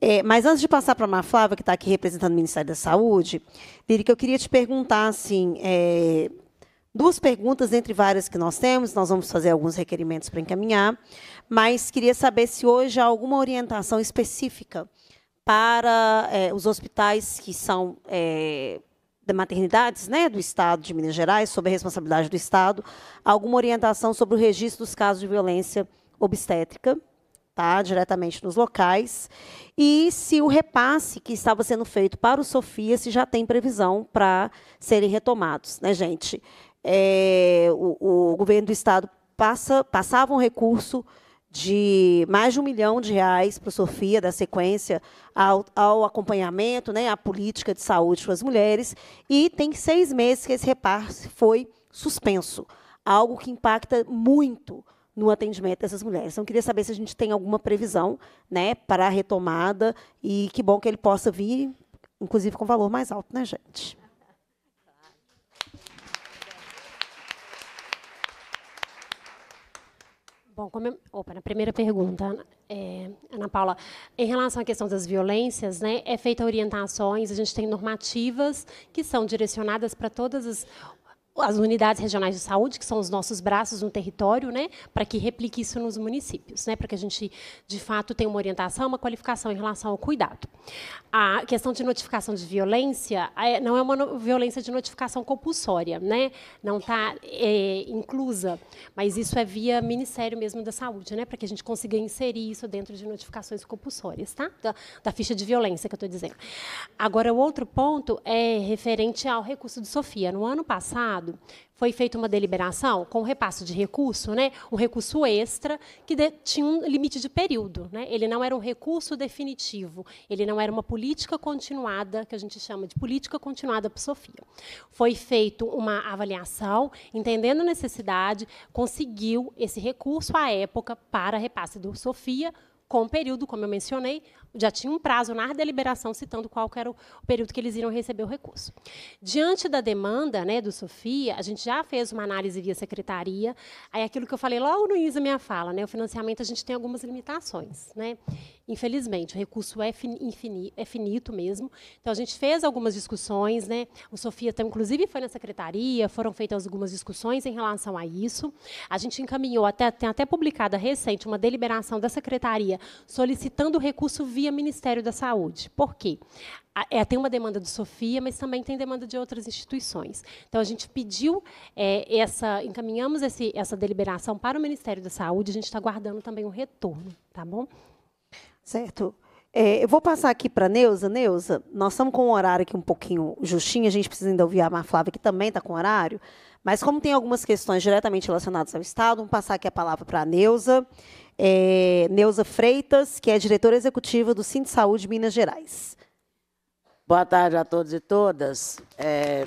É, mas antes de passar para a Flávia, que está aqui representando o Ministério da Saúde, Lírica, eu queria te perguntar, assim, é, duas perguntas entre várias que nós temos. Nós vamos fazer alguns requerimentos para encaminhar, mas queria saber se hoje há alguma orientação específica para é, os hospitais que são é, de maternidades né, do Estado de Minas Gerais, sob a responsabilidade do Estado, alguma orientação sobre o registro dos casos de violência obstétrica, tá, diretamente nos locais, e se o repasse que estava sendo feito para o Sofia, se já tem previsão para serem retomados. Né, gente? é, o, o, governo do Estado passa, passava um recurso de mais de um milhão de reais para o Sofia, da sequência ao, ao, acompanhamento, né, à política de saúde para as mulheres, e tem seis meses que esse repasse foi suspenso, algo que impacta muito no atendimento dessas mulheres. Então, queria saber se a gente tem alguma previsão né, para a retomada, e que bom que ele possa vir, inclusive com valor mais alto, né, gente? Bom, como, opa, na primeira pergunta, é, Ana Paula, em relação à questão das violências, né, é feita orientações, a gente tem normativas que são direcionadas para todas as as unidades regionais de saúde, que são os nossos braços no território, né, para que replique isso nos municípios, né, para que a gente, de fato, tenha uma orientação, uma qualificação em relação ao cuidado. A questão de notificação de violência é, não é uma no, violência de notificação compulsória, né, não está é, inclusa, mas isso é via Ministério mesmo da Saúde, né, para que a gente consiga inserir isso dentro de notificações compulsórias, tá? Da, da ficha de violência que eu estou dizendo. Agora, o outro ponto é referente ao recurso de Sofia. No ano passado, foi feita uma deliberação com repasse de recurso, né, um recurso extra, que de, tinha um limite de período. Né, ele não era um recurso definitivo, ele não era uma política continuada, que a gente chama de política continuada para Sofia. Foi feita uma avaliação, entendendo a necessidade, conseguiu esse recurso à época para repasse do Sofia, com o período, como eu mencionei, já tinha um prazo na deliberação citando qual era o período que eles iriam receber o recurso. Diante da demanda né, do Sofia, a gente já fez uma análise via secretaria. Aí aquilo que eu falei logo no início da minha fala, né, o financiamento a gente tem algumas limitações. Né? Infelizmente, o recurso é, finito, é finito mesmo. Então, a gente fez algumas discussões. Né? O Sofia, inclusive, foi na secretaria, foram feitas algumas discussões em relação a isso. A gente encaminhou, até, tem até publicada recente, uma deliberação da secretaria solicitando o recurso via via Ministério da Saúde. Por quê? É, tem uma demanda do Sofia, mas também tem demanda de outras instituições. Então, a gente pediu é, essa, encaminhamos esse, essa deliberação para o Ministério da Saúde, a gente está aguardando também o retorno, tá bom? Certo. É, eu vou passar aqui para Neuza. Neuza, nós estamos com um horário aqui um pouquinho justinho, a gente precisa ainda ouvir a Mar Flávia, que também está com horário, mas como tem algumas questões diretamente relacionadas ao Estado, vamos passar aqui a palavra para a Neuza é, Neuza Freitas, que é diretora executiva do Sindicato Saúde Minas Gerais. Boa tarde a todos e todas. É,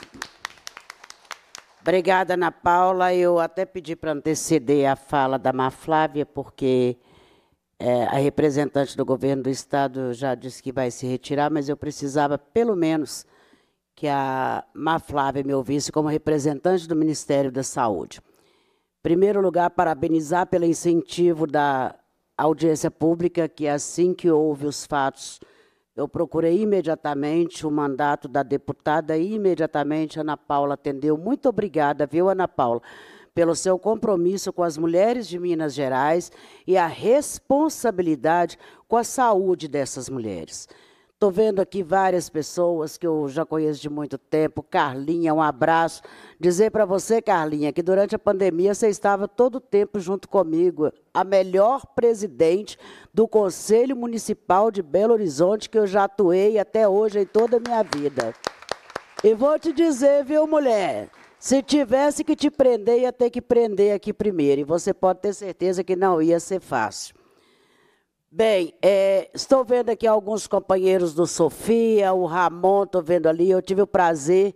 obrigada, Ana Paula. Eu até pedi para anteceder a fala da Má Flávia, porque é, a representante do governo do Estado já disse que vai se retirar, mas eu precisava, pelo menos, que a Má Flávia me ouvisse como representante do Ministério da Saúde primeiro lugar, parabenizar pelo incentivo da audiência pública, que assim que houve os fatos, eu procurei imediatamente o mandato da deputada e imediatamente Ana Paula atendeu. Muito obrigada, viu, Ana Paula, pelo seu compromisso com as mulheres de Minas Gerais e a responsabilidade com a saúde dessas mulheres. Estou vendo aqui várias pessoas que eu já conheço de muito tempo. Carlinha, um abraço. Dizer para você, Carlinha, que durante a pandemia você estava todo o tempo junto comigo, a melhor presidente do Conselho Municipal de Belo Horizonte que eu já atuei até hoje em toda a minha vida. E vou te dizer, viu, mulher? Se tivesse que te prender, ia ter que prender aqui primeiro. E você pode ter certeza que não ia ser fácil. Bem, é, estou vendo aqui alguns companheiros do Sofia, o Ramon, estou vendo ali. Eu tive o prazer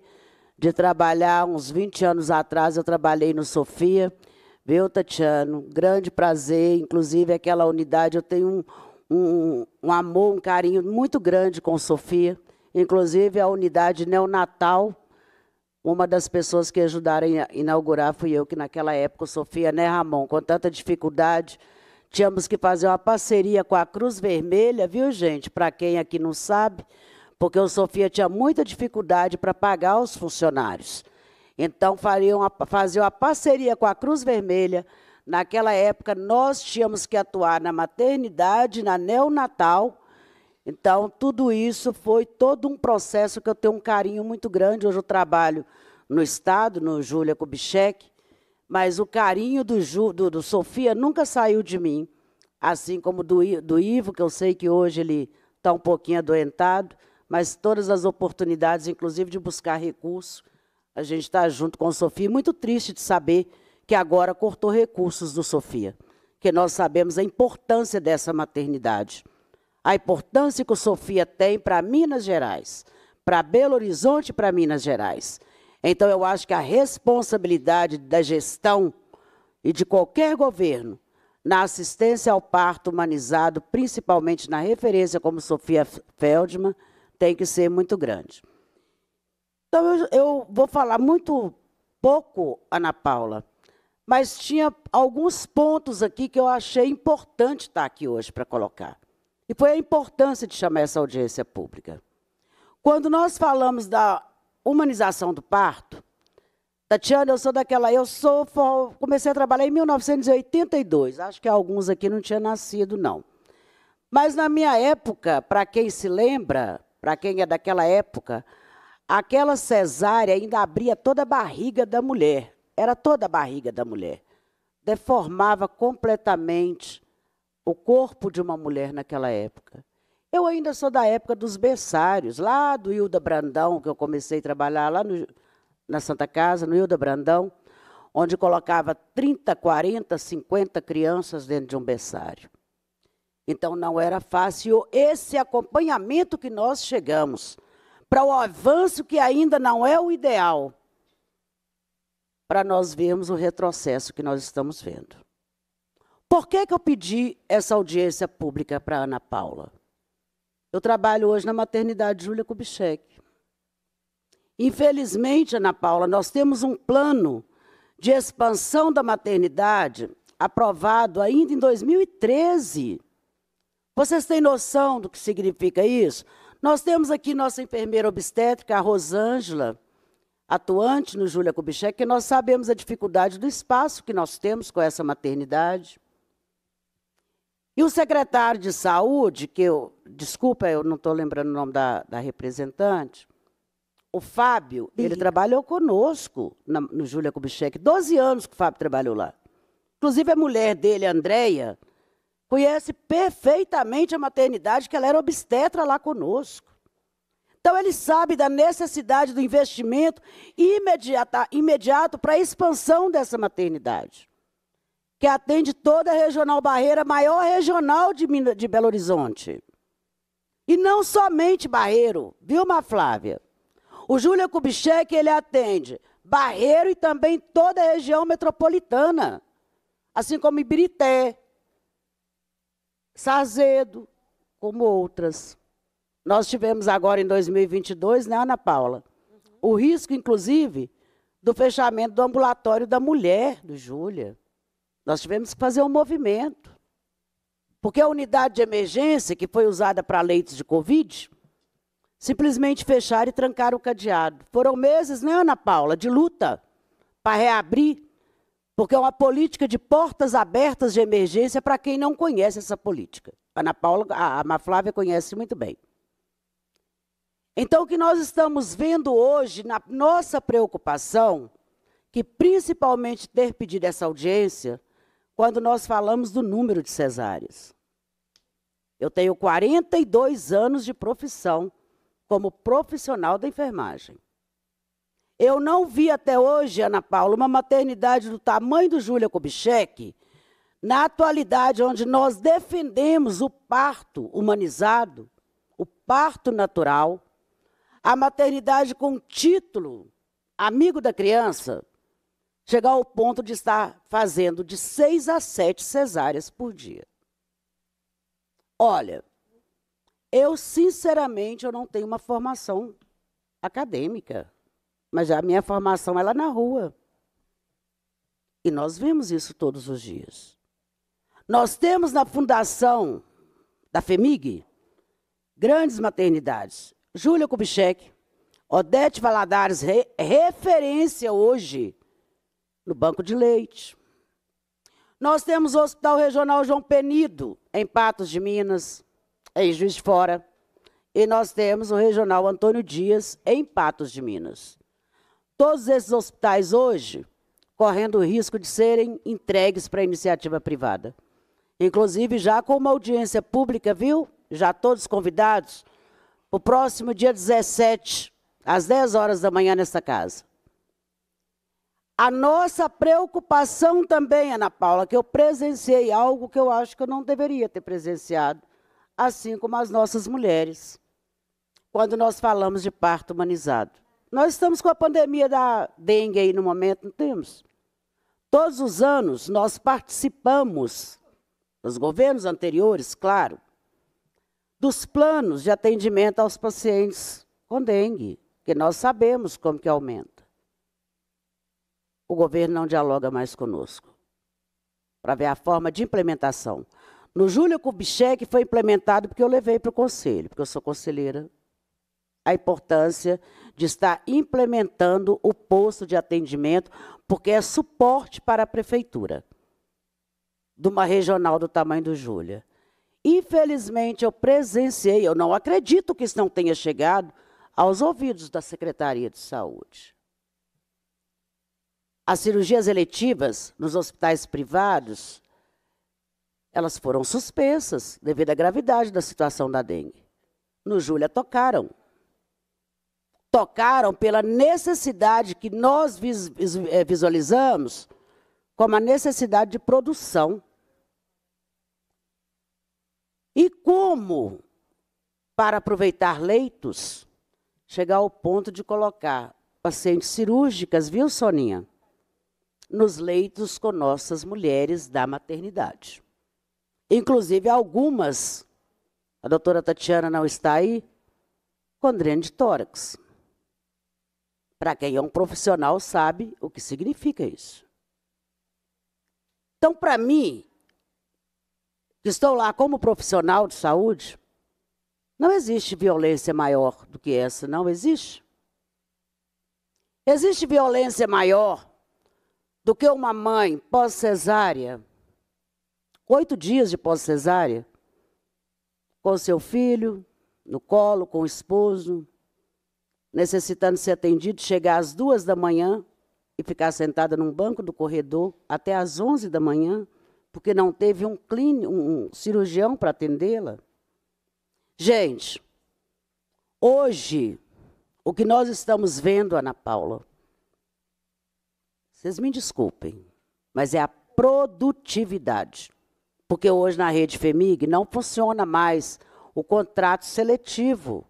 de trabalhar uns 20 anos atrás, eu trabalhei no Sofia, viu, Tatiano? Grande prazer, inclusive aquela unidade, eu tenho um, um, um amor, um carinho muito grande com o Sofia, inclusive a unidade neonatal, uma das pessoas que ajudaram a inaugurar fui eu, que naquela época, Sofia, né, Ramon, com tanta dificuldade, Tínhamos que fazer uma parceria com a Cruz Vermelha, viu, gente? Para quem aqui não sabe, porque o Sofia tinha muita dificuldade para pagar os funcionários. Então, faria uma, uma parceria com a Cruz Vermelha. Naquela época, nós tínhamos que atuar na maternidade, na neonatal. Então, tudo isso foi todo um processo que eu tenho um carinho muito grande. Hoje eu trabalho no Estado, no Júlia Kubitschek, mas o carinho do, Ju, do, do Sofia nunca saiu de mim, assim como do, do Ivo, que eu sei que hoje ele está um pouquinho adoentado, mas todas as oportunidades, inclusive de buscar recurso, a gente está junto com o Sofia. Muito triste de saber que agora cortou recursos do Sofia, que nós sabemos a importância dessa maternidade, a importância que o Sofia tem para Minas Gerais, para Belo Horizonte, para Minas Gerais. Então, eu acho que a responsabilidade da gestão e de qualquer governo na assistência ao parto humanizado, principalmente na referência como Sofia Feldman, tem que ser muito grande. Então, eu, eu vou falar muito pouco, Ana Paula, mas tinha alguns pontos aqui que eu achei importante estar aqui hoje para colocar. E foi a importância de chamar essa audiência pública. Quando nós falamos da humanização do parto, Tatiana, eu sou daquela. Eu sou. Comecei a trabalhar em 1982. Acho que alguns aqui não tinham nascido, não. Mas na minha época, para quem se lembra, para quem é daquela época, aquela cesárea ainda abria toda a barriga da mulher. Era toda a barriga da mulher. Deformava completamente o corpo de uma mulher naquela época. Eu ainda sou da época dos berçários, lá do Hilda Brandão, que eu comecei a trabalhar lá no, na Santa Casa, no Hilda Brandão, onde colocava 30, 40, 50 crianças dentro de um berçário. Então não era fácil esse acompanhamento que nós chegamos para o avanço que ainda não é o ideal, para nós vermos o retrocesso que nós estamos vendo. Por que, que eu pedi essa audiência pública para Ana Paula? Eu trabalho hoje na maternidade Júlia Kubitschek. Infelizmente, Ana Paula, nós temos um plano de expansão da maternidade aprovado ainda em 2013. Vocês têm noção do que significa isso? Nós temos aqui nossa enfermeira obstétrica, a Rosângela, atuante no Júlia Kubitschek, que nós sabemos a dificuldade do espaço que nós temos com essa maternidade. E o secretário de saúde, que eu, desculpa, eu não estou lembrando o nome da, da representante, o Fábio, Sim. ele trabalhou conosco na, no Júlia Kubitschek. 12 anos que o Fábio trabalhou lá. Inclusive, a mulher dele, a Andrea, conhece perfeitamente a maternidade, que ela era obstetra lá conosco. Então, ele sabe da necessidade do investimento imediata, imediato para a expansão dessa maternidade que atende toda a Regional Barreira, maior regional de, Minas, de Belo Horizonte. E não somente Barreiro, viu, Ma Flávia? O Júlia Kubitschek, ele atende Barreiro e também toda a região metropolitana, assim como Ibirité, Sazedo, como outras. Nós tivemos agora em 2022, né, Ana Paula? Uhum. O risco, inclusive, do fechamento do ambulatório da mulher, do Júlia. Nós tivemos que fazer um movimento. Porque a unidade de emergência, que foi usada para leitos de Covid, simplesmente fecharam e trancaram o cadeado. Foram meses, né, Ana Paula, de luta para reabrir, porque é uma política de portas abertas de emergência para quem não conhece essa política. Ana Paula, a, a Flávia conhece muito bem. Então, o que nós estamos vendo hoje, na nossa preocupação, que principalmente ter pedido essa audiência, quando nós falamos do número de cesáreas. Eu tenho 42 anos de profissão como profissional da enfermagem. Eu não vi até hoje, Ana Paula, uma maternidade do tamanho do Júlia Kubitschek, na atualidade, onde nós defendemos o parto humanizado, o parto natural, a maternidade com título amigo da criança, chegar ao ponto de estar fazendo de seis a sete cesáreas por dia. Olha, eu sinceramente eu não tenho uma formação acadêmica, mas a minha formação ela é na rua. E nós vemos isso todos os dias. Nós temos na fundação da FEMIG grandes maternidades. Júlia Kubitschek, Odete Valadares, re referência hoje no banco de leite. Nós temos o Hospital Regional João Penido, em Patos de Minas, em Juiz de Fora. E nós temos o Regional Antônio Dias, em Patos de Minas. Todos esses hospitais hoje correndo o risco de serem entregues para a iniciativa privada. Inclusive, já com uma audiência pública, viu? Já todos convidados, o próximo dia 17, às 10 horas da manhã, nesta casa. A nossa preocupação também, Ana Paula, que eu presenciei algo que eu acho que eu não deveria ter presenciado, assim como as nossas mulheres, quando nós falamos de parto humanizado. Nós estamos com a pandemia da dengue aí no momento, não temos? Todos os anos nós participamos, nos governos anteriores, claro, dos planos de atendimento aos pacientes com dengue, que nós sabemos como que aumenta o governo não dialoga mais conosco para ver a forma de implementação. No Júlio Kubitschek foi implementado porque eu levei para o conselho, porque eu sou conselheira, a importância de estar implementando o posto de atendimento, porque é suporte para a prefeitura de uma regional do tamanho do Júlia. Infelizmente, eu presenciei, eu não acredito que isso não tenha chegado aos ouvidos da Secretaria de Saúde. As cirurgias eletivas nos hospitais privados, elas foram suspensas devido à gravidade da situação da dengue. No Júlia tocaram. Tocaram pela necessidade que nós eh, visualizamos como a necessidade de produção. E como, para aproveitar leitos, chegar ao ponto de colocar pacientes cirúrgicas, viu, Soninha? nos leitos com nossas mulheres da maternidade. Inclusive, algumas, a doutora Tatiana não está aí, com dreno de tórax. Para quem é um profissional, sabe o que significa isso. Então, para mim, que estou lá como profissional de saúde, não existe violência maior do que essa, não existe. Existe violência maior do que uma mãe pós-cesárea, oito dias de pós-cesárea, com seu filho, no colo, com o esposo, necessitando ser atendido, chegar às duas da manhã e ficar sentada num banco do corredor até às onze da manhã, porque não teve um, um cirurgião para atendê-la. Gente, hoje, o que nós estamos vendo, Ana Paula, vocês me desculpem, mas é a produtividade. Porque hoje na rede FEMIG não funciona mais o contrato seletivo,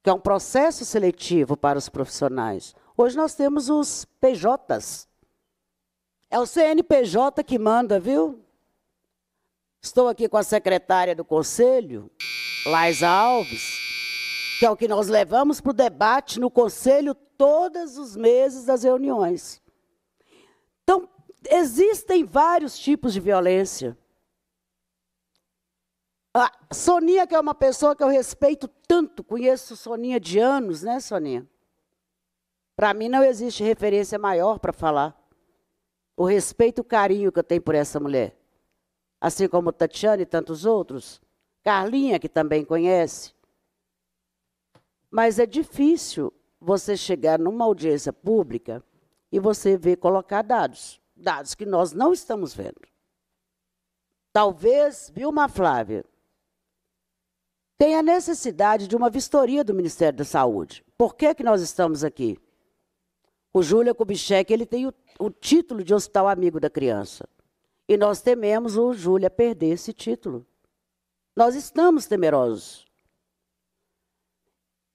que é um processo seletivo para os profissionais. Hoje nós temos os PJs. É o CNPJ que manda, viu? Estou aqui com a secretária do Conselho, Laisa Alves, que é o que nós levamos para o debate no Conselho todos os meses das reuniões. Existem vários tipos de violência. A Soninha, que é uma pessoa que eu respeito tanto, conheço Soninha de anos, né, Soninha? Para mim não existe referência maior para falar. O respeito, o carinho que eu tenho por essa mulher. Assim como Tatiana e tantos outros. Carlinha, que também conhece. Mas é difícil você chegar numa audiência pública e você ver colocar dados dados que nós não estamos vendo. Talvez, Vilma Flávia, tenha necessidade de uma vistoria do Ministério da Saúde. Por que, que nós estamos aqui? O Júlia Kubitschek ele tem o, o título de Hospital Amigo da Criança. E nós tememos o Júlia perder esse título. Nós estamos temerosos.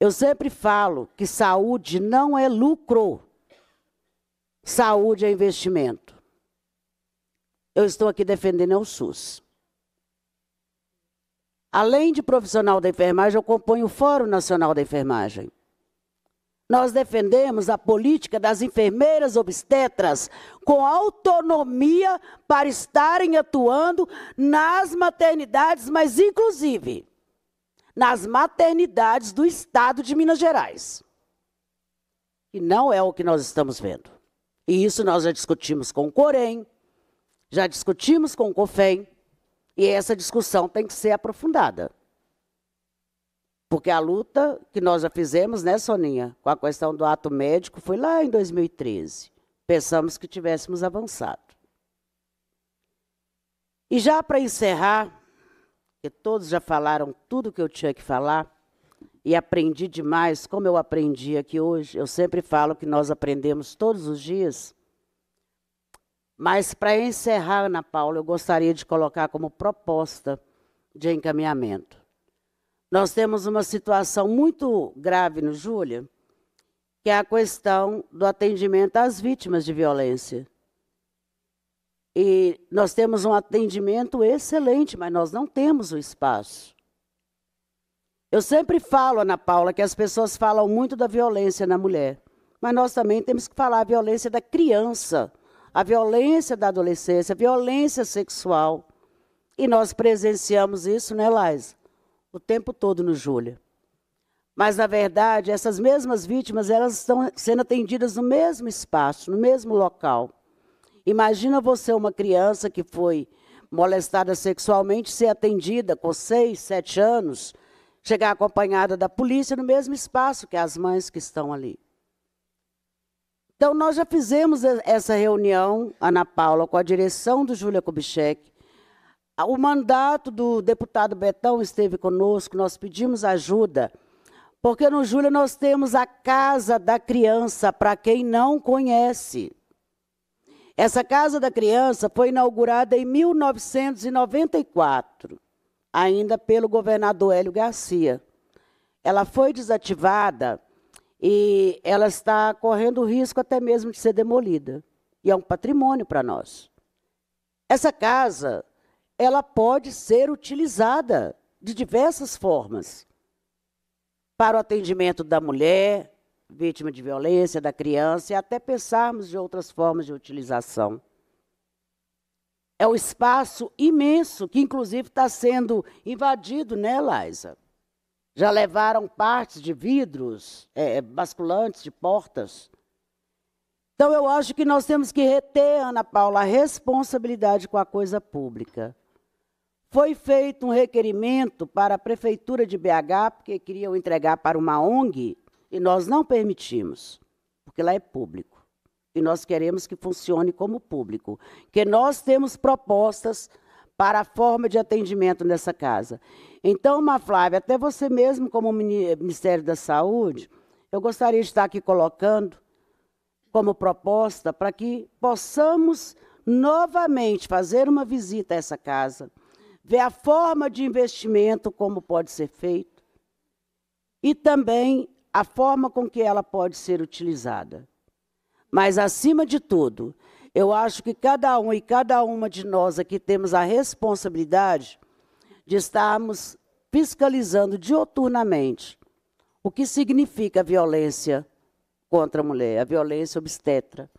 Eu sempre falo que saúde não é lucro, saúde é investimento eu estou aqui defendendo é o SUS. Além de profissional da enfermagem, eu componho o Fórum Nacional da Enfermagem. Nós defendemos a política das enfermeiras obstetras com autonomia para estarem atuando nas maternidades, mas inclusive nas maternidades do estado de Minas Gerais. E não é o que nós estamos vendo. E isso nós já discutimos com o Corém, já discutimos com o COFEM e essa discussão tem que ser aprofundada. Porque a luta que nós já fizemos, né, Soninha, com a questão do ato médico, foi lá em 2013. Pensamos que tivéssemos avançado. E já para encerrar, que todos já falaram tudo o que eu tinha que falar, e aprendi demais, como eu aprendi aqui hoje, eu sempre falo que nós aprendemos todos os dias. Mas, para encerrar, Ana Paula, eu gostaria de colocar como proposta de encaminhamento. Nós temos uma situação muito grave no Júlia, que é a questão do atendimento às vítimas de violência. E nós temos um atendimento excelente, mas nós não temos o espaço. Eu sempre falo, Ana Paula, que as pessoas falam muito da violência na mulher, mas nós também temos que falar a violência da criança a violência da adolescência, a violência sexual. E nós presenciamos isso, né, Laís? O tempo todo no Júlia. Mas, na verdade, essas mesmas vítimas, elas estão sendo atendidas no mesmo espaço, no mesmo local. Imagina você, uma criança que foi molestada sexualmente, ser atendida com seis, sete anos, chegar acompanhada da polícia no mesmo espaço que as mães que estão ali. Então, nós já fizemos essa reunião, Ana Paula, com a direção do Júlia Kubitschek. O mandato do deputado Betão esteve conosco, nós pedimos ajuda, porque no Júlia nós temos a Casa da Criança, para quem não conhece. Essa Casa da Criança foi inaugurada em 1994, ainda pelo governador Hélio Garcia. Ela foi desativada e ela está correndo o risco até mesmo de ser demolida. E é um patrimônio para nós. Essa casa, ela pode ser utilizada de diversas formas para o atendimento da mulher, vítima de violência, da criança, e até pensarmos de outras formas de utilização. É um espaço imenso que, inclusive, está sendo invadido, né, Laisa? já levaram partes de vidros, é, é, basculantes, de portas. Então, eu acho que nós temos que reter, Ana Paula, a responsabilidade com a coisa pública. Foi feito um requerimento para a Prefeitura de BH, porque queriam entregar para uma ONG, e nós não permitimos, porque lá é público. E nós queremos que funcione como público. Que nós temos propostas para a forma de atendimento nessa casa. Então, Ma Flávia, até você mesmo, como Ministério da Saúde, eu gostaria de estar aqui colocando como proposta para que possamos novamente fazer uma visita a essa casa, ver a forma de investimento, como pode ser feito, e também a forma com que ela pode ser utilizada. Mas, acima de tudo, eu acho que cada um e cada uma de nós aqui temos a responsabilidade de estarmos fiscalizando dioturnamente o que significa a violência contra a mulher, a violência obstetra.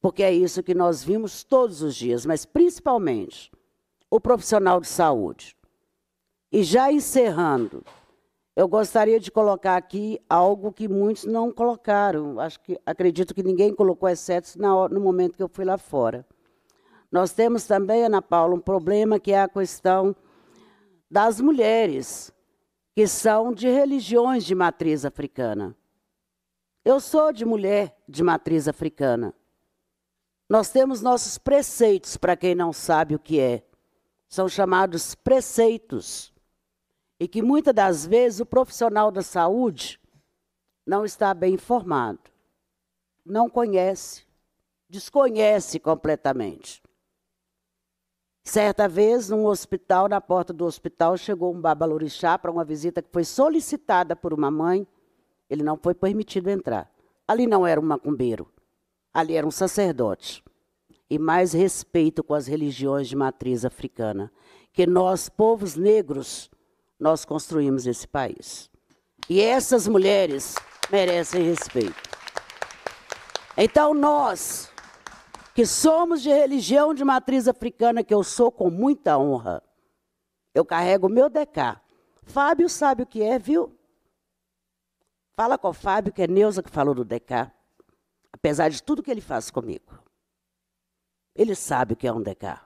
Porque é isso que nós vimos todos os dias, mas principalmente o profissional de saúde. E já encerrando, eu gostaria de colocar aqui algo que muitos não colocaram. Acho que acredito que ninguém colocou, exceto no momento que eu fui lá fora. Nós temos também, Ana Paula, um problema que é a questão das mulheres, que são de religiões de matriz africana. Eu sou de mulher de matriz africana. Nós temos nossos preceitos, para quem não sabe o que é. São chamados preceitos. E que muitas das vezes o profissional da saúde não está bem informado, não conhece, desconhece completamente. Certa vez, num hospital, na porta do hospital, chegou um babalorixá para uma visita que foi solicitada por uma mãe. Ele não foi permitido entrar. Ali não era um macumbeiro, ali era um sacerdote. E mais respeito com as religiões de matriz africana, que nós, povos negros, nós construímos esse país. E essas mulheres merecem respeito. Então, nós, que somos de religião de matriz africana, que eu sou com muita honra. Eu carrego o meu DK. Fábio sabe o que é, viu? Fala com o Fábio, que é Neuza que falou do DK. Apesar de tudo que ele faz comigo. Ele sabe o que é um DK.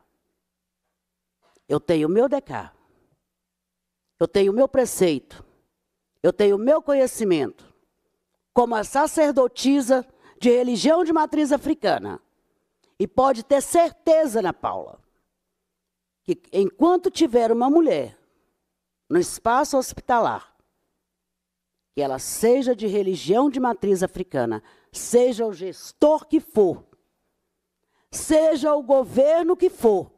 Eu tenho o meu DK. Eu tenho o meu preceito. Eu tenho o meu conhecimento. Como a sacerdotisa de religião de matriz africana. E pode ter certeza, Ana Paula, que enquanto tiver uma mulher no espaço hospitalar, que ela seja de religião de matriz africana, seja o gestor que for, seja o governo que for,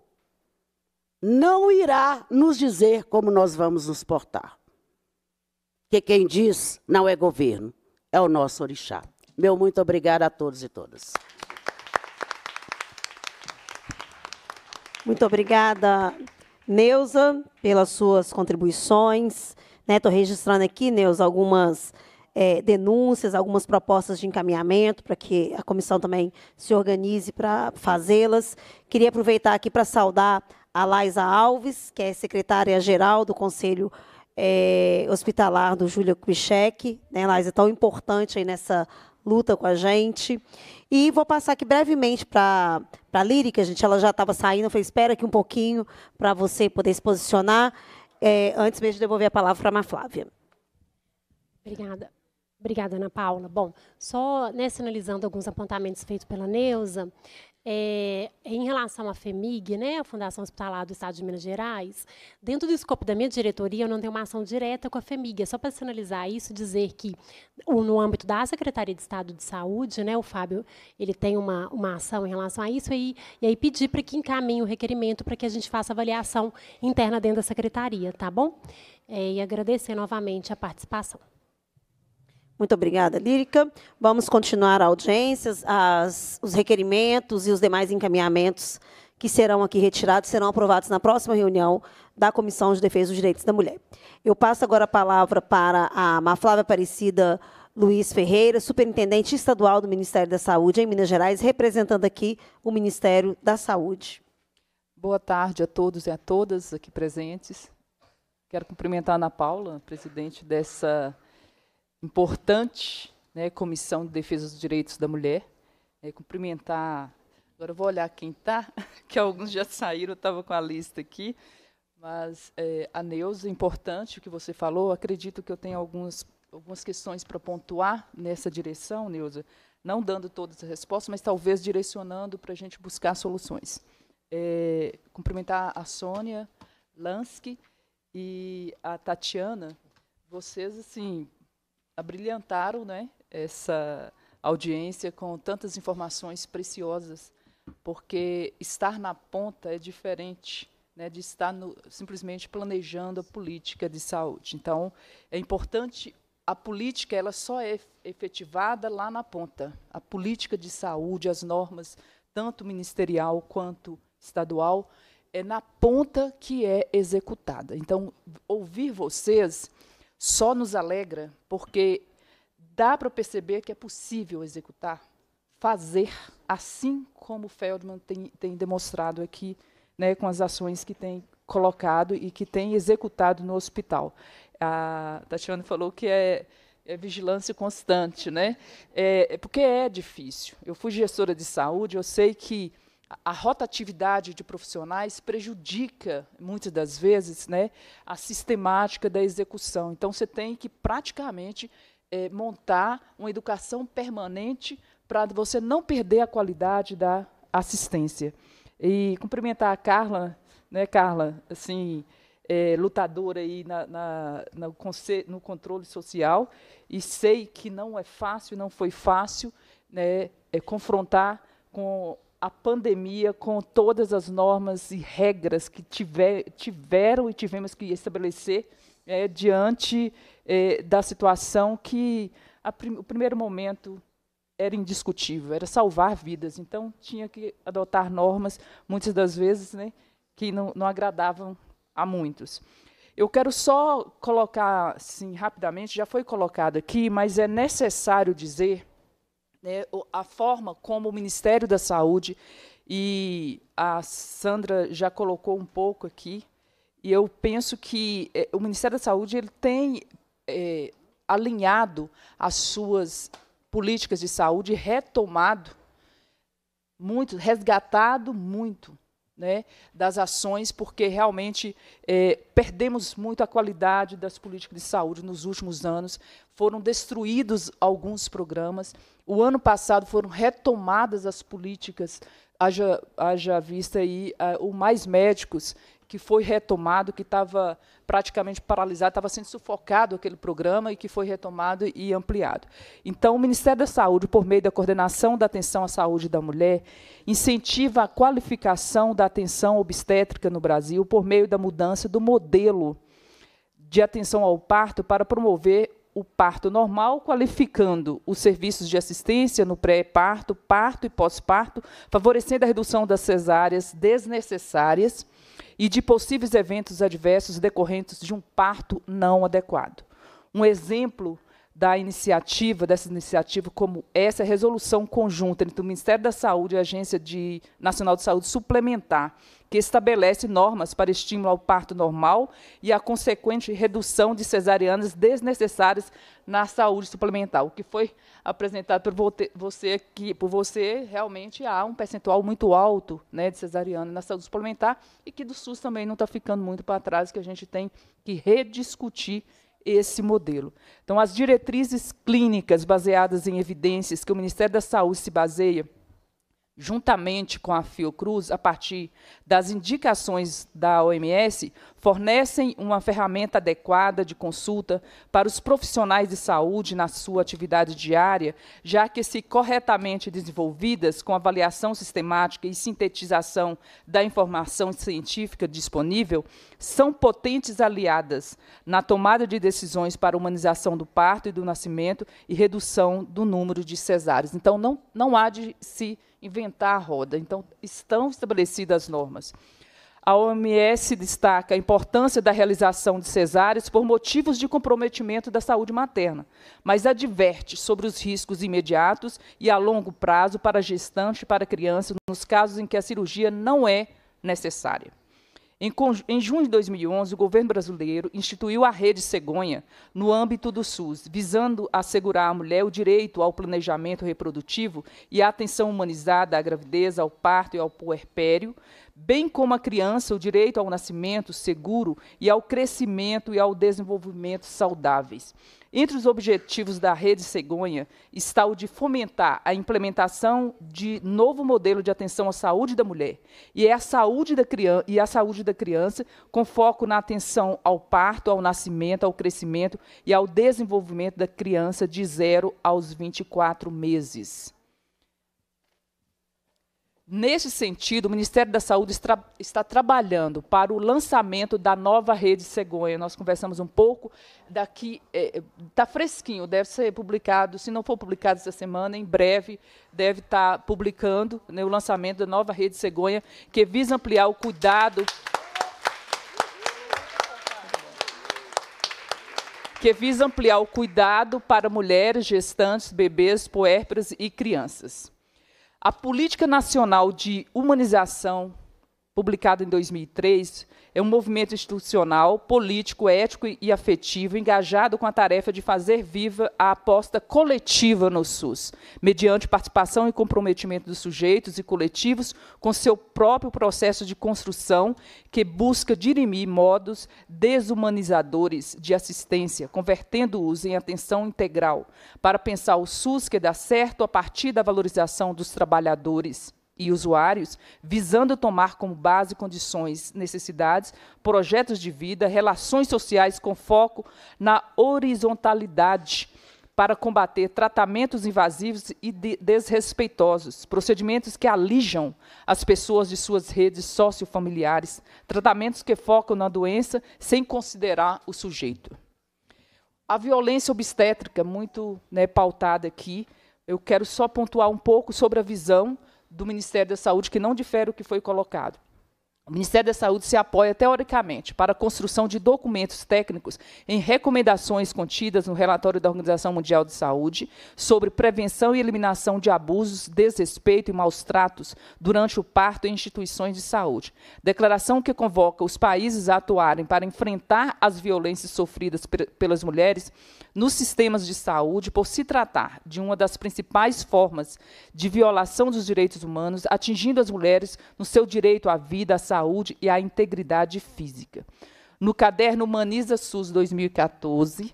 não irá nos dizer como nós vamos nos portar. Que quem diz não é governo, é o nosso orixá. Meu muito obrigado a todos e todas. Muito obrigada, Neuza, pelas suas contribuições. Estou né, registrando aqui, Neuza, algumas é, denúncias, algumas propostas de encaminhamento para que a comissão também se organize para fazê-las. Queria aproveitar aqui para saudar a Laisa Alves, que é secretária-geral do Conselho é, Hospitalar do Júlio Kubitschek. Né, Laisa, é tão importante aí nessa luta com a gente. E vou passar aqui brevemente para a Lírica, gente. Ela já estava saindo, foi falei, espera aqui um pouquinho para você poder se posicionar. É, antes mesmo de devolver a palavra para a Flávia. Obrigada. Obrigada, Ana Paula. Bom, só né, sinalizando alguns apontamentos feitos pela Neuza, é, em relação à FEMIG, né, a Fundação Hospitalar do Estado de Minas Gerais, dentro do escopo da minha diretoria, eu não tenho uma ação direta com a FEMIG. É só para sinalizar isso, dizer que, no âmbito da Secretaria de Estado de Saúde, né, o Fábio ele tem uma, uma ação em relação a isso, e, e aí pedir para que encaminhe o requerimento para que a gente faça avaliação interna dentro da Secretaria, tá bom? É, e agradecer novamente a participação. Muito obrigada, Lírica. Vamos continuar a audiência, as, os requerimentos e os demais encaminhamentos que serão aqui retirados serão aprovados na próxima reunião da Comissão de Defesa dos Direitos da Mulher. Eu passo agora a palavra para a Maflávia Aparecida Luiz Ferreira, Superintendente Estadual do Ministério da Saúde em Minas Gerais, representando aqui o Ministério da Saúde. Boa tarde a todos e a todas aqui presentes. Quero cumprimentar a Ana Paula, presidente dessa importante, né, Comissão de Defesa dos Direitos da Mulher. É, cumprimentar. Agora eu vou olhar quem está, que alguns já saíram, eu estava com a lista aqui. Mas, é, a Neuza, importante o que você falou. Acredito que eu tenho algumas, algumas questões para pontuar nessa direção, Neuza. Não dando todas as respostas, mas talvez direcionando para a gente buscar soluções. É, cumprimentar a Sônia Lansky e a Tatiana. Vocês, assim, abrilhantaram né, essa audiência com tantas informações preciosas, porque estar na ponta é diferente né, de estar no, simplesmente planejando a política de saúde. Então, é importante a política ela só é efetivada lá na ponta. A política de saúde, as normas, tanto ministerial quanto estadual, é na ponta que é executada. Então, ouvir vocês só nos alegra porque dá para perceber que é possível executar, fazer, assim como Feldman tem, tem demonstrado aqui, né, com as ações que tem colocado e que tem executado no hospital. A Tatiana falou que é, é vigilância constante, né? É, é porque é difícil. Eu fui gestora de saúde, eu sei que a rotatividade de profissionais prejudica, muitas das vezes, né, a sistemática da execução. Então, você tem que praticamente é, montar uma educação permanente para você não perder a qualidade da assistência. E cumprimentar a Carla, né, Carla, assim, é, lutadora aí na, na, no, no controle social, e sei que não é fácil, não foi fácil né, é, confrontar com a pandemia, com todas as normas e regras que tiver, tiveram e tivemos que estabelecer é, diante é, da situação que prim o primeiro momento era indiscutível, era salvar vidas. Então tinha que adotar normas, muitas das vezes, né, que não, não agradavam a muitos. Eu quero só colocar, assim, rapidamente, já foi colocado aqui, mas é necessário dizer né, a forma como o Ministério da Saúde, e a Sandra já colocou um pouco aqui, e eu penso que é, o Ministério da Saúde ele tem é, alinhado as suas políticas de saúde, retomado muito, resgatado muito né, das ações, porque realmente é, perdemos muito a qualidade das políticas de saúde nos últimos anos, foram destruídos alguns programas. O ano passado foram retomadas as políticas, haja, haja vista aí uh, o Mais Médicos, que foi retomado, que estava praticamente paralisado, estava sendo sufocado aquele programa e que foi retomado e ampliado. Então, o Ministério da Saúde, por meio da coordenação da atenção à saúde da mulher, incentiva a qualificação da atenção obstétrica no Brasil por meio da mudança do modelo de atenção ao parto para promover o parto normal, qualificando os serviços de assistência no pré-parto, parto e pós-parto, favorecendo a redução das cesáreas desnecessárias e de possíveis eventos adversos decorrentes de um parto não adequado. Um exemplo da iniciativa, dessa iniciativa como essa resolução conjunta entre o Ministério da Saúde e a Agência de, Nacional de Saúde Suplementar, que estabelece normas para estímulo ao parto normal e a consequente redução de cesarianas desnecessárias na saúde suplementar. O que foi apresentado por você aqui, por você, realmente há um percentual muito alto né, de cesariana na saúde suplementar e que do SUS também não está ficando muito para trás, que a gente tem que rediscutir esse modelo. Então, as diretrizes clínicas baseadas em evidências que o Ministério da Saúde se baseia, juntamente com a Fiocruz, a partir das indicações da OMS, fornecem uma ferramenta adequada de consulta para os profissionais de saúde na sua atividade diária, já que, se corretamente desenvolvidas, com avaliação sistemática e sintetização da informação científica disponível, são potentes aliadas na tomada de decisões para a humanização do parto e do nascimento e redução do número de cesáreas. Então, não, não há de se inventar a roda. Então, estão estabelecidas normas. A OMS destaca a importância da realização de cesáreas por motivos de comprometimento da saúde materna, mas adverte sobre os riscos imediatos e a longo prazo para gestante e para criança nos casos em que a cirurgia não é necessária. Em, em, junho de 2011, o governo brasileiro instituiu a Rede Cegonha no âmbito do SUS, visando assegurar à mulher o direito ao planejamento reprodutivo e à atenção humanizada à gravidez, ao parto e ao puerpério, bem como à criança o direito ao nascimento seguro e ao crescimento e ao desenvolvimento saudáveis. Entre os objetivos da Rede Cegonha está o de fomentar a implementação de novo modelo de atenção à saúde da mulher e à é saúde da criança, e saúde da criança com foco na atenção ao parto, ao nascimento, ao crescimento e ao desenvolvimento da criança de 0 aos 24 meses. Nesse sentido, o Ministério da Saúde está, está, trabalhando para o lançamento da nova rede cegonha. Nós conversamos um pouco daqui, está é, é tá fresquinho, deve ser publicado, se não for publicado essa semana, em breve deve estar tá publicando né, o lançamento da nova rede cegonha, que visa ampliar o cuidado que visa ampliar o cuidado para mulheres, gestantes, bebês, puérperas e crianças. A Política Nacional de Humanização, publicada em 2003, é um movimento institucional, político, ético e afetivo engajado com a tarefa de fazer viva a aposta coletiva no SUS, mediante participação e comprometimento dos sujeitos e coletivos com seu próprio processo de construção que busca dirimir modos desumanizadores de assistência, convertendo-os em atenção integral, para pensar o SUS que dá certo a partir da valorização dos trabalhadores e usuários, visando tomar como base condições, necessidades, projetos de vida, relações sociais com foco na horizontalidade para combater tratamentos invasivos e de desrespeitosos, procedimentos que alijam as pessoas de suas redes sociofamiliares, tratamentos que focam na doença sem considerar o sujeito. A violência obstétrica, muito né, pautada aqui, eu quero só pontuar um pouco sobre a visão do Ministério da Saúde, que não difere o que foi colocado. O Ministério da Saúde se apoia teoricamente para a construção de documentos técnicos em recomendações contidas no relatório da Organização Mundial de Saúde sobre prevenção e eliminação de abusos, desrespeito e maus tratos durante o parto em instituições de saúde. Declaração que convoca os países a atuarem para enfrentar as violências sofridas pelas mulheres nos sistemas de saúde por se tratar de uma das principais formas de violação dos direitos humanos, atingindo as mulheres no seu direito à vida, à saúde saúde e à integridade física. No caderno Humaniza SUS 2014,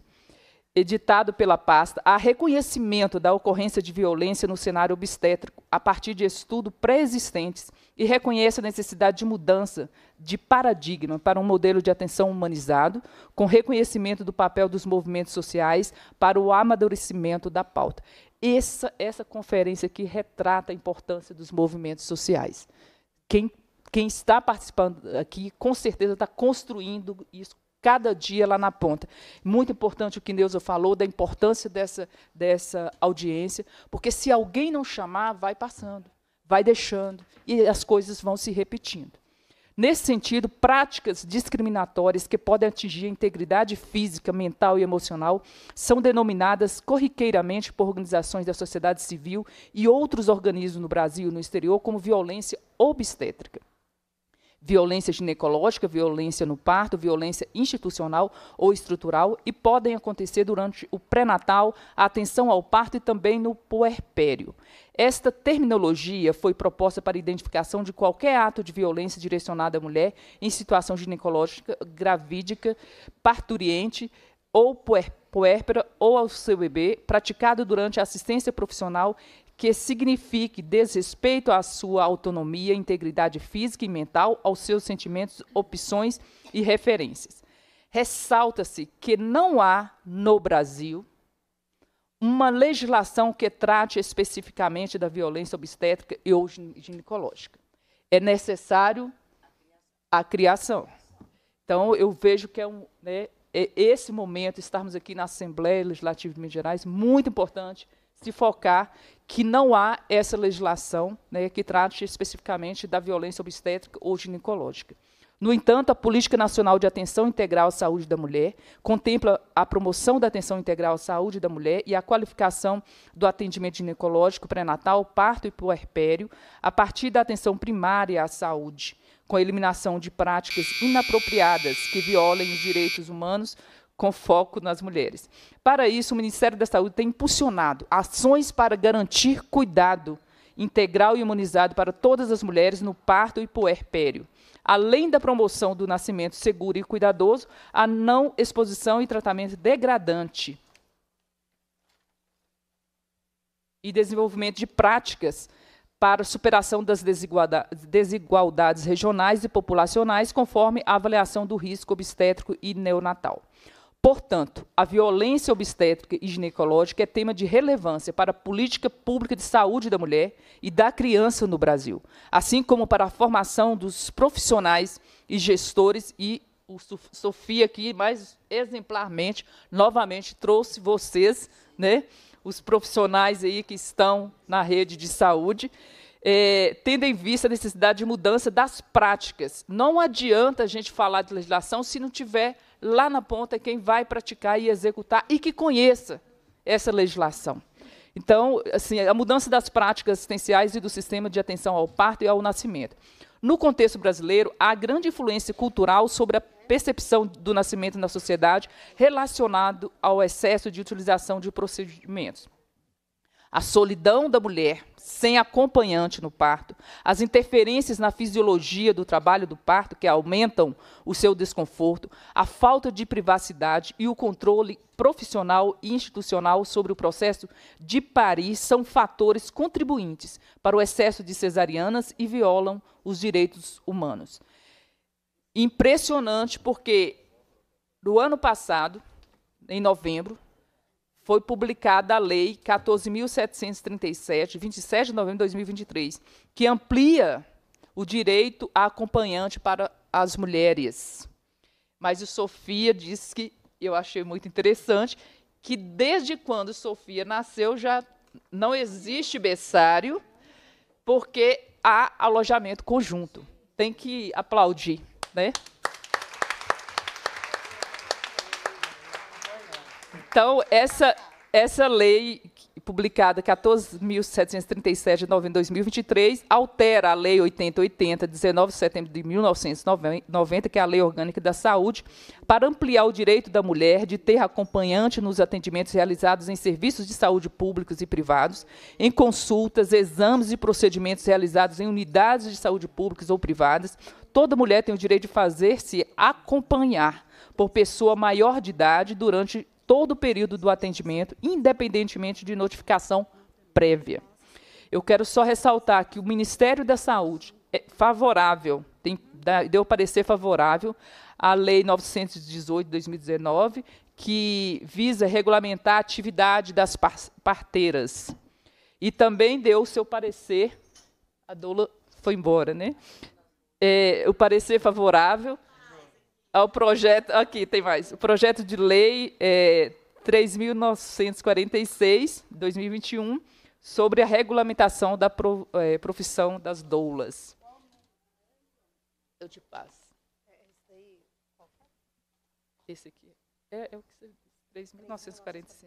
editado pela pasta, há reconhecimento da ocorrência de violência no cenário obstétrico a partir de estudos pré-existentes e reconhece a necessidade de mudança de paradigma para um modelo de atenção humanizado, com reconhecimento do papel dos movimentos sociais para o amadurecimento da pauta. Essa, essa conferência aqui retrata a importância dos movimentos sociais. Quem quem está participando aqui, com certeza está construindo isso cada dia lá na ponta. Muito importante o que Neuza falou, da importância dessa, dessa audiência, porque se alguém não chamar, vai passando, vai deixando, e as coisas vão se repetindo. Nesse sentido, práticas discriminatórias que podem atingir a integridade física, mental e emocional são denominadas corriqueiramente por organizações da sociedade civil e outros organismos no Brasil e no exterior como violência obstétrica violência ginecológica, violência no parto, violência institucional ou estrutural e podem acontecer durante o pré-natal, a atenção ao parto e também no puerpério. Esta terminologia foi proposta para a identificação de qualquer ato de violência direcionado à mulher em situação ginecológica, gravídica, parturiente ou puerpério puérpera ou ao seu bebê, praticado durante a assistência profissional que signifique desrespeito à sua autonomia, integridade física e mental, aos seus sentimentos, opções e referências. Ressalta-se que não há no Brasil uma legislação que trate especificamente da violência obstétrica e ou ginecológica. É necessário a criação. Então, eu vejo que é um, né, é esse momento, estarmos aqui na Assembleia Legislativa de Minas Gerais, muito importante se focar que não há essa legislação né, que trate especificamente da violência obstétrica ou ginecológica. No entanto, a Política Nacional de Atenção Integral à Saúde da Mulher contempla a promoção da atenção integral à saúde da mulher e a qualificação do atendimento ginecológico pré-natal, parto e puerpério a partir da atenção primária à saúde, com a eliminação de práticas inapropriadas que violem os direitos humanos com foco nas mulheres. Para isso, o Ministério da Saúde tem impulsionado ações para garantir cuidado integral e imunizado para todas as mulheres no parto e puerpério, além da promoção do nascimento seguro e cuidadoso, a não exposição e tratamento degradante e desenvolvimento de práticas para superação das desigualdades regionais e populacionais, conforme a avaliação do risco obstétrico e neonatal. Portanto, a violência obstétrica e ginecológica é tema de relevância para a política pública de saúde da mulher e da criança no Brasil, assim como para a formação dos profissionais e gestores e o Sofia aqui mais exemplarmente, novamente trouxe vocês, né, os profissionais aí que estão na rede de saúde, é, tendo em vista a necessidade de mudança das práticas. Não adianta a gente falar de legislação se não tiver lá na ponta é quem vai praticar e executar e que conheça essa legislação. Então, assim, a mudança das práticas assistenciais e do sistema de atenção ao parto e ao nascimento. No contexto brasileiro, há grande influência cultural sobre a percepção do nascimento na sociedade relacionado ao excesso de utilização de procedimentos a solidão da mulher sem acompanhante no parto, as interferências na fisiologia do trabalho do parto que aumentam o seu desconforto, a falta de privacidade e o controle profissional e institucional sobre o processo de parir são fatores contribuintes para o excesso de cesarianas e violam os direitos humanos. Impressionante porque no ano passado, em novembro, foi publicada a Lei 14.737, 27 de novembro de 2023, que amplia o direito a acompanhante para as mulheres. Mas o Sofia disse que, eu achei muito interessante, que desde quando Sofia nasceu já não existe berçário, porque há alojamento conjunto. Tem que aplaudir, né? Então, essa, essa lei publicada 14.737 de novembro de 2023 altera a lei 8080 19 de setembro de 1990, que é a Lei Orgânica da Saúde, para ampliar o direito da mulher de ter acompanhante nos atendimentos realizados em serviços de saúde públicos e privados, em consultas, exames e procedimentos realizados em unidades de saúde públicas ou privadas. Toda mulher tem o direito de fazer-se acompanhar por pessoa maior de idade durante todo o período do atendimento, independentemente de notificação prévia. Eu quero só ressaltar que o Ministério da Saúde é favorável, tem, deu parecer favorável à Lei 918 de 2019, que visa regulamentar a atividade das parteiras. E também deu o seu parecer, a Doula foi embora, né? É, o parecer favorável ao é projeto. Aqui tem mais. O projeto de lei é, 3.946, 2021, sobre a regulamentação da pro, é, profissão das doulas. Eu te passo. Esse aqui. É, é o que você disse, 3.946.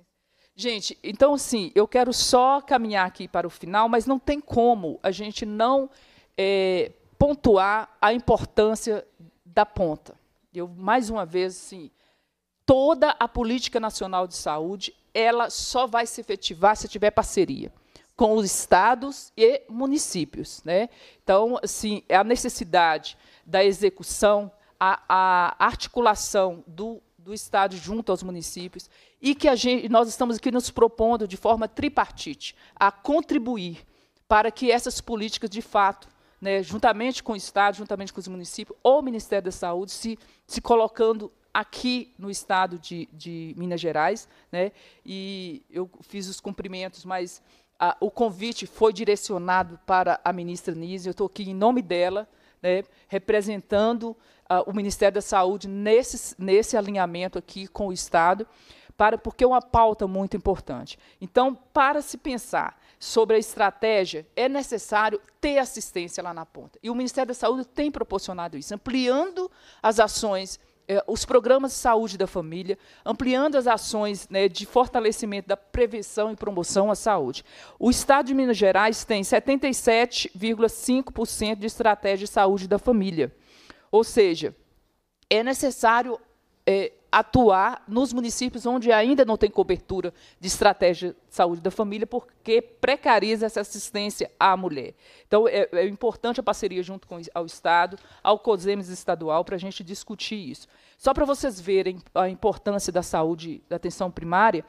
Gente, então, assim, eu quero só caminhar aqui para o final, mas não tem como a gente não é, pontuar a importância da ponta. Eu, mais uma vez, assim, toda a política nacional de saúde ela só vai se efetivar se tiver parceria com os estados e municípios. Né? Então, assim, a necessidade da execução, a, a articulação do, do Estado junto aos municípios, e que a gente, nós estamos aqui nos propondo, de forma tripartite, a contribuir para que essas políticas, de fato, né, juntamente com o Estado, juntamente com os municípios, ou o Ministério da Saúde, se, se colocando aqui no estado de, de Minas Gerais. Né, e eu fiz os cumprimentos, mas a, o convite foi direcionado para a ministra Nise, eu estou aqui em nome dela, né, representando a, o Ministério da Saúde nesse, nesse alinhamento aqui com o Estado, para porque é uma pauta muito importante. Então, para se pensar sobre a estratégia, é necessário ter assistência lá na ponta. E o Ministério da Saúde tem proporcionado isso, ampliando as ações, eh, os programas de saúde da família, ampliando as ações né, de fortalecimento da prevenção e promoção à saúde. O Estado de Minas Gerais tem 77,5% de estratégia de saúde da família. Ou seja, é necessário eh, atuar nos municípios onde ainda não tem cobertura de estratégia de saúde da família, porque precariza essa assistência à mulher. Então, é, é importante a parceria junto com ao Estado, ao COSEMES estadual, para a gente discutir isso. Só para vocês verem a importância da saúde, da atenção primária,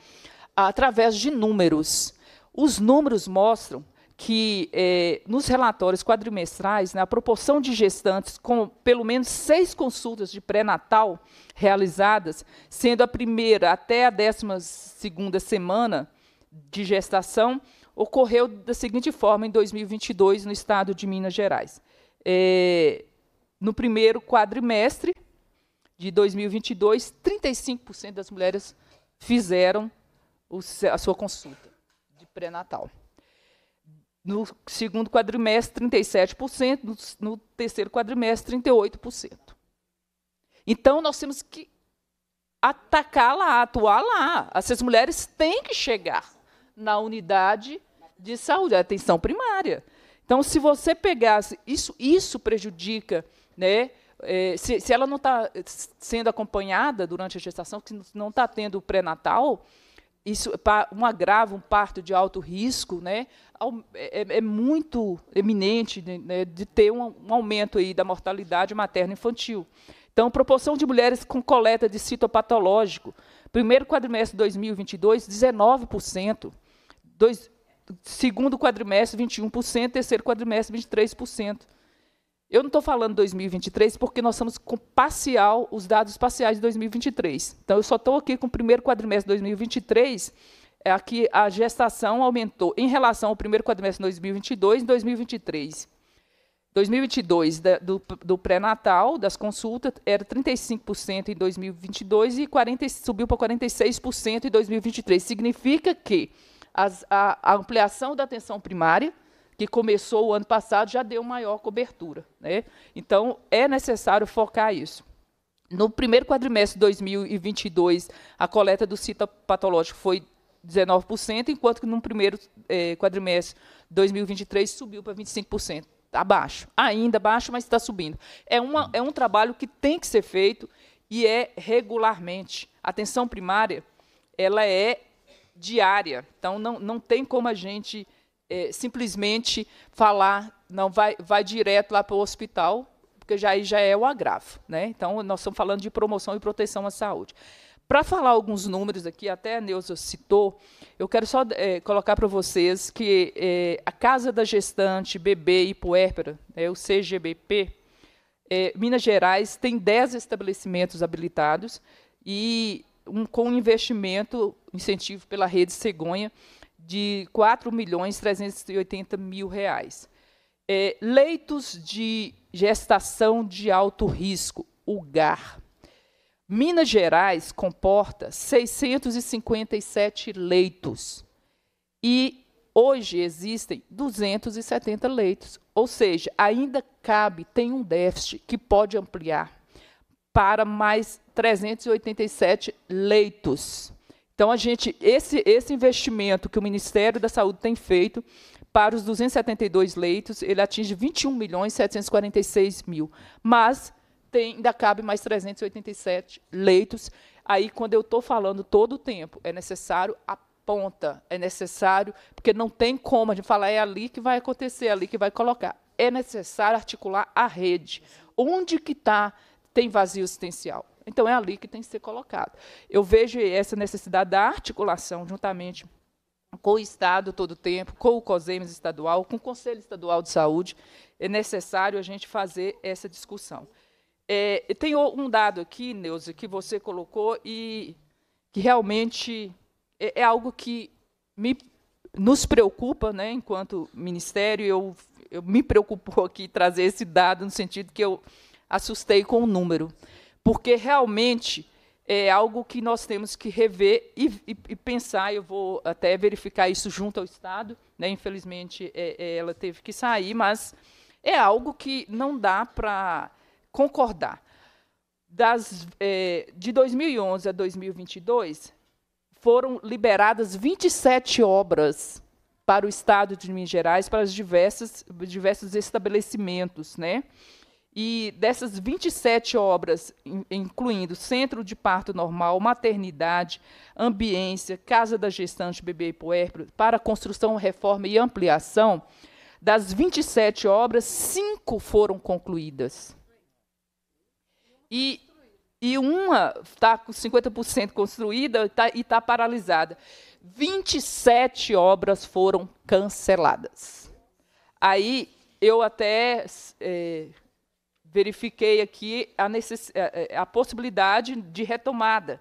através de números. Os números mostram que eh, nos relatórios quadrimestrais, né, a proporção de gestantes com pelo menos seis consultas de pré-natal realizadas, sendo a primeira até a décima segunda semana de gestação, ocorreu da seguinte forma em 2022 no estado de Minas Gerais. Eh, no primeiro quadrimestre de 2022, 35% das mulheres fizeram o, a sua consulta de pré-natal no segundo quadrimestre, 37%, no, terceiro quadrimestre, 38%. Então, nós temos que atacar lá, atuar lá. Essas mulheres têm que chegar na unidade de saúde, a atenção primária. Então, se você pegasse, isso, isso prejudica, né? É, se, se ela não está sendo acompanhada durante a gestação, se não está tendo o pré-natal, isso um agravo, um parto de alto risco, né, é, é, é muito eminente né, de ter um, um, aumento aí da mortalidade materna infantil Então, proporção de mulheres com coleta de citopatológico, primeiro quadrimestre de 2022, 19%, dois, segundo quadrimestre, 21%, terceiro quadrimestre, 23%. Eu não estou falando 2023 porque nós estamos com parcial, os dados parciais de 2023. Então, eu só estou aqui com o primeiro quadrimestre de 2023, é aqui a gestação aumentou em relação ao primeiro quadrimestre de 2022 e 2023. 2022, da, do, do pré-natal, das consultas, era 35% em 2022 e 40, subiu para 46% em 2023. Significa que as, a, a ampliação da atenção primária – que começou o ano passado, já deu maior cobertura. Né? Então, é necessário focar isso. No primeiro quadrimestre de 2022, a coleta do citopatológico foi 19%, enquanto que no primeiro eh, quadrimestre de 2023 subiu para 25%. Abaixo, ainda abaixo, mas está subindo. É, uma, é um trabalho que tem que ser feito e é regularmente. A atenção primária ela é diária, então não, não tem como a gente é, simplesmente falar, não vai, vai direto lá para o hospital, porque já aí já é o agravo, né? Então nós estamos falando de promoção e proteção à saúde. Para falar alguns números aqui, até a Neuza citou, eu quero só é, colocar para vocês que é, a Casa da Gestante, Bebê e Puérpera, né, é, o CGBP, Minas Gerais tem 10 estabelecimentos habilitados e um, com investimento, incentivo pela rede Cegonha, de R$ milhões mil reais. É, leitos de gestação de alto risco, o GAR. Minas Gerais comporta 657 leitos e hoje existem 270 leitos, ou seja, ainda cabe, tem um déficit que pode ampliar para mais 387 leitos. Então a gente esse esse investimento que o Ministério da Saúde tem feito para os 272 leitos, ele atinge 21 milhões 746 mil, mas tem, ainda cabe mais 387 leitos. Aí quando eu estou falando todo o tempo, é necessário a ponta, é necessário, porque não tem como a gente falar é ali que vai acontecer, é ali que vai colocar. É necessário articular a rede. Onde que está tem vazio existencial? Então, é ali que tem que ser colocado. Eu vejo essa necessidade da articulação juntamente com o Estado todo o tempo, com o COSEMES estadual, com o Conselho Estadual de Saúde, é necessário a gente fazer essa discussão. É, tem um dado aqui, Neuza, que você colocou e que realmente é, é algo que me, nos preocupa, né, enquanto Ministério, eu, eu me preocupou aqui trazer esse dado no sentido que eu assustei com o número porque realmente é algo que nós temos que rever e, e, e pensar. Eu vou até verificar isso junto ao Estado. Né? Infelizmente, é, é ela teve que sair, mas é algo que não dá para concordar. Das, é, de 2011 a 2022, foram liberadas 27 obras para o Estado de Minas Gerais, para os diversos, diversos estabelecimentos. Né? E dessas 27 obras, incluindo Centro de Parto Normal, Maternidade, Ambiência, Casa da Gestante, Bebê e Puérpero, para construção, reforma e ampliação, das 27 obras, cinco foram concluídas. E, e uma está com 50% construída e está tá paralisada. 27 obras foram canceladas. Aí eu até. É, verifiquei aqui a, necess... a possibilidade de retomada.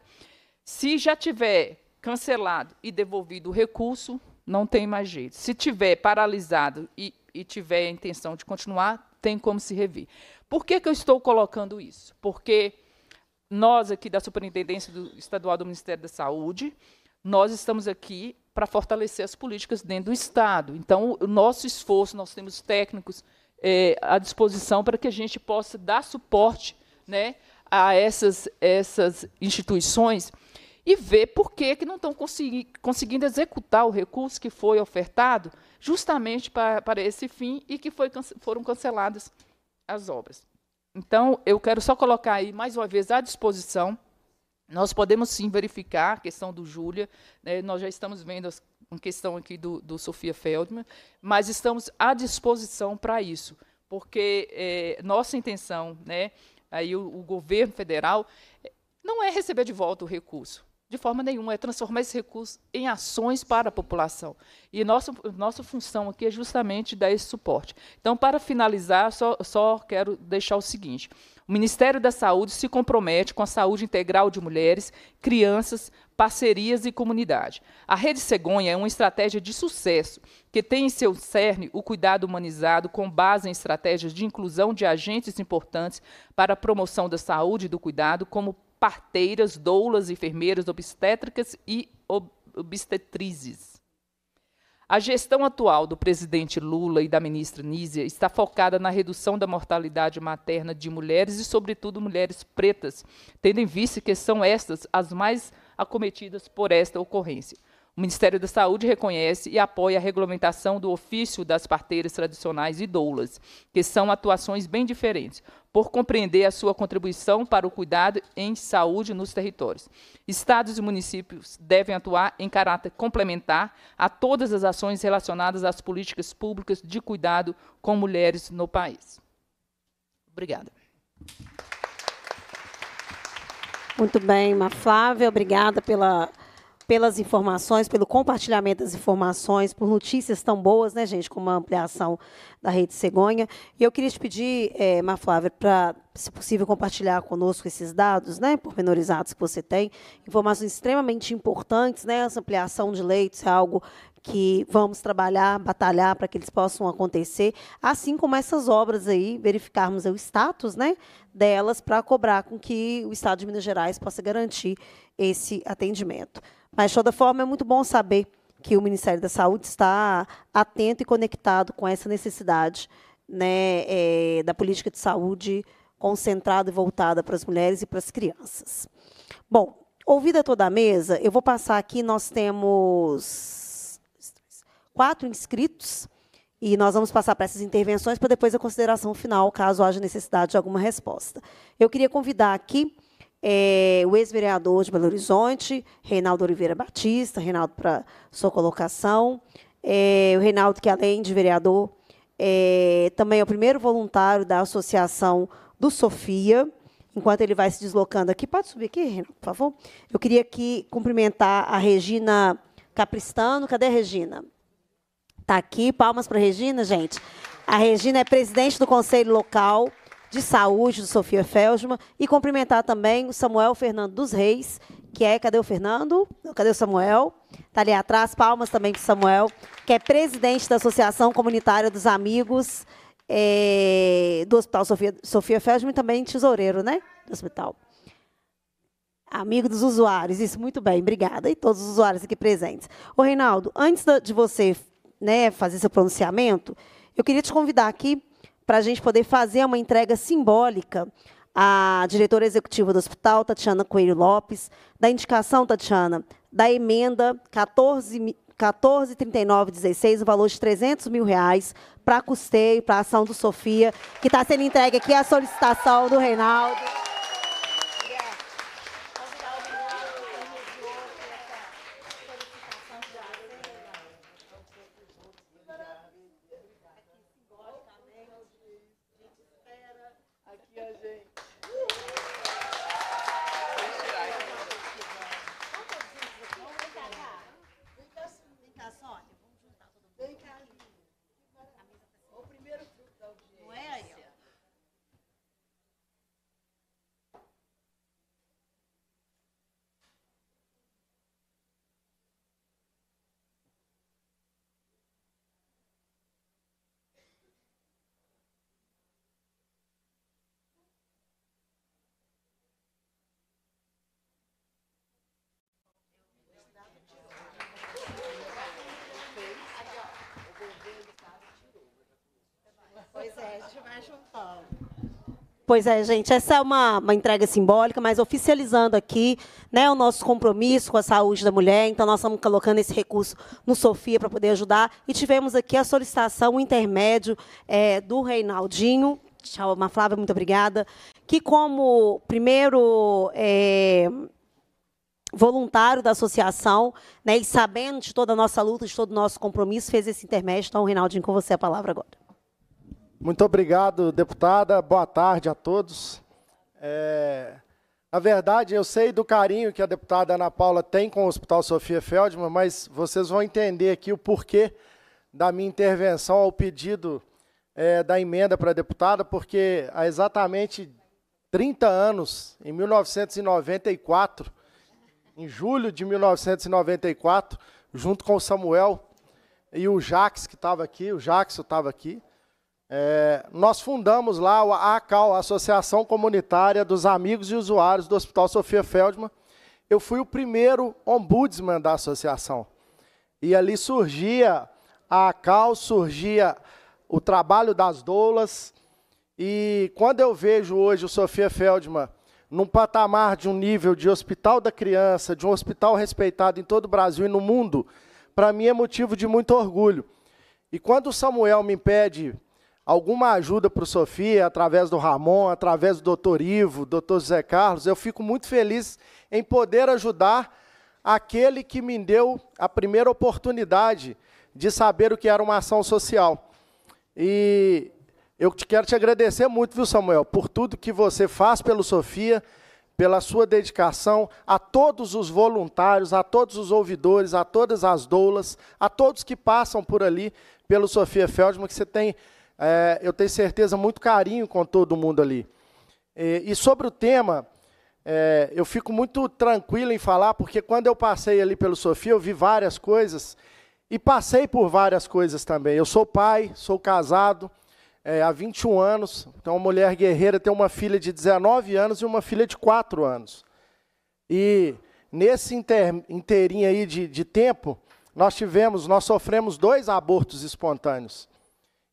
Se já tiver cancelado e devolvido o recurso, não tem mais jeito. Se tiver paralisado e, e tiver a intenção de continuar, tem como se rever. Por que, que eu estou colocando isso? Porque nós aqui da Superintendência do Estadual do Ministério da Saúde, nós estamos aqui para fortalecer as políticas dentro do Estado. Então, o nosso esforço, nós temos técnicos, é, à disposição para que a gente possa dar suporte né, a essas, essas instituições e ver por que, que não estão consegui conseguindo executar o recurso que foi ofertado justamente para, para esse fim e que foi, foram canceladas as obras. Então, eu quero só colocar aí, mais uma vez, à disposição. Nós podemos sim verificar a questão do Júlia. Né, nós já estamos vendo as uma questão aqui do, do Sofia Feldman, mas estamos à disposição para isso, porque é, nossa intenção, né, aí o, o, governo federal, eh, não é receber de volta o recurso, de forma nenhuma, é transformar esse recurso em ações para a população. E nossa, nossa função aqui é justamente dar esse suporte. Então, para finalizar, só, só quero deixar o seguinte. O Ministério da Saúde se compromete com a saúde integral de mulheres, crianças, parcerias e comunidade. A Rede Cegonha é uma estratégia de sucesso que tem em seu cerne o cuidado humanizado com base em estratégias de inclusão de agentes importantes para a promoção da saúde e do cuidado, como parteiras, doulas, enfermeiras, obstétricas e ob obstetrizes. A gestão atual do presidente Lula e da ministra Nízia está focada na redução da mortalidade materna de mulheres e, sobretudo, mulheres pretas, tendo em vista que são estas as mais acometidas por esta ocorrência. O Ministério da Saúde reconhece e apoia a regulamentação do ofício das parteiras tradicionais e doulas, que são atuações bem diferentes, por compreender a sua contribuição para o cuidado em saúde nos territórios. Estados e municípios devem atuar em caráter complementar a todas as ações relacionadas às políticas públicas de cuidado com mulheres no país. Obrigada. Muito bem, Flávia, obrigada pela pelas informações, pelo compartilhamento das informações, por notícias tão boas, né, gente, como a ampliação da rede Cegonha. E eu queria te pedir, é, Flávia, para, se possível, compartilhar conosco esses dados, né, pormenorizados que você tem, informações extremamente importantes, né, essa ampliação de leitos é algo que vamos trabalhar, batalhar para que eles possam acontecer, assim como essas obras aí, verificarmos o status né, delas para cobrar com que o Estado de Minas Gerais possa garantir esse atendimento. Mas, de toda forma, é muito bom saber que o Ministério da Saúde está atento e conectado com essa necessidade né, é, da política de saúde concentrada e voltada para as mulheres e para as crianças. Bom, ouvida toda a mesa, eu vou passar aqui, nós temos quatro inscritos e nós vamos passar para essas intervenções para depois a consideração final, caso haja necessidade de alguma resposta. Eu queria convidar aqui é, o ex-vereador de Belo Horizonte, Reinaldo Oliveira Batista, Reinaldo, para sua colocação. É, o Reinaldo, que além de vereador, é, também é o primeiro voluntário da Associação do Sofia. Enquanto ele vai se deslocando aqui, pode subir aqui, Reinaldo, por favor? Eu queria aqui cumprimentar a Regina Capristano. Cadê a Regina? Está aqui, palmas para a Regina, gente. A Regina é presidente do Conselho Local de Saúde, do Sofia Felsman e cumprimentar também o Samuel Fernando dos Reis, que é, cadê o Fernando? Cadê o Samuel? Está ali atrás, palmas também para o Samuel, que é presidente da Associação Comunitária dos Amigos é, do Hospital Sofia, Sofia Felsman e também tesoureiro, né? Do hospital. Amigo dos usuários, isso, muito bem, obrigada. E todos os usuários aqui presentes. Ô, Reinaldo, antes de você né, fazer seu pronunciamento, eu queria te convidar aqui para a gente poder fazer uma entrega simbólica à diretora executiva do hospital, Tatiana Coelho Lopes, da indicação, Tatiana, da emenda 143916, o valor de 300 mil reais para custeio, para a ação do Sofia, que está sendo entregue aqui a solicitação do Reinaldo. Pois é, a gente vai juntando. Pois é, gente, essa é uma, uma entrega simbólica, mas oficializando aqui né, o nosso compromisso com a saúde da mulher. Então, nós estamos colocando esse recurso no Sofia para poder ajudar. E tivemos aqui a solicitação, o intermédio é, do Reinaldinho. Tchau, Ana Flávia, muito obrigada. Que, como primeiro. É, voluntário da associação, né, e sabendo de toda a nossa luta, de todo o nosso compromisso, fez esse intermédio. Então, Reinaldinho, com você a palavra agora. Muito obrigado, deputada. Boa tarde a todos. É, na verdade, eu sei do carinho que a deputada Ana Paula tem com o Hospital Sofia Feldman, mas vocês vão entender aqui o porquê da minha intervenção ao pedido é, da emenda para a deputada, porque há exatamente 30 anos, em 1994, em julho de 1994, junto com o Samuel e o Jax, que estava aqui, o Jackson estava aqui, é, nós fundamos lá a ACAL, a Associação Comunitária dos Amigos e Usuários do Hospital Sofia Feldman. Eu fui o primeiro ombudsman da associação. E ali surgia a ACAL, surgia o trabalho das doulas. E quando eu vejo hoje o Sofia Feldman num patamar de um nível de hospital da criança, de um hospital respeitado em todo o Brasil e no mundo, para mim é motivo de muito orgulho. E quando o Samuel me pede alguma ajuda para o Sofia, através do Ramon, através do doutor Ivo, doutor José Carlos, eu fico muito feliz em poder ajudar aquele que me deu a primeira oportunidade de saber o que era uma ação social. E eu te quero te agradecer muito, viu, Samuel, por tudo que você faz pelo Sofia, pela sua dedicação, a todos os voluntários, a todos os ouvidores, a todas as doulas, a todos que passam por ali pelo Sofia Feldman, que você tem é, eu tenho certeza, muito carinho com todo mundo ali. E, e sobre o tema, é, eu fico muito tranquilo em falar, porque quando eu passei ali pelo Sofia, eu vi várias coisas e passei por várias coisas também. Eu sou pai, sou casado é, há 21 anos, então, uma mulher guerreira, tem uma filha de 19 anos e uma filha de 4 anos. E nesse inter, inteirinho aí de, de tempo, nós tivemos, nós sofremos dois abortos espontâneos.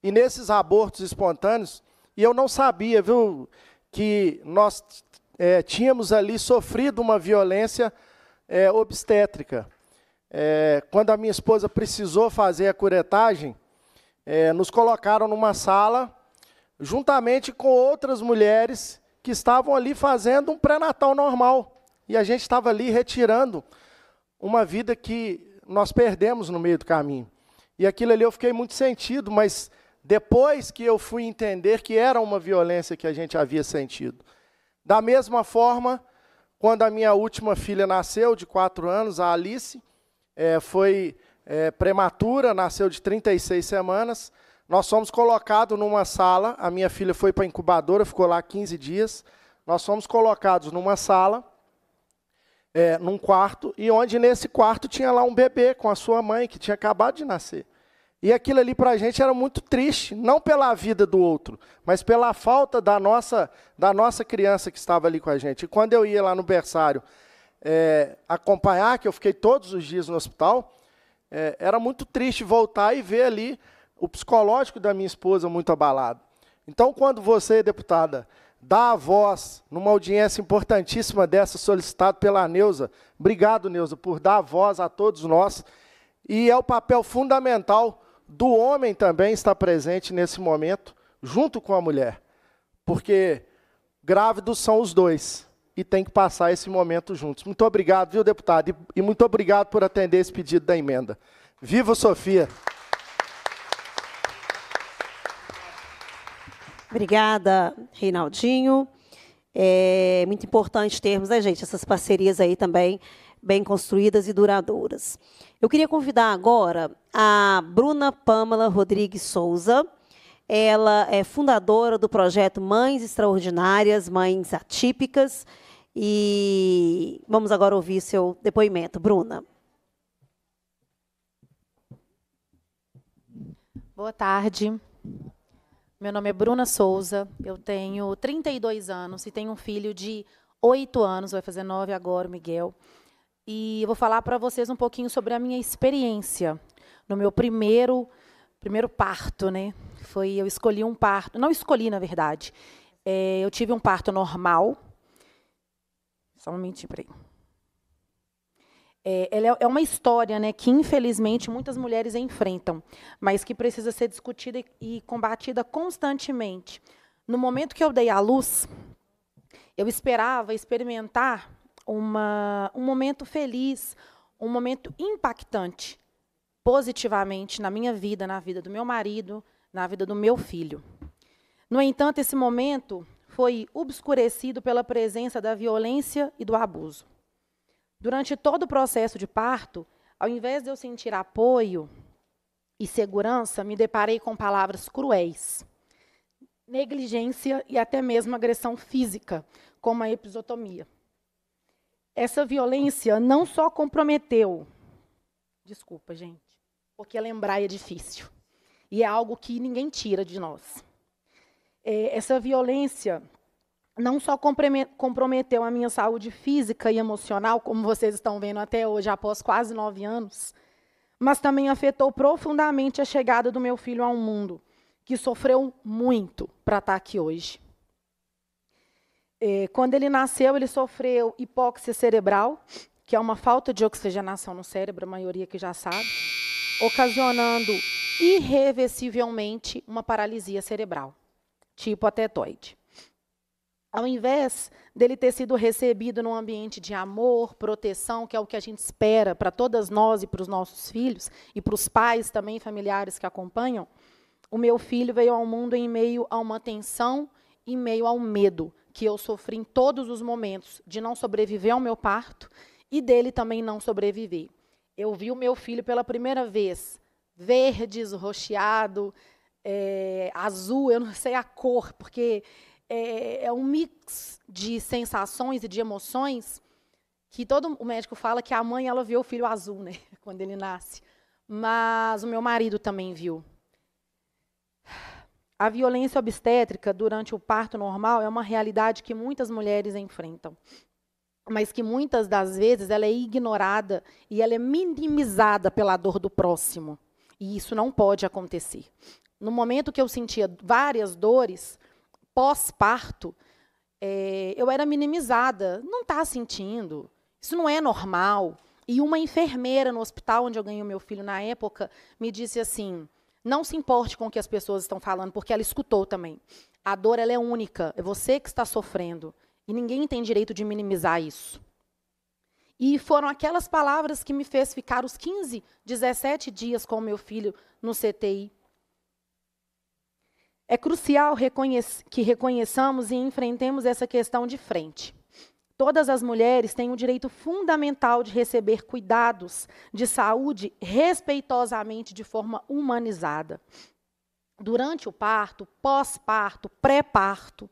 E nesses abortos espontâneos, e eu não sabia, viu, que nós é, tínhamos ali sofrido uma violência é, obstétrica. É, quando a minha esposa precisou fazer a curetagem, é, nos colocaram numa sala, juntamente com outras mulheres que estavam ali fazendo um pré-natal normal. E a gente estava ali retirando uma vida que nós perdemos no meio do caminho. E aquilo ali eu fiquei muito sentido, mas depois que eu fui entender que era uma violência que a gente havia sentido. Da mesma forma, quando a minha última filha nasceu, de quatro anos, a Alice, é, foi é, prematura, nasceu de 36 semanas. Nós fomos colocados numa sala, a minha filha foi para a incubadora, ficou lá 15 dias. Nós fomos colocados numa sala, é, num quarto, e onde nesse quarto tinha lá um bebê com a sua mãe, que tinha acabado de nascer. E aquilo ali para a gente era muito triste, não pela vida do outro, mas pela falta da nossa, da nossa criança que estava ali com a gente. E quando eu ia lá no berçário é, acompanhar, que eu fiquei todos os dias no hospital, é, era muito triste voltar e ver ali o psicológico da minha esposa muito abalado. Então, quando você, deputada, dá a voz numa audiência importantíssima dessa, solicitada pela Neuza, obrigado, Neuza, por dar a voz a todos nós, e é o papel fundamental do homem também está presente nesse momento, junto com a mulher. Porque grávidos são os dois e tem que passar esse momento juntos. Muito obrigado, viu, deputado? E, muito obrigado por atender esse pedido da emenda. Viva Sofia! Obrigada, Reinaldinho. É muito importante termos, né, gente, essas parcerias aí também bem construídas e duradouras. Eu queria convidar agora a Bruna Pamela Rodrigues Souza. Ela é fundadora do projeto Mães Extraordinárias, Mães Atípicas. E vamos agora ouvir seu depoimento. Bruna. Boa tarde. Meu nome é Bruna Souza, eu tenho 32 anos e tenho um filho de 8 anos, vai fazer 9 agora, Miguel e eu vou falar para vocês um pouquinho sobre a minha experiência no meu primeiro primeiro parto, né? Foi eu escolhi um parto, não escolhi na verdade, é, eu tive um parto normal. Só um minutinho, peraí. É, é, é uma história né, que, infelizmente, muitas mulheres enfrentam, mas que precisa ser discutida e combatida constantemente. No momento que eu dei à luz, eu esperava experimentar uma, um momento feliz, um momento impactante positivamente na minha vida, na vida do meu marido, na vida do meu filho. No entanto, esse momento foi obscurecido pela presença da violência e do abuso. Durante todo o processo de parto, ao invés de eu sentir apoio e segurança, me deparei com palavras cruéis, negligência e até mesmo agressão física, como a episotomia essa violência não só comprometeu. Desculpa, gente, porque lembrar é difícil. E é algo que ninguém tira de nós. É, essa violência não só comprometeu a minha saúde física e emocional, como vocês estão vendo até hoje, após quase nove anos, mas também afetou profundamente a chegada do meu filho ao mundo, que sofreu muito para estar tá aqui hoje. É, quando ele nasceu, ele sofreu hipóxia cerebral, que é uma falta de oxigenação no cérebro, a maioria que já sabe, ocasionando irreversivelmente uma paralisia cerebral, tipo atetoide. Ao invés dele ter sido recebido num ambiente de amor, proteção, que é o que a gente espera para todas nós e para os nossos filhos, e para os pais também, familiares que acompanham, o meu filho veio ao mundo em meio a uma tensão, e meio ao medo, que eu sofri em todos os momentos de não sobreviver ao meu parto e dele também não sobreviver. Eu vi o meu filho pela primeira vez, verdes, rocheado, é, azul, eu não sei a cor, porque é, é um mix de sensações e de emoções que todo o médico fala que a mãe ela vê o filho azul, né, quando ele nasce. Mas o meu marido também viu a violência obstétrica durante o parto normal é uma realidade que muitas mulheres enfrentam, mas que muitas das vezes ela é ignorada e ela é minimizada pela dor do próximo. E isso não pode acontecer. No momento que eu sentia várias dores pós-parto, é, eu era minimizada. Não está sentindo, isso não é normal. E uma enfermeira no hospital onde eu ganhei o meu filho na época me disse assim: não se importe com o que as pessoas estão falando, porque ela escutou também. A dor ela é única, é você que está sofrendo. E ninguém tem direito de minimizar isso. E foram aquelas palavras que me fez ficar os 15, 17 dias com o meu filho no CTI. É crucial reconhec que reconheçamos e enfrentemos essa questão de frente. Todas as mulheres têm o direito fundamental de receber cuidados de saúde respeitosamente de forma humanizada. Durante o parto, pós-parto, pré-parto,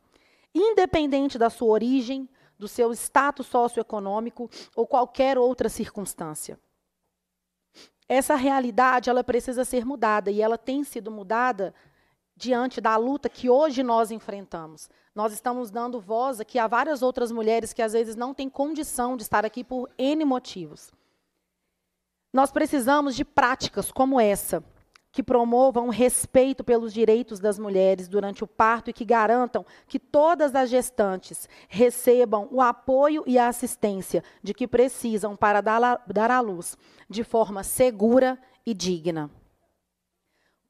independente da sua origem, do seu status socioeconômico ou qualquer outra circunstância. Essa realidade ela precisa ser mudada e ela tem sido mudada diante da luta que hoje nós enfrentamos. Nós estamos dando voz aqui a várias outras mulheres que às vezes não têm condição de estar aqui por N motivos. Nós precisamos de práticas como essa, que promovam respeito pelos direitos das mulheres durante o parto e que garantam que todas as gestantes recebam o apoio e a assistência de que precisam para dar à luz de forma segura e digna.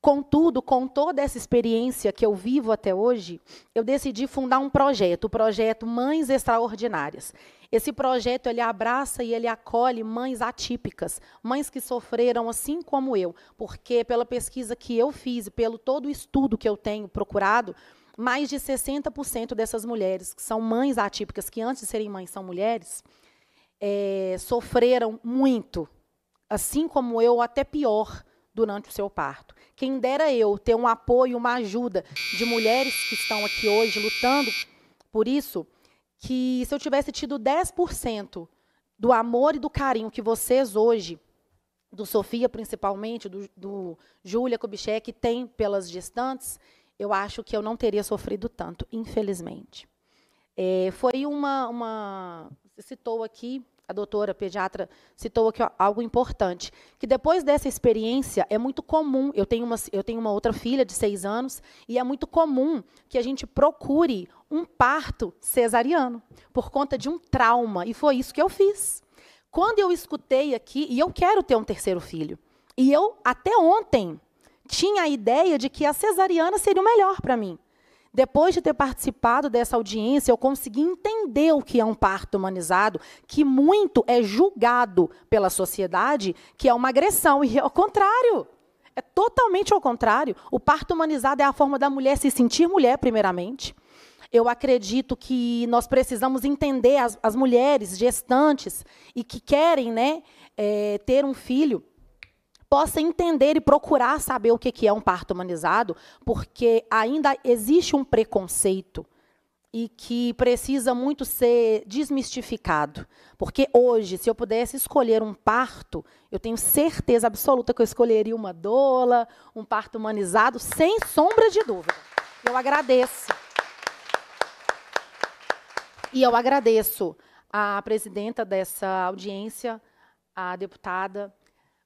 Contudo, com toda essa experiência que eu vivo até hoje, eu decidi fundar um projeto, o projeto Mães Extraordinárias. Esse projeto ele abraça e ele acolhe mães atípicas, mães que sofreram assim como eu, porque pela pesquisa que eu fiz, pelo todo o estudo que eu tenho procurado, mais de 60% dessas mulheres que são mães atípicas, que antes de serem mães são mulheres, é, sofreram muito, assim como eu, até pior durante o seu parto. Quem dera eu ter um apoio, uma ajuda de mulheres que estão aqui hoje lutando por isso, que se eu tivesse tido 10% do amor e do carinho que vocês hoje, do Sofia principalmente, do, do Júlia Kubitschek, têm pelas gestantes, eu acho que eu não teria sofrido tanto, infelizmente. É, foi uma, uma. Citou aqui a doutora a pediatra citou aqui algo importante, que depois dessa experiência é muito comum, eu tenho, uma, eu tenho uma outra filha de seis anos, e é muito comum que a gente procure um parto cesariano, por conta de um trauma, e foi isso que eu fiz. Quando eu escutei aqui, e eu quero ter um terceiro filho, e eu, até ontem, tinha a ideia de que a cesariana seria o melhor para mim. Depois de ter participado dessa audiência, eu consegui entender o que é um parto humanizado, que muito é julgado pela sociedade que é uma agressão, e é o contrário. É totalmente ao contrário. O parto humanizado é a forma da mulher se sentir mulher, primeiramente. Eu acredito que nós precisamos entender as, as mulheres gestantes e que querem né, é, ter um filho possa entender e procurar saber o que é um parto humanizado, porque ainda existe um preconceito e que precisa muito ser desmistificado. Porque hoje, se eu pudesse escolher um parto, eu tenho certeza absoluta que eu escolheria uma doula, um parto humanizado, sem sombra de dúvida. Eu agradeço. E eu agradeço à presidenta dessa audiência, à deputada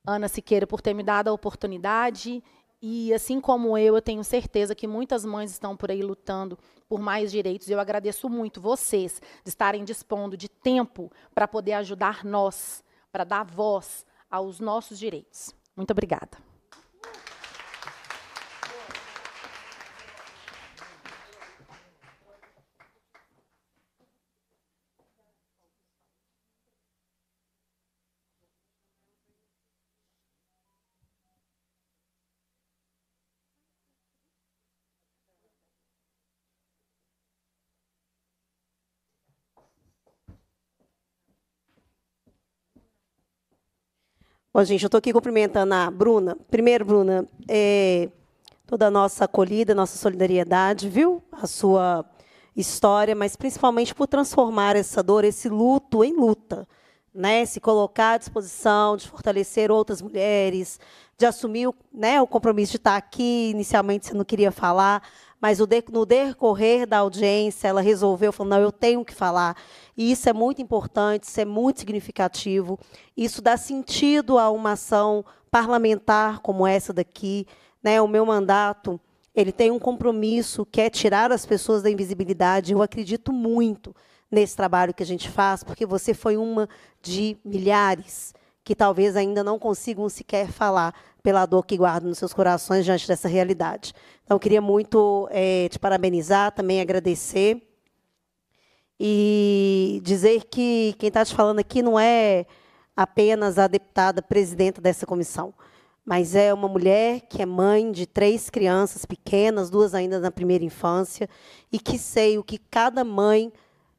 Ana Siqueira por ter me dado a oportunidade. E assim como eu, eu tenho certeza que muitas mães estão por aí lutando por mais direitos. E eu agradeço muito vocês de estarem dispondo de tempo para poder ajudar nós, para dar voz aos nossos direitos. Muito obrigada. Bom, gente, eu estou aqui cumprimentando a Bruna. Primeiro, Bruna, é, toda a nossa acolhida, nossa solidariedade, viu? A sua história, mas principalmente por transformar essa dor, esse luto em luta né, se colocar à disposição, de fortalecer outras mulheres, de assumir né, o compromisso de estar aqui. Inicialmente você não queria falar, mas no decorrer da audiência ela resolveu, falou: não, eu tenho que falar. E isso é muito importante, isso é muito significativo. Isso dá sentido a uma ação parlamentar como essa daqui. Né? O meu mandato ele tem um compromisso que é tirar as pessoas da invisibilidade. Eu acredito muito nesse trabalho que a gente faz, porque você foi uma de milhares que talvez ainda não consigam sequer falar pela dor que guardam nos seus corações diante dessa realidade. Então, queria muito é, te parabenizar, também agradecer e dizer que quem está te falando aqui não é apenas a deputada presidenta dessa comissão, mas é uma mulher que é mãe de três crianças pequenas, duas ainda na primeira infância, e que sei o que cada mãe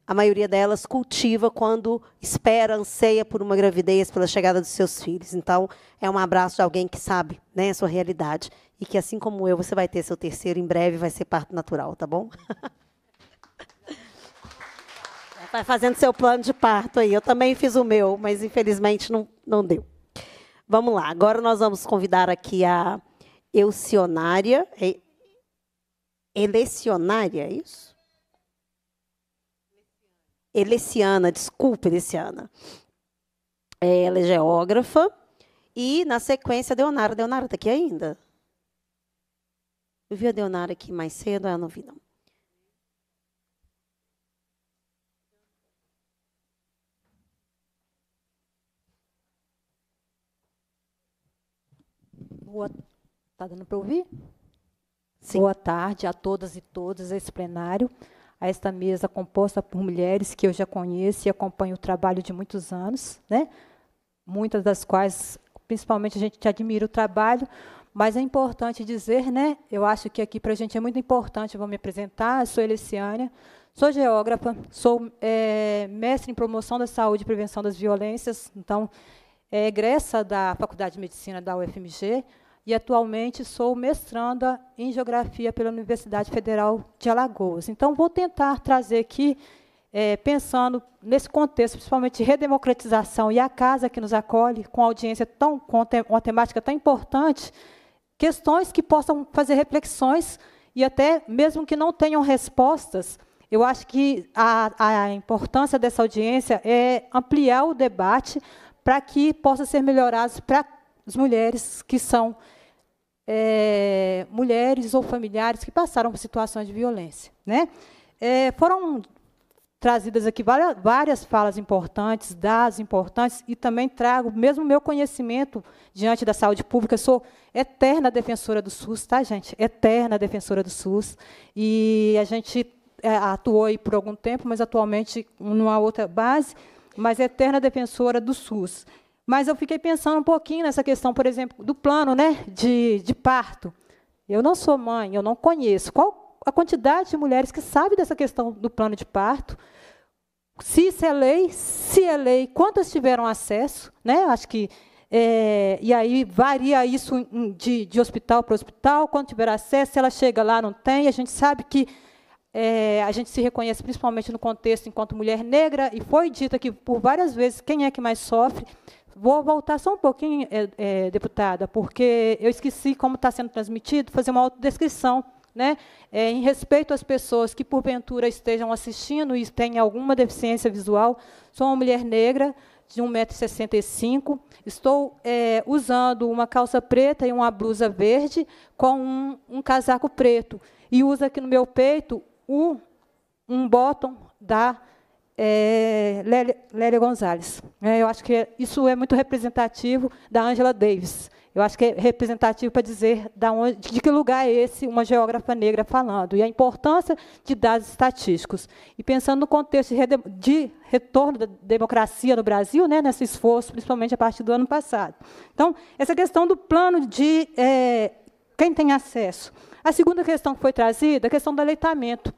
a maioria delas cultiva quando espera, anseia por uma gravidez, pela chegada dos seus filhos. Então, é um abraço de alguém que sabe né, a sua realidade e que, assim como eu, você vai ter seu terceiro em breve, vai ser parto natural, tá bom? Vai fazendo seu plano de parto aí. Eu também fiz o meu, mas infelizmente não, não deu. Vamos lá, agora nós vamos convidar aqui a Eucionária. É Elecionária, é isso? Eleciana, desculpa, Eleciana. É, ela é geógrafa. E, na sequência, a Deonara. A Deonara está aqui ainda? Eu vi a Deonara aqui mais cedo, ela não vi, não. Boa, tá dando para ouvir? Sim. Boa tarde a todas e todos esse plenário a esta mesa composta por mulheres que eu já conheço e acompanho o trabalho de muitos anos, né? muitas das quais, principalmente, a gente admira o trabalho, mas é importante dizer, né? eu acho que aqui para a gente é muito importante, eu vou me apresentar, eu sou Eliciane, sou geógrafa, sou é, mestre em promoção da saúde e prevenção das violências, então, é egressa da Faculdade de Medicina da UFMG, e atualmente sou mestranda em Geografia pela Universidade Federal de Alagoas. Então, vou tentar trazer aqui, é, pensando nesse contexto, principalmente de redemocratização e a casa que nos acolhe, com audiência tão, com uma temática tão importante, questões que possam fazer reflexões e até mesmo que não tenham respostas, eu acho que a, a importância dessa audiência é ampliar o debate para que possa ser melhorado para as mulheres que são é, mulheres ou familiares que passaram por situações de violência. Né? É, foram trazidas aqui várias, falas importantes, dados importantes, e também trago, mesmo meu conhecimento diante da saúde pública, sou eterna defensora do SUS, tá, gente? Eterna defensora do SUS. E a gente é, atuou aí por algum tempo, mas atualmente numa outra base, mas eterna defensora do SUS. Mas eu fiquei pensando um pouquinho nessa questão, por exemplo, do plano né, de, de parto. Eu não sou mãe, eu não conheço. Qual a quantidade de mulheres que sabe dessa questão do plano de parto? Se isso é lei, se é lei, quantas tiveram acesso? Né? Acho que é, e aí varia isso de, de hospital para hospital, quando tiver acesso, se ela chega lá, não tem. A gente sabe que é, a gente se reconhece principalmente no contexto enquanto mulher negra, e foi dito aqui por várias vezes quem é que mais sofre. Vou voltar só um pouquinho, é, é, deputada, porque eu esqueci como está sendo transmitido, fazer uma autodescrição. Né, é, em respeito às pessoas que, porventura, estejam assistindo e tenham alguma deficiência visual, sou uma mulher negra, de 1,65m. Estou é, usando uma calça preta e uma blusa verde com um, um, casaco preto. E uso aqui no meu peito o, um bottom da é, Lélia, Gonzalez. É, eu acho que isso é muito representativo da Angela Davis. Eu acho que é representativo para dizer onde, de que lugar é esse uma geógrafa negra falando e a importância de dados estatísticos. E pensando no contexto de, de retorno da democracia no Brasil, né, nesse esforço, principalmente a partir do ano passado. Então, essa questão do plano de é, quem tem acesso. A segunda questão que foi trazida, é a questão do aleitamento.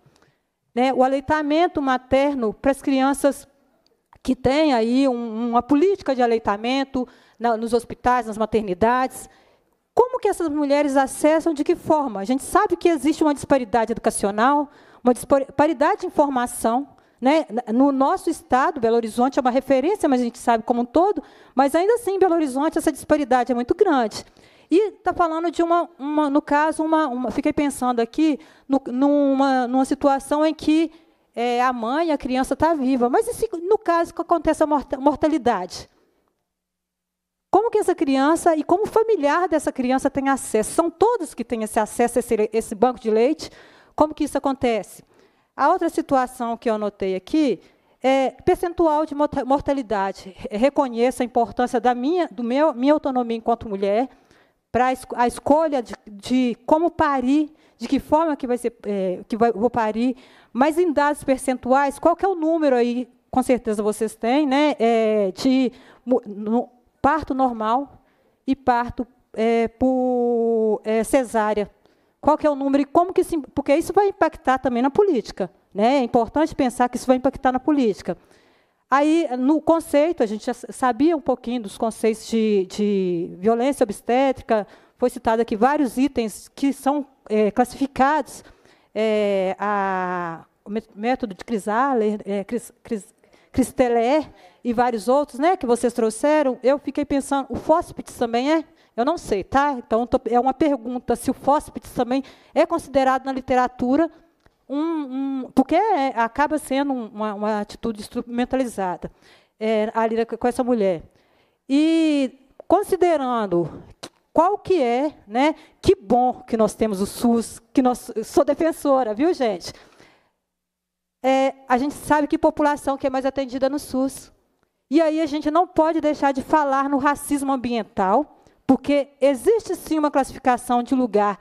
Né? O aleitamento materno para as crianças que têm aí um, uma política de aleitamento na, nos hospitais, nas maternidades. Como que essas mulheres acessam, de que forma? A gente sabe que existe uma disparidade educacional, uma disparidade de informação. Né? No nosso estado, Belo Horizonte é uma referência, mas a gente sabe como um todo, mas ainda assim, Belo Horizonte, essa disparidade é muito grande. E está falando de uma, uma, no caso, uma, uma fiquei pensando aqui, no, numa, numa situação em que é, a mãe, a criança está viva. Mas e se, no caso que acontece a mortalidade? Como que essa criança e como o familiar dessa criança tem acesso? São todos que têm esse acesso a esse, esse banco de leite? Como que isso acontece? A outra situação que eu anotei aqui é percentual de mortalidade. Reconheço a importância da minha, do meu, minha autonomia enquanto mulher, para a escolha de, de, como parir, de que forma que vai ser é, que vai, vou parir, mas em dados percentuais, qual que é o número aí, com certeza vocês têm, né, é, de no, parto normal e parto é, por é, cesárea. Qual que é o número e como que se, porque isso vai impactar também na política, né? É importante pensar que isso vai impactar na política. Aí, no conceito, a gente já sabia um pouquinho dos conceitos de, de violência obstétrica, foi citado aqui vários itens que são é, classificados é, a, o método de Crisaler, é, Cris, Cris, Cristelé e vários outros né, que vocês trouxeram. Eu fiquei pensando, o fóspites também é? Eu não sei, tá? Então, tô, é uma pergunta se o fóspites também é considerado na literatura um, um porque é, acaba sendo uma, uma atitude instrumentalizada é, a lida com essa mulher. E considerando qual que é, né? Que bom que nós temos o SUS, que nós sou defensora, viu, gente? É, a gente sabe que população que é mais atendida no SUS. E aí a gente não pode deixar de falar no racismo ambiental, porque existe sim uma classificação de lugar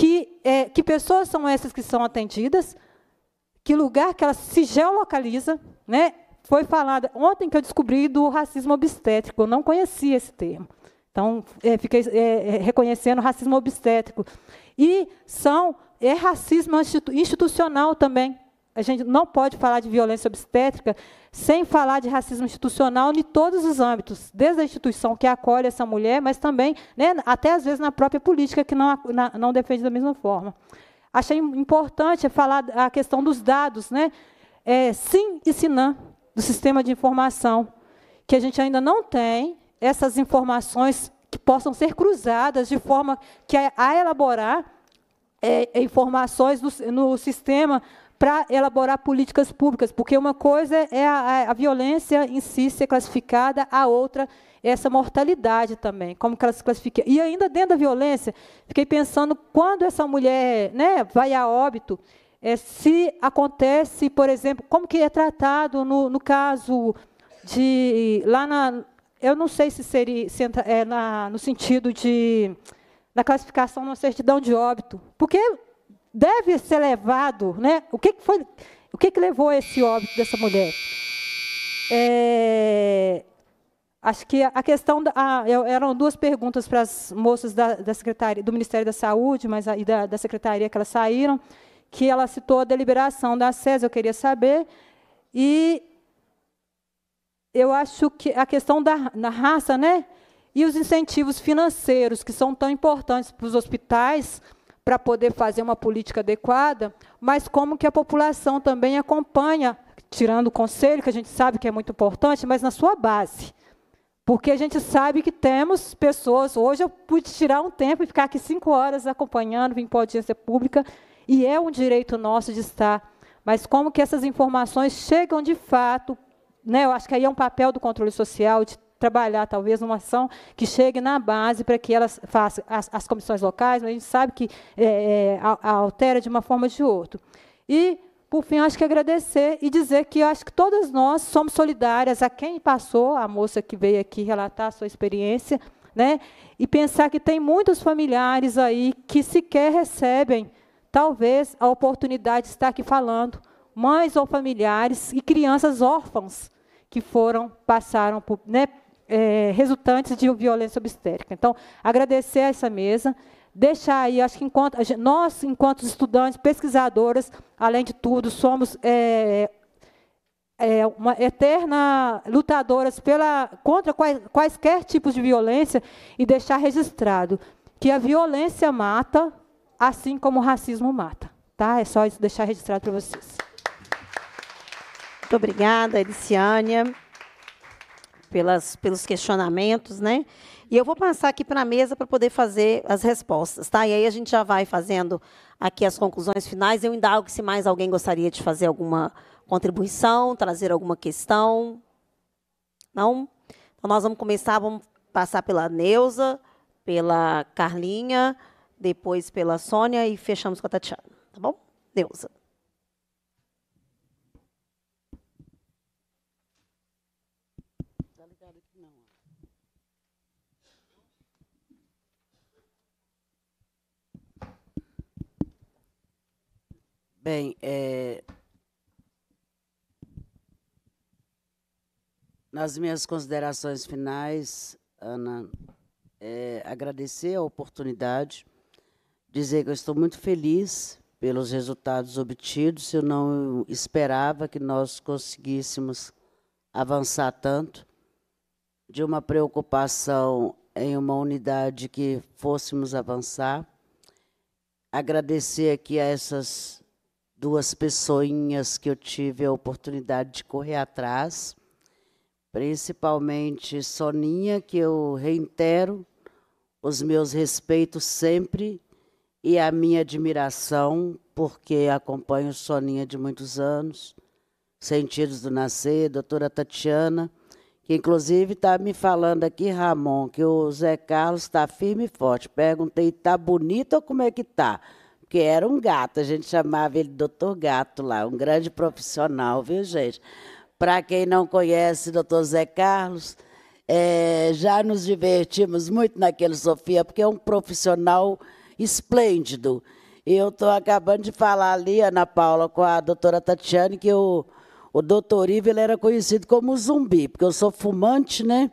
que, é, que pessoas são essas que são atendidas, que lugar que ela se geolocaliza, né? Foi falado ontem que eu descobri do racismo obstétrico, eu não conhecia esse termo. Então, é, fiquei é, é reconhecendo racismo obstétrico. E são é racismo institucional também. A gente não pode falar de violência obstétrica sem falar de racismo institucional em todos os âmbitos, desde a instituição que acolhe essa mulher, mas também, né, até às vezes, na própria política, que não, na, não defende da mesma forma. Achei importante falar a questão dos dados, né? É, sim e não, do sistema de informação, que a gente ainda não tem essas informações que possam ser cruzadas de forma que a, elaborar é, informações no sistema para elaborar políticas públicas, porque uma coisa é a, a, violência em si ser classificada, a outra é essa mortalidade também, como que ela se classifica. E ainda dentro da violência, fiquei pensando quando essa mulher né, vai a óbito, é, se acontece, por exemplo, como que é tratado no, no caso de lá na eu não sei se seria se entra, é, na, no sentido de na classificação na certidão de óbito, porque deve ser levado, né? O que, foi, o que, levou a esse óbito dessa mulher? É, acho que a questão da, ah, eram duas perguntas para as moças da, da, secretaria do Ministério da Saúde, mas a, e da, da, secretaria que elas saíram, que ela citou a deliberação da SES, eu queria saber e eu acho que a questão da, da raça, né? E os incentivos financeiros que são tão importantes para os hospitais, para poder fazer uma política adequada, mas como que a população também acompanha, tirando o conselho, que a gente sabe que é muito importante, mas na sua base. Porque a gente sabe que temos pessoas. Hoje eu pude tirar um tempo e ficar aqui cinco horas acompanhando, vim para a audiência pública, e é um direito nosso de estar. Mas como que essas informações chegam de fato? Né, eu acho que aí é um papel do controle social, de trabalhar talvez uma ação que chegue na base para que elas façam as, as, comissões locais, mas a gente sabe que é, é a, altera de uma forma ou de outra. E por fim, acho que agradecer e dizer que acho que todas nós somos solidárias a quem passou, a moça que veio aqui relatar a sua experiência, né? E pensar que tem muitos familiares aí que sequer recebem, talvez, a oportunidade de estar aqui falando, mães ou familiares e crianças órfãs que foram passaram por, né, é, resultantes de violência obstétrica. Então, agradecer a essa mesa, deixar aí, acho que enquanto, nós, enquanto estudantes, pesquisadoras, além de tudo, somos é, é, uma eterna lutadoras pela, contra quais, quaisquer tipos de violência e deixar registrado que a violência mata, assim como o racismo mata. Tá? É só isso deixar registrado para vocês. Muito obrigada, Eliciânia pelas, pelos questionamentos, né? E eu vou passar aqui para a mesa para poder fazer as respostas, tá? E aí a gente já vai fazendo aqui as conclusões finais. Eu indago se mais alguém gostaria de fazer alguma contribuição, trazer alguma questão. Não? Então nós vamos começar, vamos passar pela Neuza, pela Carlinha, depois pela Sônia e fechamos com a Tatiana, tá bom? Neuza. Bem, é, nas minhas considerações finais, Ana, é, agradecer a oportunidade, dizer que eu estou muito feliz pelos resultados obtidos. Eu não esperava que nós conseguíssemos avançar tanto de uma preocupação em uma unidade que fôssemos avançar. Agradecer aqui a essas duas pessoinhas que eu tive a oportunidade de correr atrás, principalmente Soninha, que eu reitero os meus respeitos sempre e a minha admiração, porque acompanho Soninha de muitos anos, Sentidos do Nascer, doutora Tatiana, que inclusive está me falando aqui, Ramon, que o Zé Carlos está firme e forte. Perguntei, está bonito ou como é que está? porque era um gato, a gente chamava ele Doutor Gato lá, um grande profissional, viu, gente? Para quem não conhece Doutor Zé Carlos, é, já nos divertimos muito naquele Sofia, porque é um profissional esplêndido. E eu estou acabando de falar ali, Ana Paula, com a doutora Tatiane, que o, o doutor Ivo era conhecido como zumbi, porque eu sou fumante, né?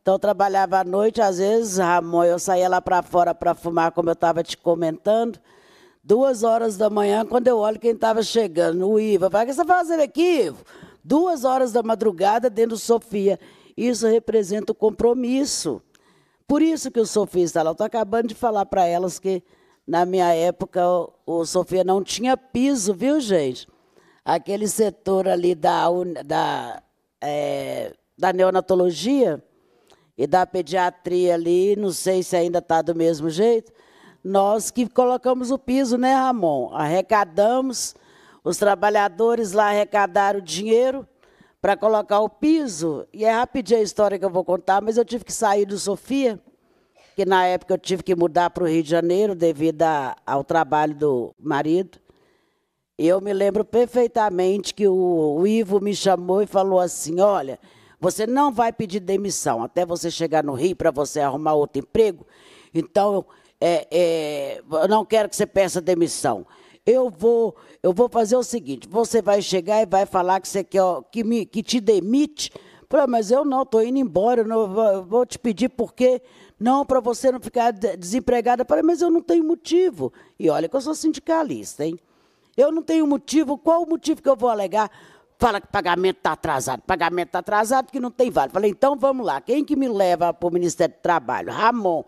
Então eu trabalhava à noite, às vezes, Ramon, eu saía lá para fora para fumar, como eu estava te comentando. Duas horas da manhã, quando eu olho quem estava chegando, o Iva, fala, o que você está fazendo aqui, Ivo? Duas horas da madrugada dentro do Sofia. Isso representa o compromisso. Por isso que o Sofia está lá. Estou acabando de falar para elas que, na minha época, o, o Sofia não tinha piso, viu, gente? Aquele setor ali da, da, é, da neonatologia e da pediatria ali, não sei se ainda está do mesmo jeito, nós que colocamos o piso, né, Ramon? Arrecadamos, os trabalhadores lá arrecadaram dinheiro para colocar o piso. E é rapidinho a história que eu vou contar, mas eu tive que sair do Sofia, que na época eu tive que mudar para o Rio de Janeiro devido a, ao trabalho do marido. E eu me lembro perfeitamente que o, o Ivo me chamou e falou assim: olha. Você não vai pedir demissão até você chegar no Rio para você arrumar outro emprego. Então, é, é, eu não quero que você peça demissão. Eu vou, eu vou fazer o seguinte: você vai chegar e vai falar que você quer que, me, que te demite. Falei, ah, mas eu não, estou indo embora, eu não, eu vou te pedir porque não, para você não ficar desempregada. Falei, mas eu não tenho motivo. E olha que eu sou sindicalista, hein? Eu não tenho motivo. Qual o motivo que eu vou alegar? Fala que pagamento está atrasado. Pagamento está atrasado porque não tem vale. Falei, então vamos lá. Quem que me leva para o Ministério do Trabalho? Ramon.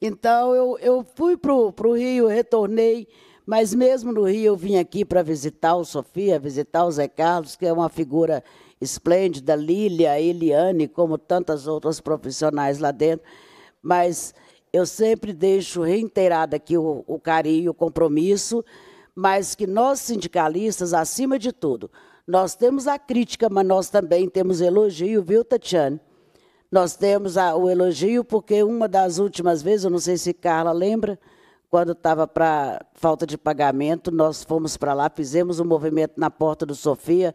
Então, eu, eu fui para o Rio, retornei, mas mesmo no Rio eu vim aqui para visitar o Sofia, visitar o Zé Carlos, que é uma figura esplêndida, Lília, Eliane, como tantas outras profissionais lá dentro. Mas eu sempre deixo reiterado aqui o, o carinho, o compromisso, mas que nós sindicalistas, acima de tudo, nós temos a crítica, mas nós também temos elogio, viu, Tatiane? Nós temos a, o elogio, porque uma das últimas vezes, eu não sei se Carla lembra, quando estava para falta de pagamento, nós fomos para lá, fizemos um movimento na porta do Sofia,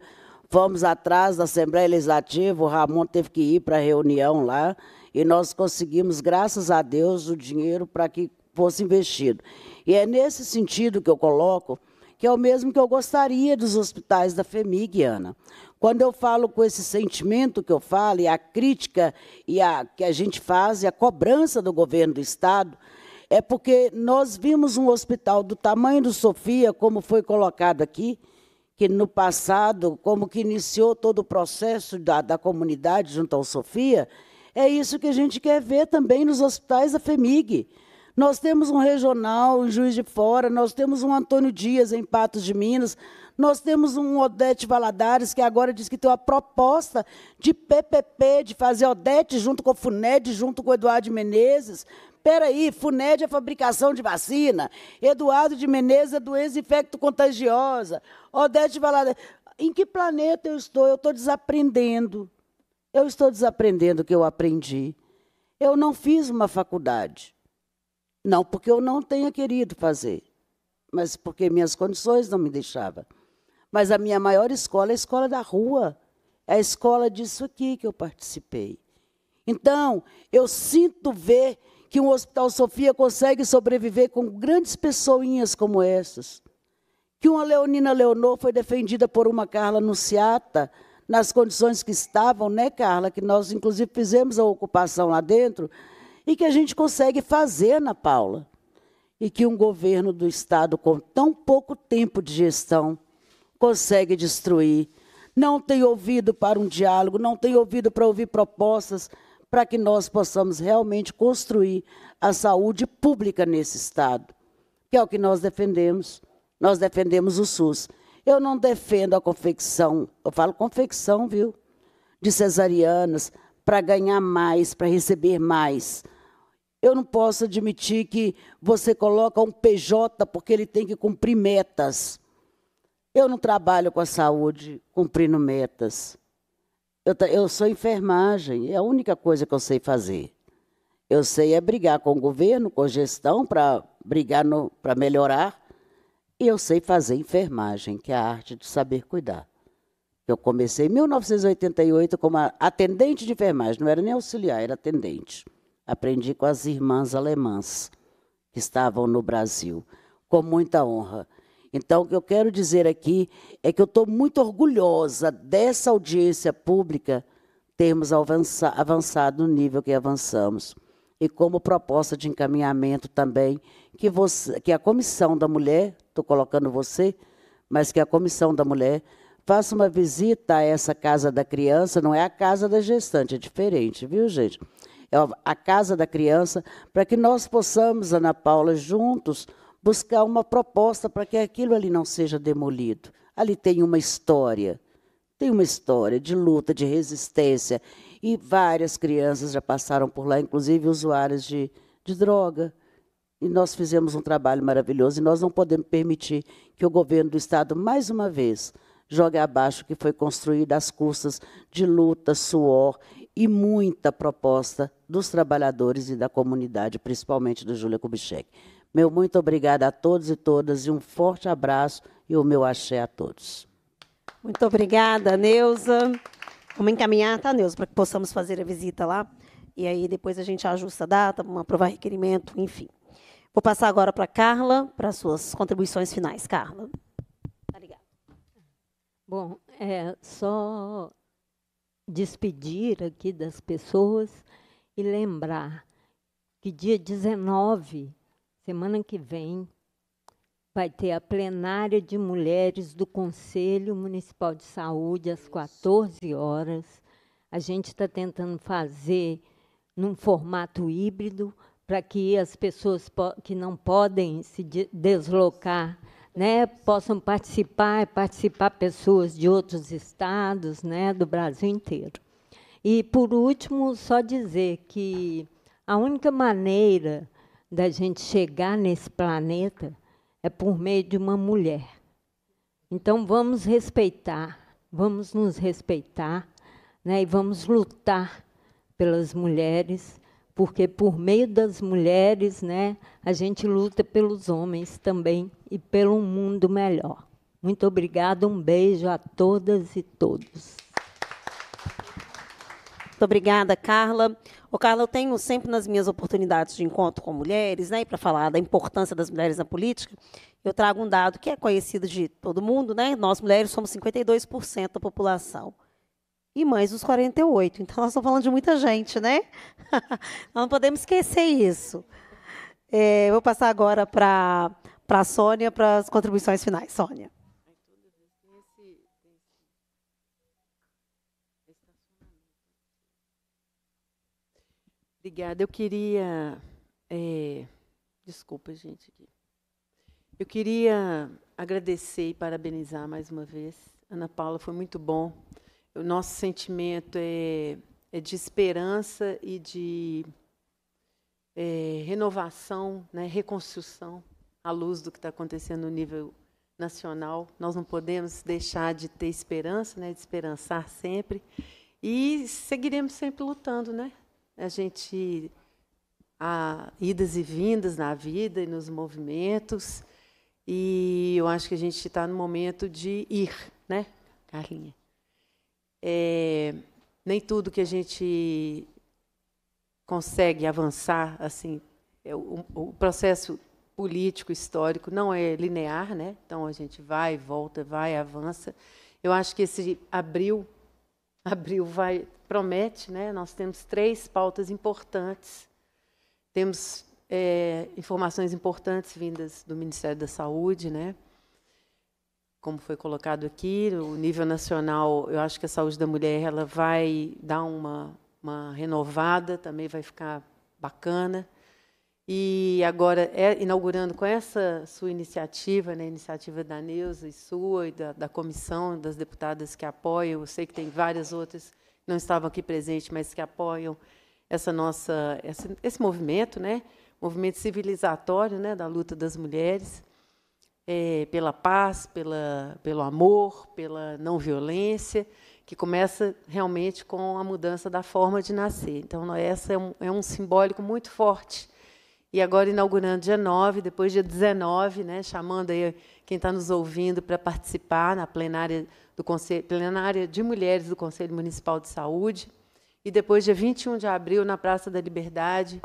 fomos atrás da Assembleia Legislativa, o Ramon teve que ir para a reunião lá, e nós conseguimos, graças a Deus, o dinheiro para que fosse investido. E é nesse sentido que eu coloco, que é o mesmo que eu gostaria dos hospitais da FEMIG, Ana. Quando eu falo com esse sentimento que eu falo, e a crítica e a, que a gente faz, e a cobrança do governo do Estado, é porque nós vimos um hospital do tamanho do Sofia, como foi colocado aqui, que no passado, como que iniciou todo o processo da, da comunidade junto ao Sofia, é isso que a gente quer ver também nos hospitais da FEMIG. Nós temos um regional em Juiz de Fora, nós temos um Antônio Dias em Patos de Minas, nós temos um Odete Valadares que agora diz que tem uma proposta de PPP, de fazer Odete junto com o FUNED, junto com o Eduardo Menezes, peraí, FUNED é fabricação de vacina, Eduardo de Menezes é doença infecto-contagiosa, Odete Valadares. Em que planeta eu estou? Eu estou desaprendendo. Eu estou desaprendendo o que eu aprendi. Eu não fiz uma faculdade. Não porque eu não tenha querido fazer, mas porque minhas condições não me deixavam. Mas a minha maior escola é a escola da rua. É a escola disso aqui que eu participei. Então, eu sinto ver que um Hospital Sofia consegue sobreviver com grandes pessoinhas como essas. Que uma Leonina Leonor foi defendida por uma Carla Nunciata, nas condições que estavam, né, Carla? Que nós, inclusive, fizemos a ocupação lá dentro, e que a gente consegue fazer, Ana Paula. E que um governo do Estado, com tão pouco tempo de gestão, consegue destruir. Não tem ouvido para um diálogo, não tem ouvido para ouvir propostas para que nós possamos realmente construir a saúde pública nesse Estado, que é o que nós defendemos. Nós defendemos o SUS. Eu não defendo a confecção, eu falo confecção, viu? De cesarianas, para ganhar mais, para receber mais. Eu não posso admitir que você coloca um PJ porque ele tem que cumprir metas. Eu não trabalho com a saúde cumprindo metas. Eu, eu, sou enfermagem, é a única coisa que eu sei fazer. Eu sei é brigar com o governo, com a gestão, para brigar para melhorar. E eu sei fazer enfermagem, que é a arte de saber cuidar. Eu comecei em 1988 como atendente de enfermagem, não era nem auxiliar, era atendente. Aprendi com as irmãs alemãs que estavam no Brasil, com muita honra. Então, o que eu quero dizer aqui é que eu estou muito orgulhosa dessa audiência pública termos avançado no nível que avançamos. E como proposta de encaminhamento também, que, você, que a Comissão da Mulher, estou colocando você, mas que a Comissão da Mulher faça uma visita a essa casa da criança, não é a casa da gestante, é diferente, viu, gente? É a casa da criança, para que nós possamos, Ana Paula, juntos, buscar uma proposta para que aquilo ali não seja demolido. Ali tem uma história, tem uma história de luta, de resistência. E várias crianças já passaram por lá, inclusive usuários de, de droga. E nós fizemos um trabalho maravilhoso e nós não podemos permitir que o governo do Estado, mais uma vez, jogue abaixo o que foi construído às custas de luta, suor e muita proposta dos trabalhadores e da comunidade, principalmente do Júlia Kubitschek. Meu muito obrigada a todos e todas e um forte abraço e o meu axé a todos. Muito obrigada, Neuza. Vamos encaminhar, tá, Neuza, para que possamos fazer a visita lá. E aí depois a gente ajusta a data, vamos aprovar requerimento, enfim. Vou passar agora para Carla, para suas contribuições finais. Carla. Obrigada. Tá Bom, é só despedir aqui das pessoas e lembrar que dia 19 semana que vem, vai ter a plenária de mulheres do Conselho Municipal de Saúde às 14 horas. A gente está tentando fazer num formato híbrido para que as pessoas que não podem se de deslocar né, possam participar, participar pessoas de outros estados, né, do Brasil inteiro. E, por último, só dizer que a única maneira da gente chegar nesse planeta é por meio de uma mulher. Então vamos respeitar, vamos nos respeitar, né? E vamos lutar pelas mulheres, porque por meio das mulheres, né, a gente luta pelos homens também e pelo mundo melhor. Muito obrigada, um beijo a todas e todos. Muito obrigada, Carla. O Carla, eu tenho sempre nas minhas oportunidades de encontro com mulheres, né, e para falar da importância das mulheres na política, eu trago um dado que é conhecido de todo mundo, né? Nós mulheres somos 52% da população. E mais os 48. Então nós estamos falando de muita gente, né? não podemos esquecer isso. É, eu vou passar agora para a Sônia para as contribuições finais. Sônia. Obrigada. Eu queria. É, desculpa, gente. Eu queria agradecer e parabenizar mais uma vez. Ana Paula, foi muito bom. O nosso sentimento é, é de esperança e de é, renovação, né, reconstrução, à luz do que está acontecendo no nível nacional. Nós não podemos deixar de ter esperança, né, de esperançar sempre. E seguiremos sempre lutando, né? a gente há idas e vindas na vida e nos movimentos. E eu acho que a gente está no momento de ir, né, Carlinha? É, nem tudo que a gente consegue avançar, assim, é, o, o, processo político histórico não é linear, né? Então a gente vai, volta, vai, avança. Eu acho que esse abril abril vai promete, né? Nós temos três pautas importantes. Temos é, informações importantes vindas do Ministério da Saúde, né? Como foi colocado aqui, o nível nacional, eu acho que a saúde da mulher ela vai dar uma, uma renovada, também vai ficar bacana. E agora, é, inaugurando com essa sua iniciativa, né, iniciativa da Neuza e sua, e da, da comissão, das deputadas que apoiam, eu sei que tem várias outras que não estavam aqui presentes, mas que apoiam essa nossa, esse, esse movimento, né, movimento civilizatório né, da luta das mulheres é, pela paz, pela, pelo amor, pela não violência, que começa realmente com a mudança da forma de nascer. Então, essa é um, é um simbólico muito forte e agora inaugurando dia 9, depois dia 19, né, chamando aí quem está nos ouvindo para participar na plenária, do Conselho, plenária de Mulheres do Conselho Municipal de Saúde. E depois, dia 21 de abril, na Praça da Liberdade,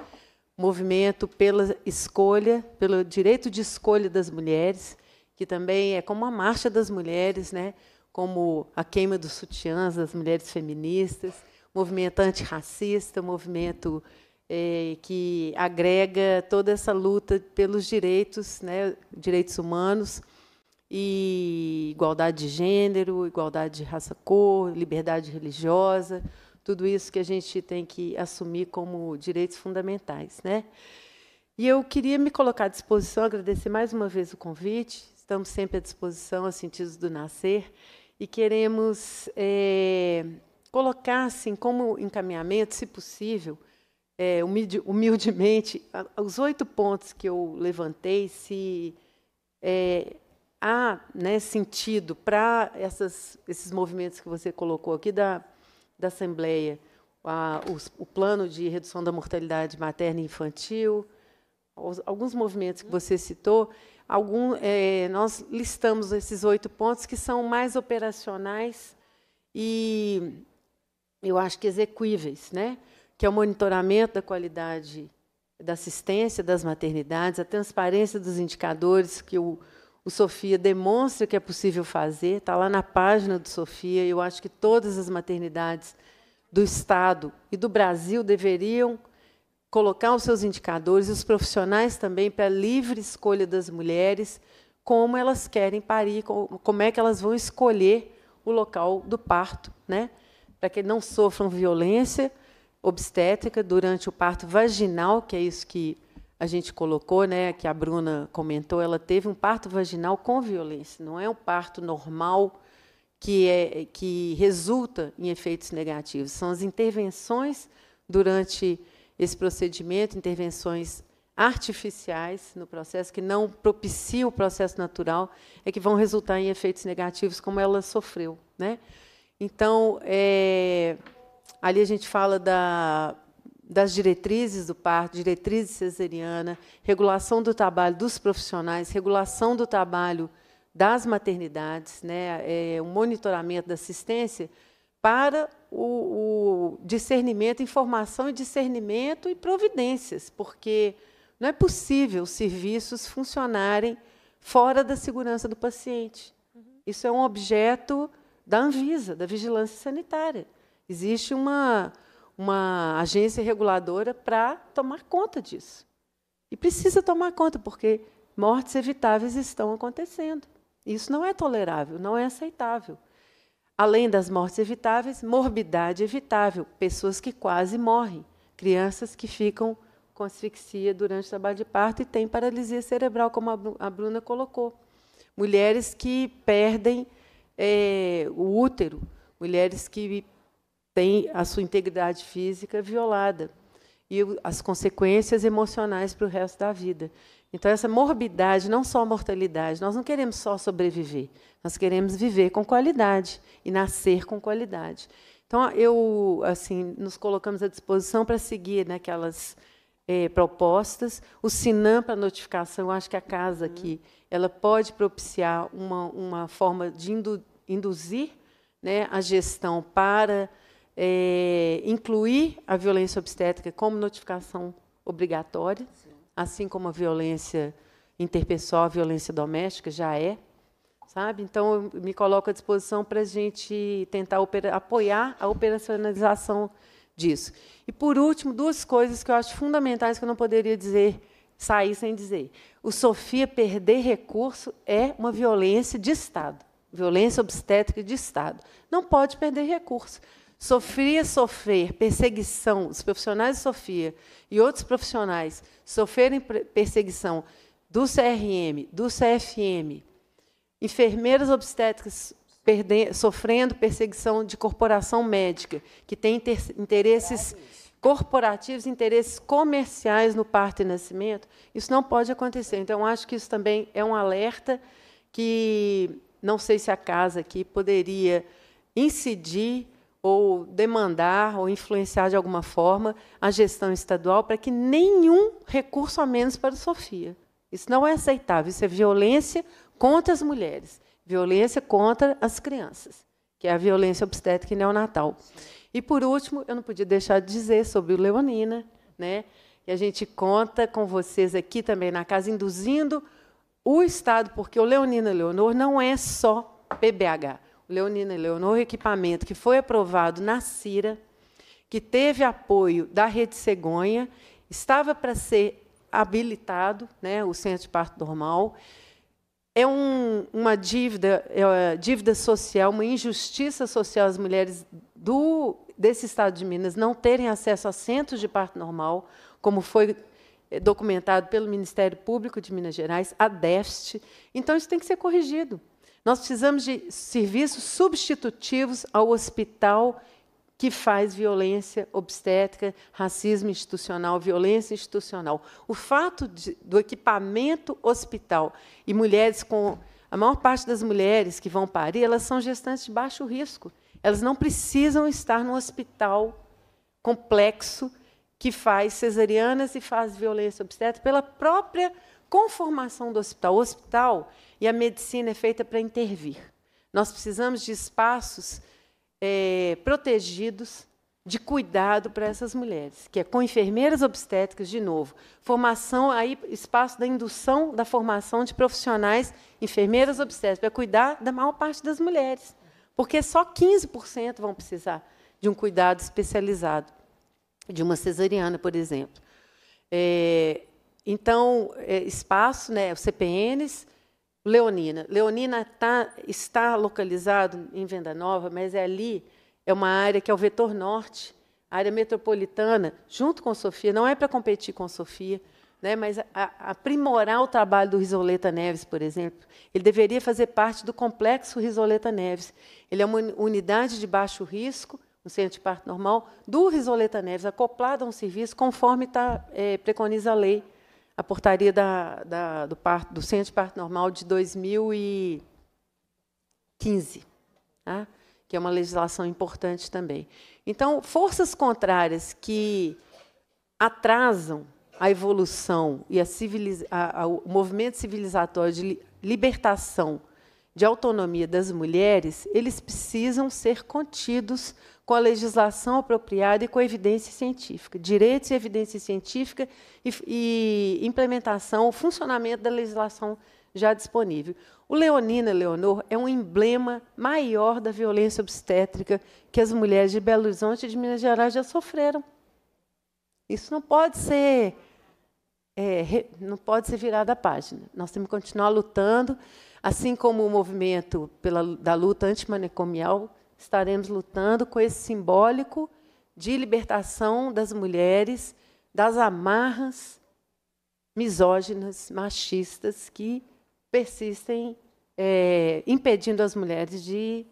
movimento pela escolha, pelo direito de escolha das mulheres, que também é como a marcha das mulheres, né, como a queima dos sutiãs das mulheres feministas, movimento antirracista, movimento é, que agrega toda essa luta pelos direitos, né, direitos humanos e igualdade de gênero, igualdade de raça, cor, liberdade religiosa, tudo isso que a gente tem que assumir como direitos fundamentais, né? E eu queria me colocar à disposição, agradecer mais uma vez o convite. Estamos sempre à disposição, a sentidos do nascer, e queremos é, colocar, assim, como encaminhamento, se possível, é, humilde, humildemente, os oito pontos que eu levantei, se é, há né, sentido para esses movimentos que você colocou aqui da, da Assembleia, a, os, o plano de redução da mortalidade materna e infantil, os, alguns movimentos que você citou, algum, é, nós listamos esses oito pontos que são mais operacionais e eu acho que execuíveis, né? que é o monitoramento da qualidade da assistência das maternidades, a transparência dos indicadores que o, o Sofia demonstra que é possível fazer, está lá na página do Sofia. Eu acho que todas as maternidades do Estado e do Brasil deveriam colocar os seus indicadores e os profissionais também para a livre escolha das mulheres, como elas querem parir, como é que elas vão escolher o local do parto, né? para que não sofram violência obstétrica durante o parto vaginal, que é isso que a gente colocou, né, que a Bruna comentou, ela teve um parto vaginal com violência, não é um parto normal que é que resulta em efeitos negativos. São as intervenções durante esse procedimento, intervenções artificiais no processo que não propicia o processo natural, é que vão resultar em efeitos negativos como ela sofreu, né? Então, é, Ali a gente fala da, das diretrizes do parto, diretrizes cesariana, regulação do trabalho dos profissionais, regulação do trabalho das maternidades, né, é, o monitoramento da assistência para o, o discernimento, informação e discernimento e providências, porque não é possível os serviços funcionarem fora da segurança do paciente. Uhum. Isso é um objeto da Anvisa, da vigilância sanitária. Existe uma, uma agência reguladora para tomar conta disso. E precisa tomar conta, porque mortes evitáveis estão acontecendo. Isso não é tolerável, não é aceitável. Além das mortes evitáveis, morbidade evitável, pessoas que quase morrem, crianças que ficam com asfixia durante o trabalho de parto e têm paralisia cerebral, como a Bruna colocou. Mulheres que perdem é, o útero, mulheres que tem a sua integridade física violada e as consequências emocionais para o resto da vida. Então, essa morbidade, não só a mortalidade, nós não queremos só sobreviver, nós queremos viver com qualidade e nascer com qualidade. Então, eu, assim, nos colocamos à disposição para seguir naquelas né, eh, propostas. O Sinam para notificação, eu acho que a casa uhum. aqui, ela pode propiciar uma, uma forma de induzir né, a gestão para é, incluir a violência obstétrica como notificação obrigatória, Sim. assim como a violência interpessoal, a violência doméstica já é, sabe? Então eu me coloco à disposição para a gente tentar apoiar a operacionalização disso. E por último, duas coisas que eu acho fundamentais que eu não poderia dizer sair sem dizer. O Sofia perder recurso é uma violência de Estado, violência obstétrica de Estado. Não pode perder recurso sofria sofrer perseguição, os profissionais de Sofia e outros profissionais sofrerem perseguição do CRM, do CFM, enfermeiras obstétricas sofrendo perseguição de corporação médica, que tem interesses corporativos, interesses comerciais no parto e nascimento, isso não pode acontecer. Então, acho que isso também é um alerta que não sei se a casa aqui poderia incidir ou demandar ou influenciar de alguma forma a gestão estadual para que nenhum recurso a menos para a Sofia. Isso não é aceitável, isso é violência contra as mulheres, violência contra as crianças, que é a violência obstétrica e neonatal. E por último, eu não podia deixar de dizer sobre o Leonina, né? E a gente conta com vocês aqui também na casa induzindo o Estado, porque o Leonina Leonor não é só PBH. Leonina Leonor, Equipamento, que foi aprovado na CIRA, que teve apoio da Rede Cegonha, estava para ser habilitado, né, o centro de parto normal. É um, uma dívida, é uma dívida social, uma injustiça social as mulheres do desse estado de Minas não terem acesso a centros de parto normal, como foi eh, documentado pelo Ministério Público de Minas Gerais, a déficit. Então isso tem que ser corrigido. Nós precisamos de serviços substitutivos ao hospital que faz violência obstétrica, racismo institucional, violência institucional. O fato de, do equipamento hospital e mulheres com a maior parte das mulheres que vão parir, elas são gestantes de baixo risco. Elas não precisam estar no hospital complexo que faz cesarianas e faz violência obstétrica pela própria conformação do hospital. O hospital e a medicina é feita para intervir. Nós precisamos de espaços é, protegidos, de cuidado para essas mulheres, que é com enfermeiras obstétricas, de novo, formação, aí espaço da indução da formação de profissionais, enfermeiras obstétricas, para cuidar da maior parte das mulheres, porque só 15% vão precisar de um cuidado especializado, de uma cesariana, por exemplo. É, então, é, espaço, né, O CPNs, Leonina. Leonina tá, está localizado em Venda Nova, mas é ali, é uma área que é o vetor norte, área metropolitana, junto com Sofia, não é para competir com Sofia, né, mas a, a aprimorar o trabalho do Risoleta Neves, por exemplo. Ele deveria fazer parte do complexo Risoleta Neves. Ele é uma unidade de baixo risco, um centro de parto normal, do Risoleta Neves, acoplado a um serviço, conforme tá, é, preconiza a lei a portaria da, da, do, parto, do, Centro de Parto Normal de 2015, né? que é uma legislação importante também. Então, forças contrárias que atrasam a evolução e a civiliza a, a, o movimento civilizatório de libertação de autonomia das mulheres, eles precisam ser contidos com a legislação apropriada e com a evidência científica. Direitos e evidência científica e, e implementação, o funcionamento da legislação já disponível. O Leonina Leonor é um emblema maior da violência obstétrica que as mulheres de Belo Horizonte e de Minas Gerais já sofreram. Isso não pode ser é, não pode ser virado a página. Nós temos que continuar lutando, assim como o movimento pela, da luta antimanicomial estaremos lutando com esse simbólico de libertação das mulheres das amarras misóginas, machistas que persistem é, impedindo as mulheres de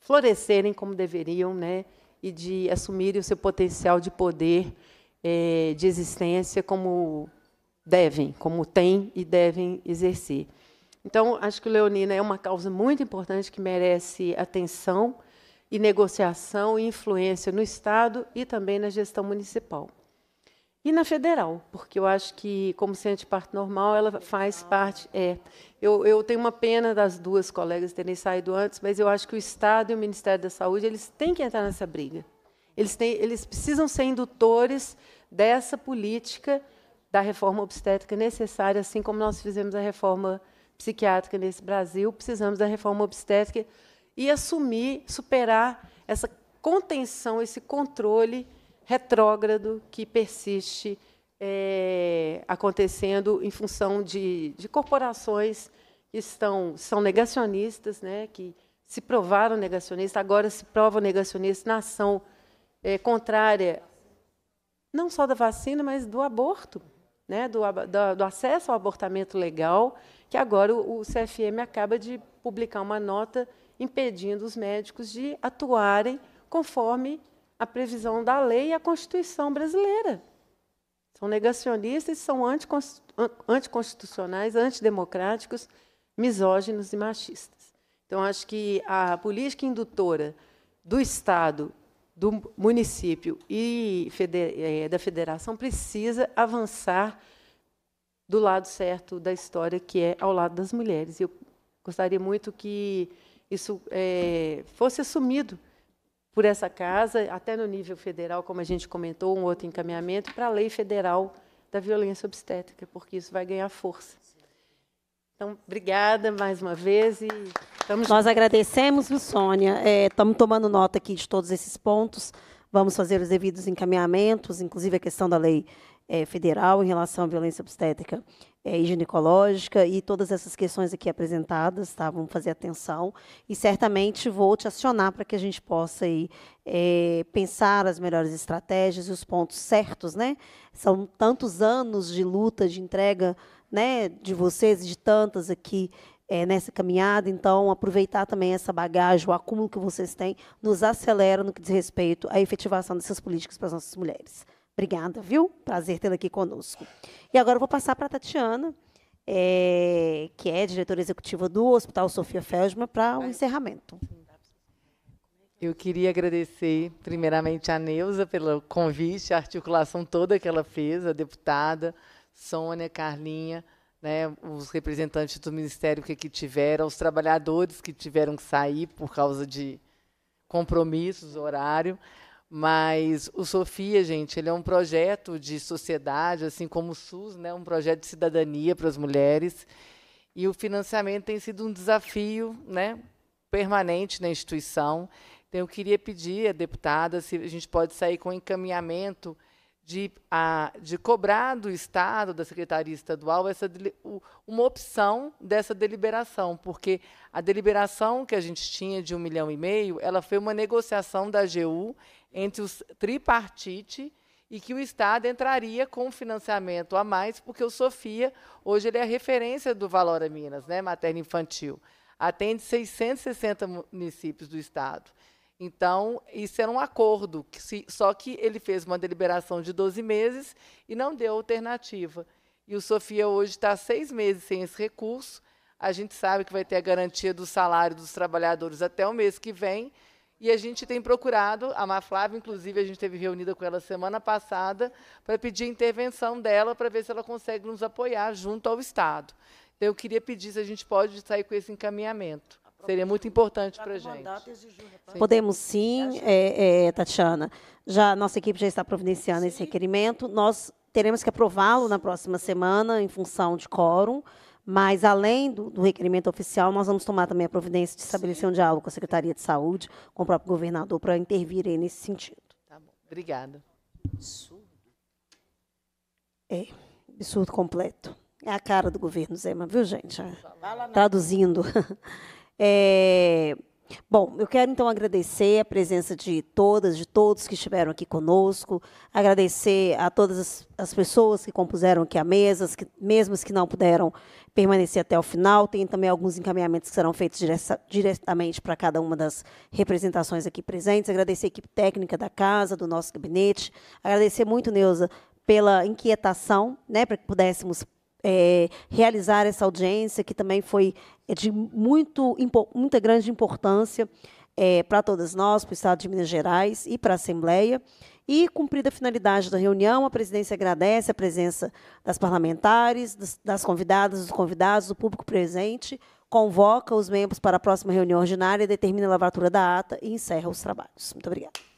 florescerem como deveriam, né, e de assumirem o seu potencial de poder, é, de existência como devem, como têm e devem exercer. Então, acho que o Leonina é uma causa muito importante que merece atenção e negociação e influência no Estado e também na gestão municipal. E na federal, porque eu acho que, como ciente parte normal, ela faz parte. É, eu, eu tenho uma pena das duas colegas terem saído antes, mas eu acho que o Estado e o Ministério da Saúde eles têm que entrar nessa briga. Eles, têm, eles precisam ser indutores dessa política da reforma obstétrica necessária, assim como nós fizemos a reforma psiquiátrica nesse Brasil, precisamos da reforma obstétrica e assumir, superar essa contenção, esse controle retrógrado que persiste é, acontecendo em função de, de corporações que estão, são negacionistas, né, que se provaram negacionistas, agora se provam negacionistas na ação é, contrária, não só da vacina, mas do aborto, né, do, do, do acesso ao abortamento legal que agora o, CFM acaba de publicar uma nota impedindo os médicos de atuarem conforme a previsão da lei e a Constituição brasileira. São negacionistas, são anticonstitucionais, antidemocráticos, misóginos e machistas. Então, acho que a política indutora do Estado, do município e eh, da federação precisa avançar do lado certo da história, que é ao lado das mulheres. Eu gostaria muito que isso é, fosse assumido por essa casa, até no nível federal, como a gente comentou, um outro encaminhamento para a lei federal da violência obstétrica, porque isso vai ganhar força. Então, obrigada mais uma vez e estamos... Nós agradecemos, viu, Sônia? É, estamos tomando nota aqui de todos esses pontos. Vamos fazer os devidos encaminhamentos, inclusive a questão da lei é, federal em relação à violência obstétrica é, e ginecológica e todas essas questões aqui apresentadas, tá? Vamos fazer atenção e certamente vou te acionar para que a gente possa aí, é, pensar as melhores estratégias e os pontos certos, né? São tantos anos de luta, de entrega, né? De vocês, e de tantas aqui é, nessa caminhada, então aproveitar também essa bagagem, o acúmulo que vocês têm, nos acelera no que diz respeito à efetivação dessas políticas para as nossas mulheres. Obrigada, viu? Prazer tê-la aqui conosco. E agora eu vou passar para a Tatiana, é, que é diretora executiva do Hospital Sofia Feldman, para o um encerramento. Eu queria agradecer, primeiramente, a Neuza pelo convite, a articulação toda que ela fez, a deputada, Sônia, Carlinha, né, os representantes do Ministério que aqui tiveram, os trabalhadores que tiveram que sair por causa de compromissos, horário. Mas o Sofia, gente, ele é um projeto de sociedade, assim como o SUS, né, um projeto de cidadania para as mulheres. E o financiamento tem sido um desafio né, permanente na instituição. Então, eu queria pedir a deputada se a gente pode sair com encaminhamento de, a, de cobrar do Estado, da Secretaria Estadual, essa, uma opção dessa deliberação, porque a deliberação que a gente tinha de um milhão e meio, ela foi uma negociação da AGU entre os tripartite e que o Estado entraria com financiamento a mais, porque o Sofia, hoje, ele é a referência do Valora Minas, né, materno infantil. Atende 660 municípios do Estado. Então, isso era um acordo, que se, só que ele fez uma deliberação de 12 meses e não deu alternativa. E o Sofia hoje está seis meses sem esse recurso. A gente sabe que vai ter a garantia do salário dos trabalhadores até o mês que vem, e a gente tem procurado, a Maflávia, inclusive, a gente teve reunida com ela semana passada, para pedir a intervenção dela, para ver se ela consegue nos apoiar junto ao Estado. Então, eu queria pedir se a gente pode sair com esse encaminhamento. Seria muito importante para a gente. Podemos sim, é, é, Tatiana. Já, nossa equipe já está providenciando sim. esse requerimento. Nós teremos que aprová-lo na próxima semana, em função de quórum. Mas, além do, do, requerimento oficial, nós vamos tomar também a providência de estabelecer um diálogo com a Secretaria de Saúde, com o próprio governador, para intervir aí nesse sentido. Tá bom. Obrigada. Absurdo. É, absurdo completo. É a cara do governo Zema, viu, gente? Traduzindo. É, Bom, eu quero então agradecer a presença de todas, de todos que estiveram aqui conosco, agradecer a todas as, pessoas que compuseram aqui a mesa, que, mesmo as que não puderam permanecer até o final. Tem também alguns encaminhamentos que serão feitos direta, diretamente para cada uma das representações aqui presentes. Agradecer a equipe técnica da casa, do nosso gabinete. Agradecer muito, Neuza, pela inquietação, né, para que pudéssemos é, realizar essa audiência, que também foi de muito, muita grande importância é, para todas nós, para o Estado de Minas Gerais e para a Assembleia. E, cumprida a finalidade da reunião, a presidência agradece a presença das parlamentares, das, das convidadas, dos convidados, do público presente, convoca os membros para a próxima reunião ordinária, determina a lavratura da ata e encerra os trabalhos. Muito obrigada.